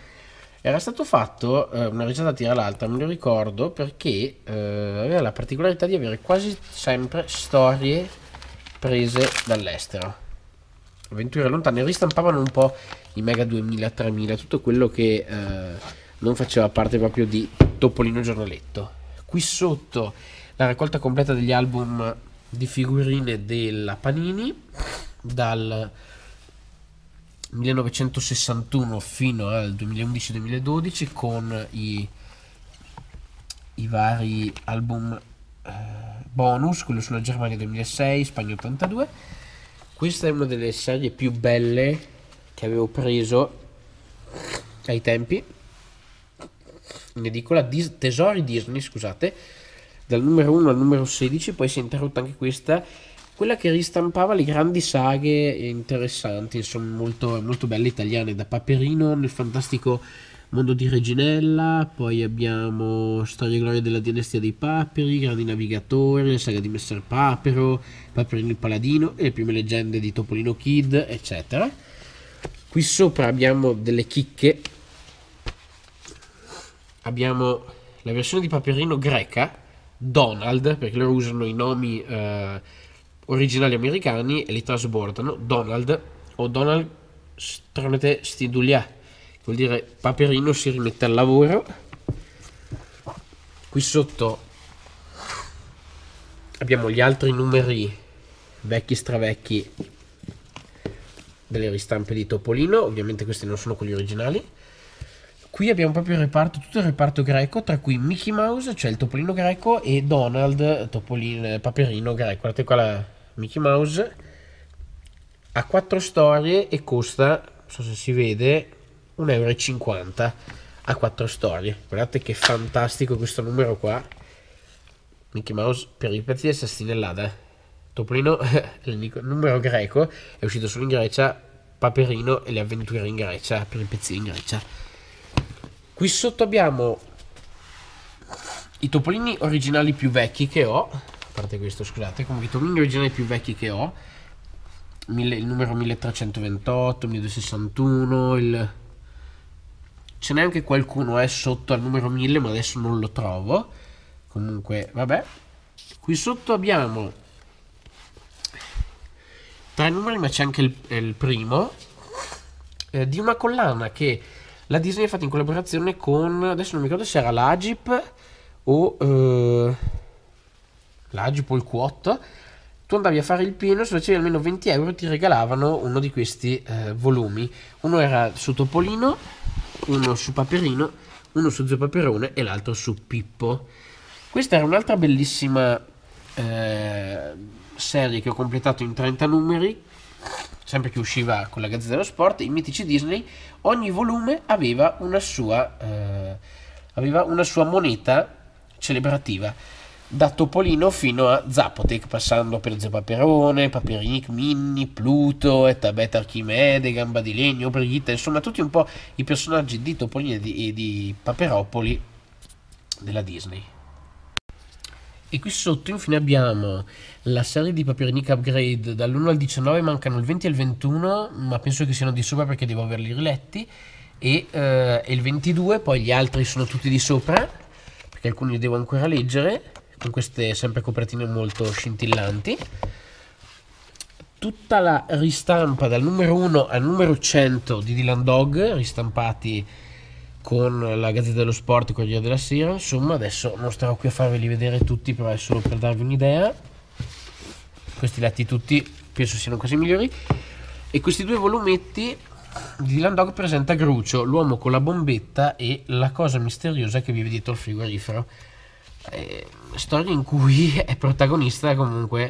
era stato fatto eh, una risata tira l'altra, me lo ricordo, perché eh, aveva la particolarità di avere quasi sempre storie prese dall'estero. Avventure lontane, ristampavano un po' i Mega 2000, 3000, tutto quello che eh, non faceva parte proprio di Topolino Giornaletto. Qui sotto la raccolta completa degli album di figurine della Panini dal 1961 fino al 2011-2012 con i, i vari album eh, bonus, quello sulla Germania 2006, Spagna 82. Questa è una delle serie più belle che avevo preso ai tempi in edicola Dis- Tesori Disney, scusate, dal numero 1 al numero 16, poi si è interrotta anche questa, quella che ristampava le grandi saghe interessanti, insomma molto, molto belle italiane, da Paperino nel fantastico Mondo di Reginella, poi abbiamo Storia e Gloria della Dinastia dei Paperi, Grandi Navigatori, la saga di Messer Papero, Paperino il Paladino e le prime leggende di Topolino Kid, eccetera. Qui sopra abbiamo delle chicche, abbiamo la versione di Paperino greca, Donald, perché loro usano i nomi eh, originali americani e li trasbordano, Donald o Donald Stranete Stidulia, vuol dire Paperino si rimette al lavoro. Qui sotto abbiamo gli altri numeri vecchi stravecchi delle ristampe di Topolino, ovviamente questi non sono quelli originali. Qui abbiamo proprio il reparto, tutto il reparto greco, tra cui Mickey Mouse, cioè il topolino greco, e Donald, topolino, paperino greco. Guardate qua la Mickey Mouse. Ha quattro storie e costa, non so se si vede, 1,50 euro a quattro storie. Guardate che fantastico questo numero qua. Mickey Mouse per i pezzi di sastinellata. Topolino, numero greco, è uscito solo in Grecia. Paperino e le avventure in Grecia per i pezzi in Grecia. Qui sotto abbiamo i topolini originali più vecchi che ho. A parte questo, scusate. Comunque i topolini originali più vecchi che ho. il numero 1328, 1261, il... Ce n'è anche qualcuno eh, sotto al numero 1000, ma adesso non lo trovo. Comunque, vabbè. Qui sotto abbiamo tre numeri, ma c'è anche il, il primo, eh, di una collana che la Disney ha fatto in collaborazione con, adesso non mi ricordo se era l'Agip o eh, l'Agip o il Quot, tu andavi a fare il pieno, se facevi almeno 20 euro ti regalavano uno di questi eh, volumi. Uno era su Topolino, uno su Paperino, uno su Zio Paperone e l'altro su Pippo. Questa era un'altra bellissima eh, serie che ho completato in 30 numeri sempre che usciva con la Gazzetta dello Sport, i mitici Disney, ogni volume aveva una sua, eh, aveva una sua moneta celebrativa, da Topolino fino a Zapotec, passando per Zio Paperone, Minni, Pluto, Etabet Archimede, Gamba di Legno, Brigitte, insomma tutti un po' i personaggi di Topolino e di, e di Paperopoli della Disney. E qui sotto infine abbiamo la serie di Papiernica Upgrade dall'1 al 19 mancano il 20 e il 21, ma penso che siano di sopra perché devo averli riletti. E, eh, il 22, poi gli altri sono tutti di sopra, perché alcuni li devo ancora leggere, con queste sempre copertine molto scintillanti. Tutta la ristampa dal numero 1 al numero 100 di Dylan Dog, ristampati con la Gazzetta dello Sport e Corriere della Sera. Insomma, adesso non starò qui a farveli vedere tutti, però è solo per darvi un'idea questi letti tutti penso siano quasi migliori e questi due volumetti Dylan Dog presenta Grucio, l'uomo con la bombetta e la cosa misteriosa che vive dietro il frigorifero. Eh, storia in cui è protagonista comunque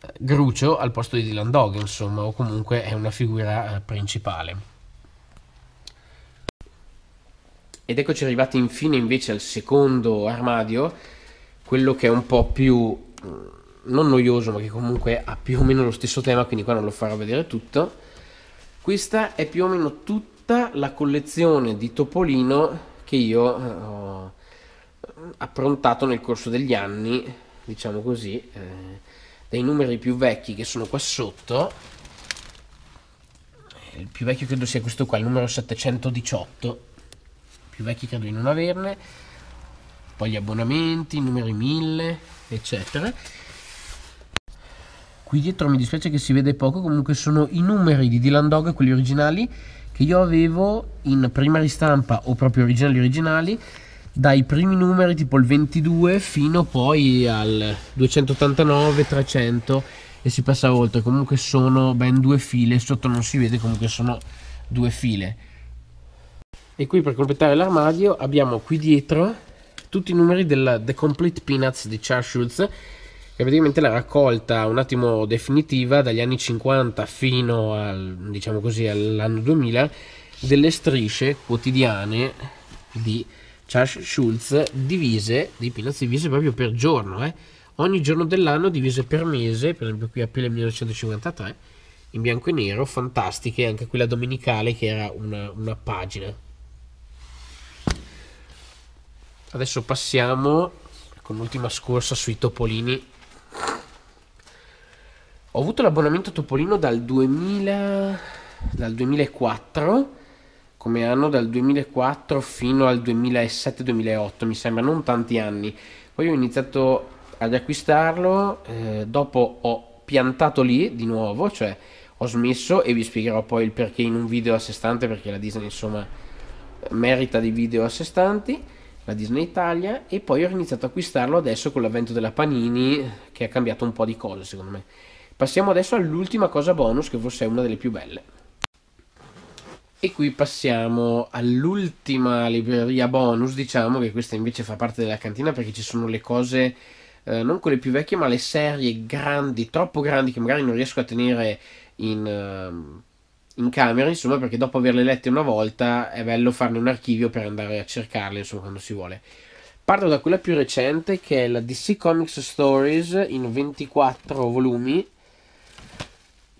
eh, Grucio al posto di Dylan Dog, insomma, o comunque è una figura eh, principale. Ed eccoci arrivati infine invece al secondo armadio, quello che è un po' più mm, non noioso, ma che comunque ha più o meno lo stesso tema, quindi qua non lo farò vedere tutto. Questa è più o meno tutta la collezione di Topolino che io eh, ho eh, approntato nel corso degli anni, diciamo così, eh, dai numeri più vecchi che sono qua sotto. Eh, il più vecchio credo sia questo qua, il numero 718. Più vecchi credo di non averne. Poi gli abbonamenti, i numeri 1000, eccetera qui dietro mi dispiace che si vede poco comunque sono i numeri di Dylan Dog quelli originali che io avevo in prima ristampa o proprio originali originali dai primi numeri tipo il 22 fino poi al 289 300 e si passa oltre comunque sono ben due file sotto non si vede comunque sono due file e qui per completare l'armadio abbiamo qui dietro tutti i numeri della The Complete Peanuts di Charles Schultz che è praticamente la raccolta un attimo definitiva dagli anni 50 fino al, diciamo così, all'anno 2000 delle strisce quotidiane di Charles Schulz divise, di Pinaz divise proprio per giorno, eh? ogni giorno dell'anno divise per mese, per esempio qui aprile 1953, in bianco e nero, fantastiche, anche quella domenicale che era una, una pagina. Adesso passiamo con l'ultima scorsa sui topolini ho avuto l'abbonamento a Topolino dal 2000 dal 2004 come anno dal 2004 fino al 2007-2008 mi sembra non tanti anni poi ho iniziato ad acquistarlo eh, dopo ho piantato lì di nuovo cioè ho smesso e vi spiegherò poi il perché in un video a sé stante perché la Disney insomma merita dei video a sé stanti la Disney Italia e poi ho iniziato ad acquistarlo adesso con l'avvento della Panini che ha cambiato un po' di cose secondo me Passiamo adesso all'ultima cosa bonus che forse è una delle più belle. E qui passiamo all'ultima libreria bonus, diciamo che questa invece fa parte della cantina perché ci sono le cose, eh, non quelle più vecchie, ma le serie grandi, troppo grandi che magari non riesco a tenere in, uh, in camera, insomma, perché dopo averle lette una volta è bello farne un archivio per andare a cercarle, insomma, quando si vuole. Parto da quella più recente che è la DC Comics Stories in 24 volumi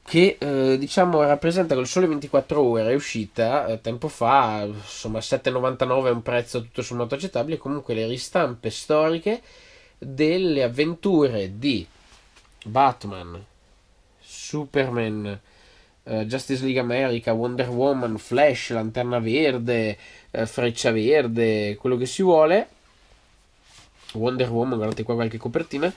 che eh, diciamo rappresenta col sole 24 ore è uscita eh, tempo fa insomma 7,99 è un prezzo tutto sommato accettabile comunque le ristampe storiche delle avventure di Batman Superman eh, Justice League America Wonder Woman Flash Lanterna Verde eh, Freccia Verde quello che si vuole Wonder Woman guardate qua qualche copertina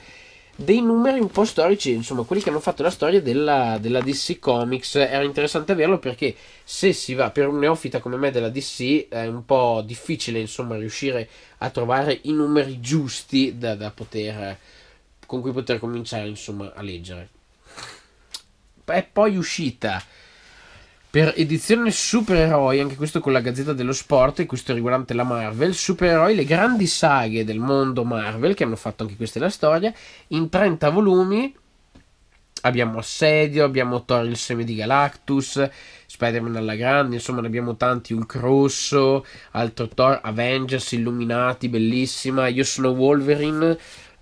dei numeri un po' storici, insomma, quelli che hanno fatto la storia della, della, DC Comics. Era interessante averlo perché se si va per un neofita come me della DC è un po' difficile, insomma, riuscire a trovare i numeri giusti da, da poter, con cui poter cominciare, insomma, a leggere. È poi uscita per edizione supereroi, anche questo con la Gazzetta dello Sport, e questo riguardante la Marvel, supereroi, le grandi saghe del mondo Marvel, che hanno fatto anche questa la storia, in 30 volumi, abbiamo Assedio, abbiamo Thor il seme di Galactus, Spider-Man alla grande, insomma ne abbiamo tanti, Hulk Rosso, altro Thor, Avengers, Illuminati, bellissima, Io sono Wolverine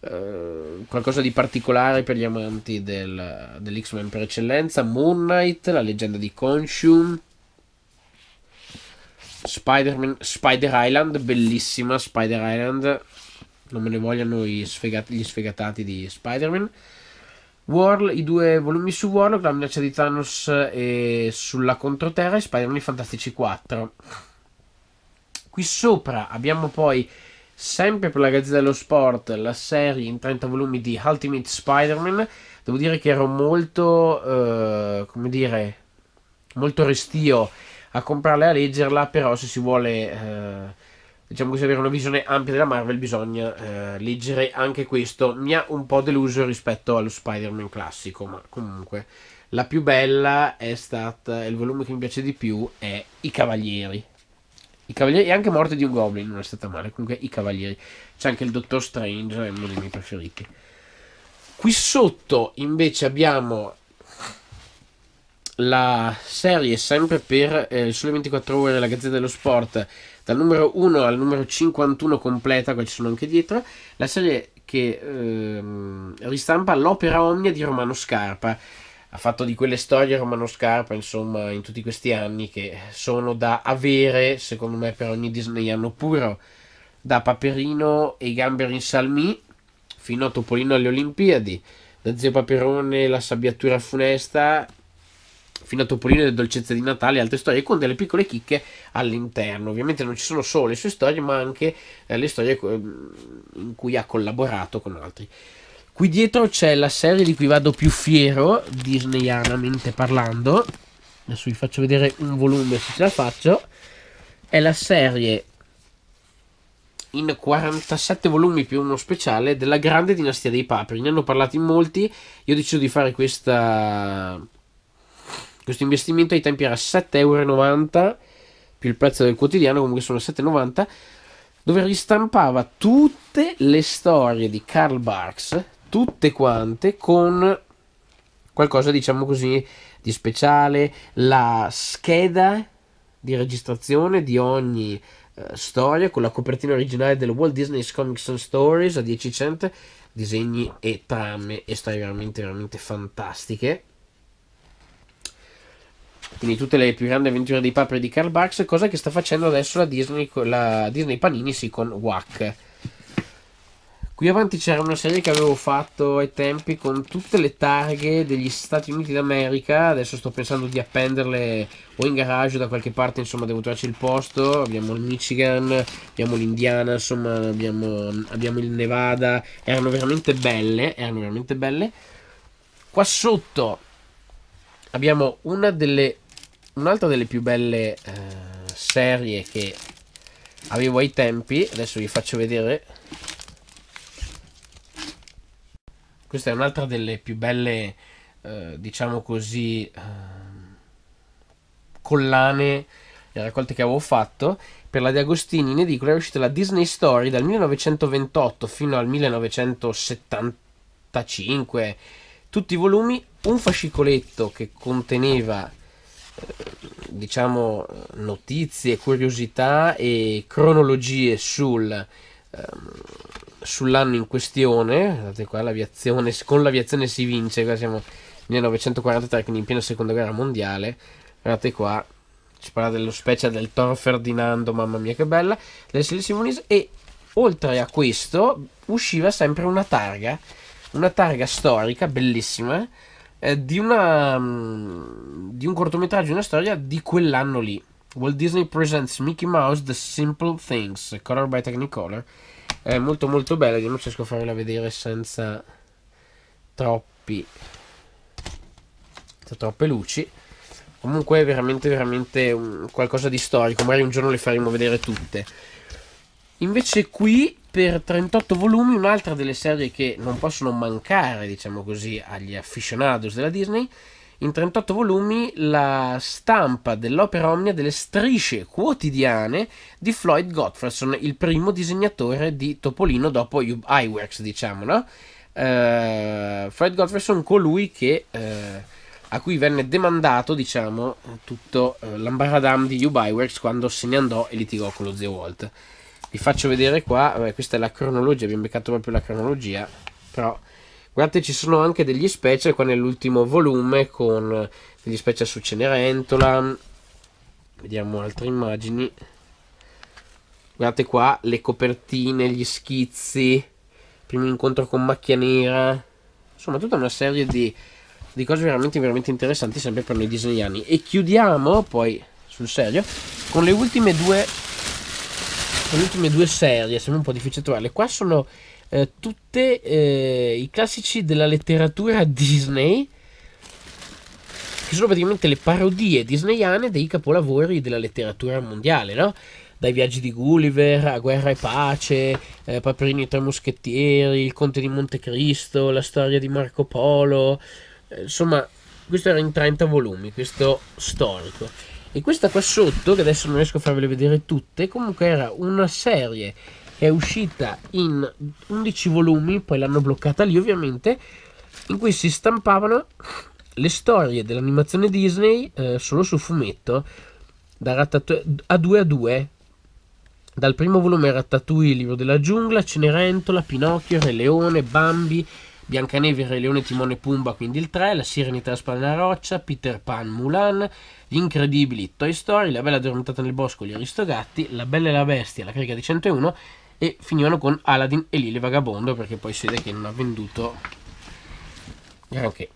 eh, qualcosa di particolare per gli amanti del, dell'X-Men per eccellenza, Moon Knight, la leggenda di Konshu, Spider-Man, Spider Island, bellissima Spider Island, non me ne vogliono gli, sfegati, gli sfegatati di Spider-Man, Warl, i due volumi su Warlock, la minaccia di Thanos e eh, sulla controterra e Spider-Man i Fantastici 4. Qui sopra abbiamo poi sempre per la Gazzetta dello Sport, la serie in 30 volumi di Ultimate Spider-Man. Devo dire che ero molto, eh, come dire, molto restio a comprarla e a leggerla, però se si vuole, eh, diciamo così, avere una visione ampia della Marvel bisogna eh, leggere anche questo. Mi ha un po' deluso rispetto allo Spider-Man classico, ma comunque... La più bella è stata, il volume che mi piace di più è I Cavalieri i Cavalieri. E anche Morte di un Goblin non è stata male. Comunque, i Cavalieri. C'è anche il Dottor Strange, è uno dei miei preferiti. Qui sotto invece abbiamo la serie sempre per eh, Sole 24 Ore la Gazzetta dello Sport, dal numero 1 al numero 51 completa, qua ci sono anche dietro, la serie che eh, ristampa l'opera omnia di Romano Scarpa ha fatto di quelle storie Romano Scarpa, insomma, in tutti questi anni che sono da avere, secondo me, per ogni disneyano puro, da Paperino e i Gamberi in Salmi fino a Topolino alle Olimpiadi, da Zio Paperone e la sabbiatura funesta fino a Topolino e le dolcezze di Natale e altre storie, con delle piccole chicche all'interno. Ovviamente non ci sono solo le sue storie, ma anche eh, le storie in cui ha collaborato con altri. Qui dietro c'è la serie di cui vado più fiero, disneyanamente parlando. Adesso vi faccio vedere un volume se ce la faccio. È la serie in 47 volumi più uno speciale della grande dinastia dei papri. Ne hanno parlato in molti. Io ho deciso di fare questa... questo investimento ai tempi era 7,90 euro più il prezzo del quotidiano, comunque sono 7,90 euro. dove ristampava tutte le storie di Karl Barks, tutte quante con qualcosa, diciamo così, di speciale. La scheda di registrazione di ogni eh, storia con la copertina originale del Walt Disney's Comics and Stories a 10 cent, disegni e trame e storie veramente, veramente fantastiche. Quindi tutte le più grandi avventure dei papri di Carl Barks, cosa che sta facendo adesso la Disney, la Disney Panini sì, con WAC. Qui avanti c'era una serie che avevo fatto ai tempi con tutte le targhe degli Stati Uniti d'America. Adesso sto pensando di appenderle o in garage o da qualche parte, insomma, devo trovarci il posto. Abbiamo il Michigan, abbiamo l'Indiana, insomma, abbiamo, abbiamo il Nevada. Erano veramente belle, erano veramente belle. Qua sotto abbiamo una delle un'altra delle più belle eh, serie che avevo ai tempi. Adesso vi faccio vedere Questa è un'altra delle più belle, eh, diciamo così, eh, collane e raccolte che avevo fatto. Per la Di Agostini in edicola è uscita la Disney Story dal 1928 fino al 1975. Tutti i volumi, un fascicoletto che conteneva eh, diciamo notizie, curiosità e cronologie sul, um, sull'anno in questione, guardate qua, l'aviazione, con l'aviazione si vince, qua siamo 1943, quindi in piena seconda guerra mondiale, guardate qua, ci parla dello special del Thor Ferdinando, mamma mia che bella, dell'Essile Simonis e oltre a questo usciva sempre una targa, una targa storica bellissima eh, di, una, um, di un cortometraggio, una storia di quell'anno lì. Walt Disney presents Mickey Mouse The Simple Things, Color by Technicolor, è molto molto bella io non riesco a farvela vedere senza troppi senza troppe luci comunque è veramente veramente un, qualcosa di storico magari un giorno le faremo vedere tutte invece qui per 38 volumi un'altra delle serie che non possono mancare diciamo così agli aficionados della Disney in 38 volumi la stampa dell'opera omnia delle strisce quotidiane di Floyd Gottfredson, il primo disegnatore di Topolino dopo Iwerks, diciamo, no? Uh, Floyd Gottfredson, colui che, uh, a cui venne demandato, diciamo, tutto uh, eh, l'ambaradam di Ube Iwerks quando se ne andò e litigò con lo zio Walt. Vi faccio vedere qua, vabbè, questa è la cronologia, abbiamo beccato proprio la cronologia, però Guardate, ci sono anche degli special qua nell'ultimo volume con eh, degli special su Cenerentola. Vediamo altre immagini. Guardate qua le copertine, gli schizzi, primo incontro con macchia nera. Insomma, tutta una serie di, di cose veramente, veramente interessanti sempre per noi disegnani. E chiudiamo poi sul serio con le ultime due, le ultime due serie. Sembra un po' difficile trovarle. Qua sono eh, tutti eh, i classici della letteratura Disney, che sono praticamente le parodie disneyane dei capolavori della letteratura mondiale, no? Dai viaggi di Gulliver a Guerra e Pace, eh, Paperini e Tre Moschettieri, Il Conte di Montecristo, La storia di Marco Polo, eh, insomma, questo era in 30 volumi, questo storico. E questa qua sotto, che adesso non riesco a farvele vedere tutte, comunque era una serie è uscita in 11 volumi, poi l'hanno bloccata lì ovviamente, in cui si stampavano le storie dell'animazione Disney eh, solo su fumetto, da Ratatouille a 2 a 2, dal primo volume Ratatouille, Libro della Giungla, Cenerentola, Pinocchio, Re Leone, Bambi, Biancaneve, Re Leone, Timone e Pumba, quindi il 3, La Sirenità la Spada alla Roccia, Peter Pan, Mulan, Gli Incredibili, Toy Story, La Bella Addormentata nel Bosco, Gli Aristogatti, La Bella e la Bestia, La Carica di 101 e finivano con Aladdin e Lily Vagabondo perché poi si vede che non ha venduto granché.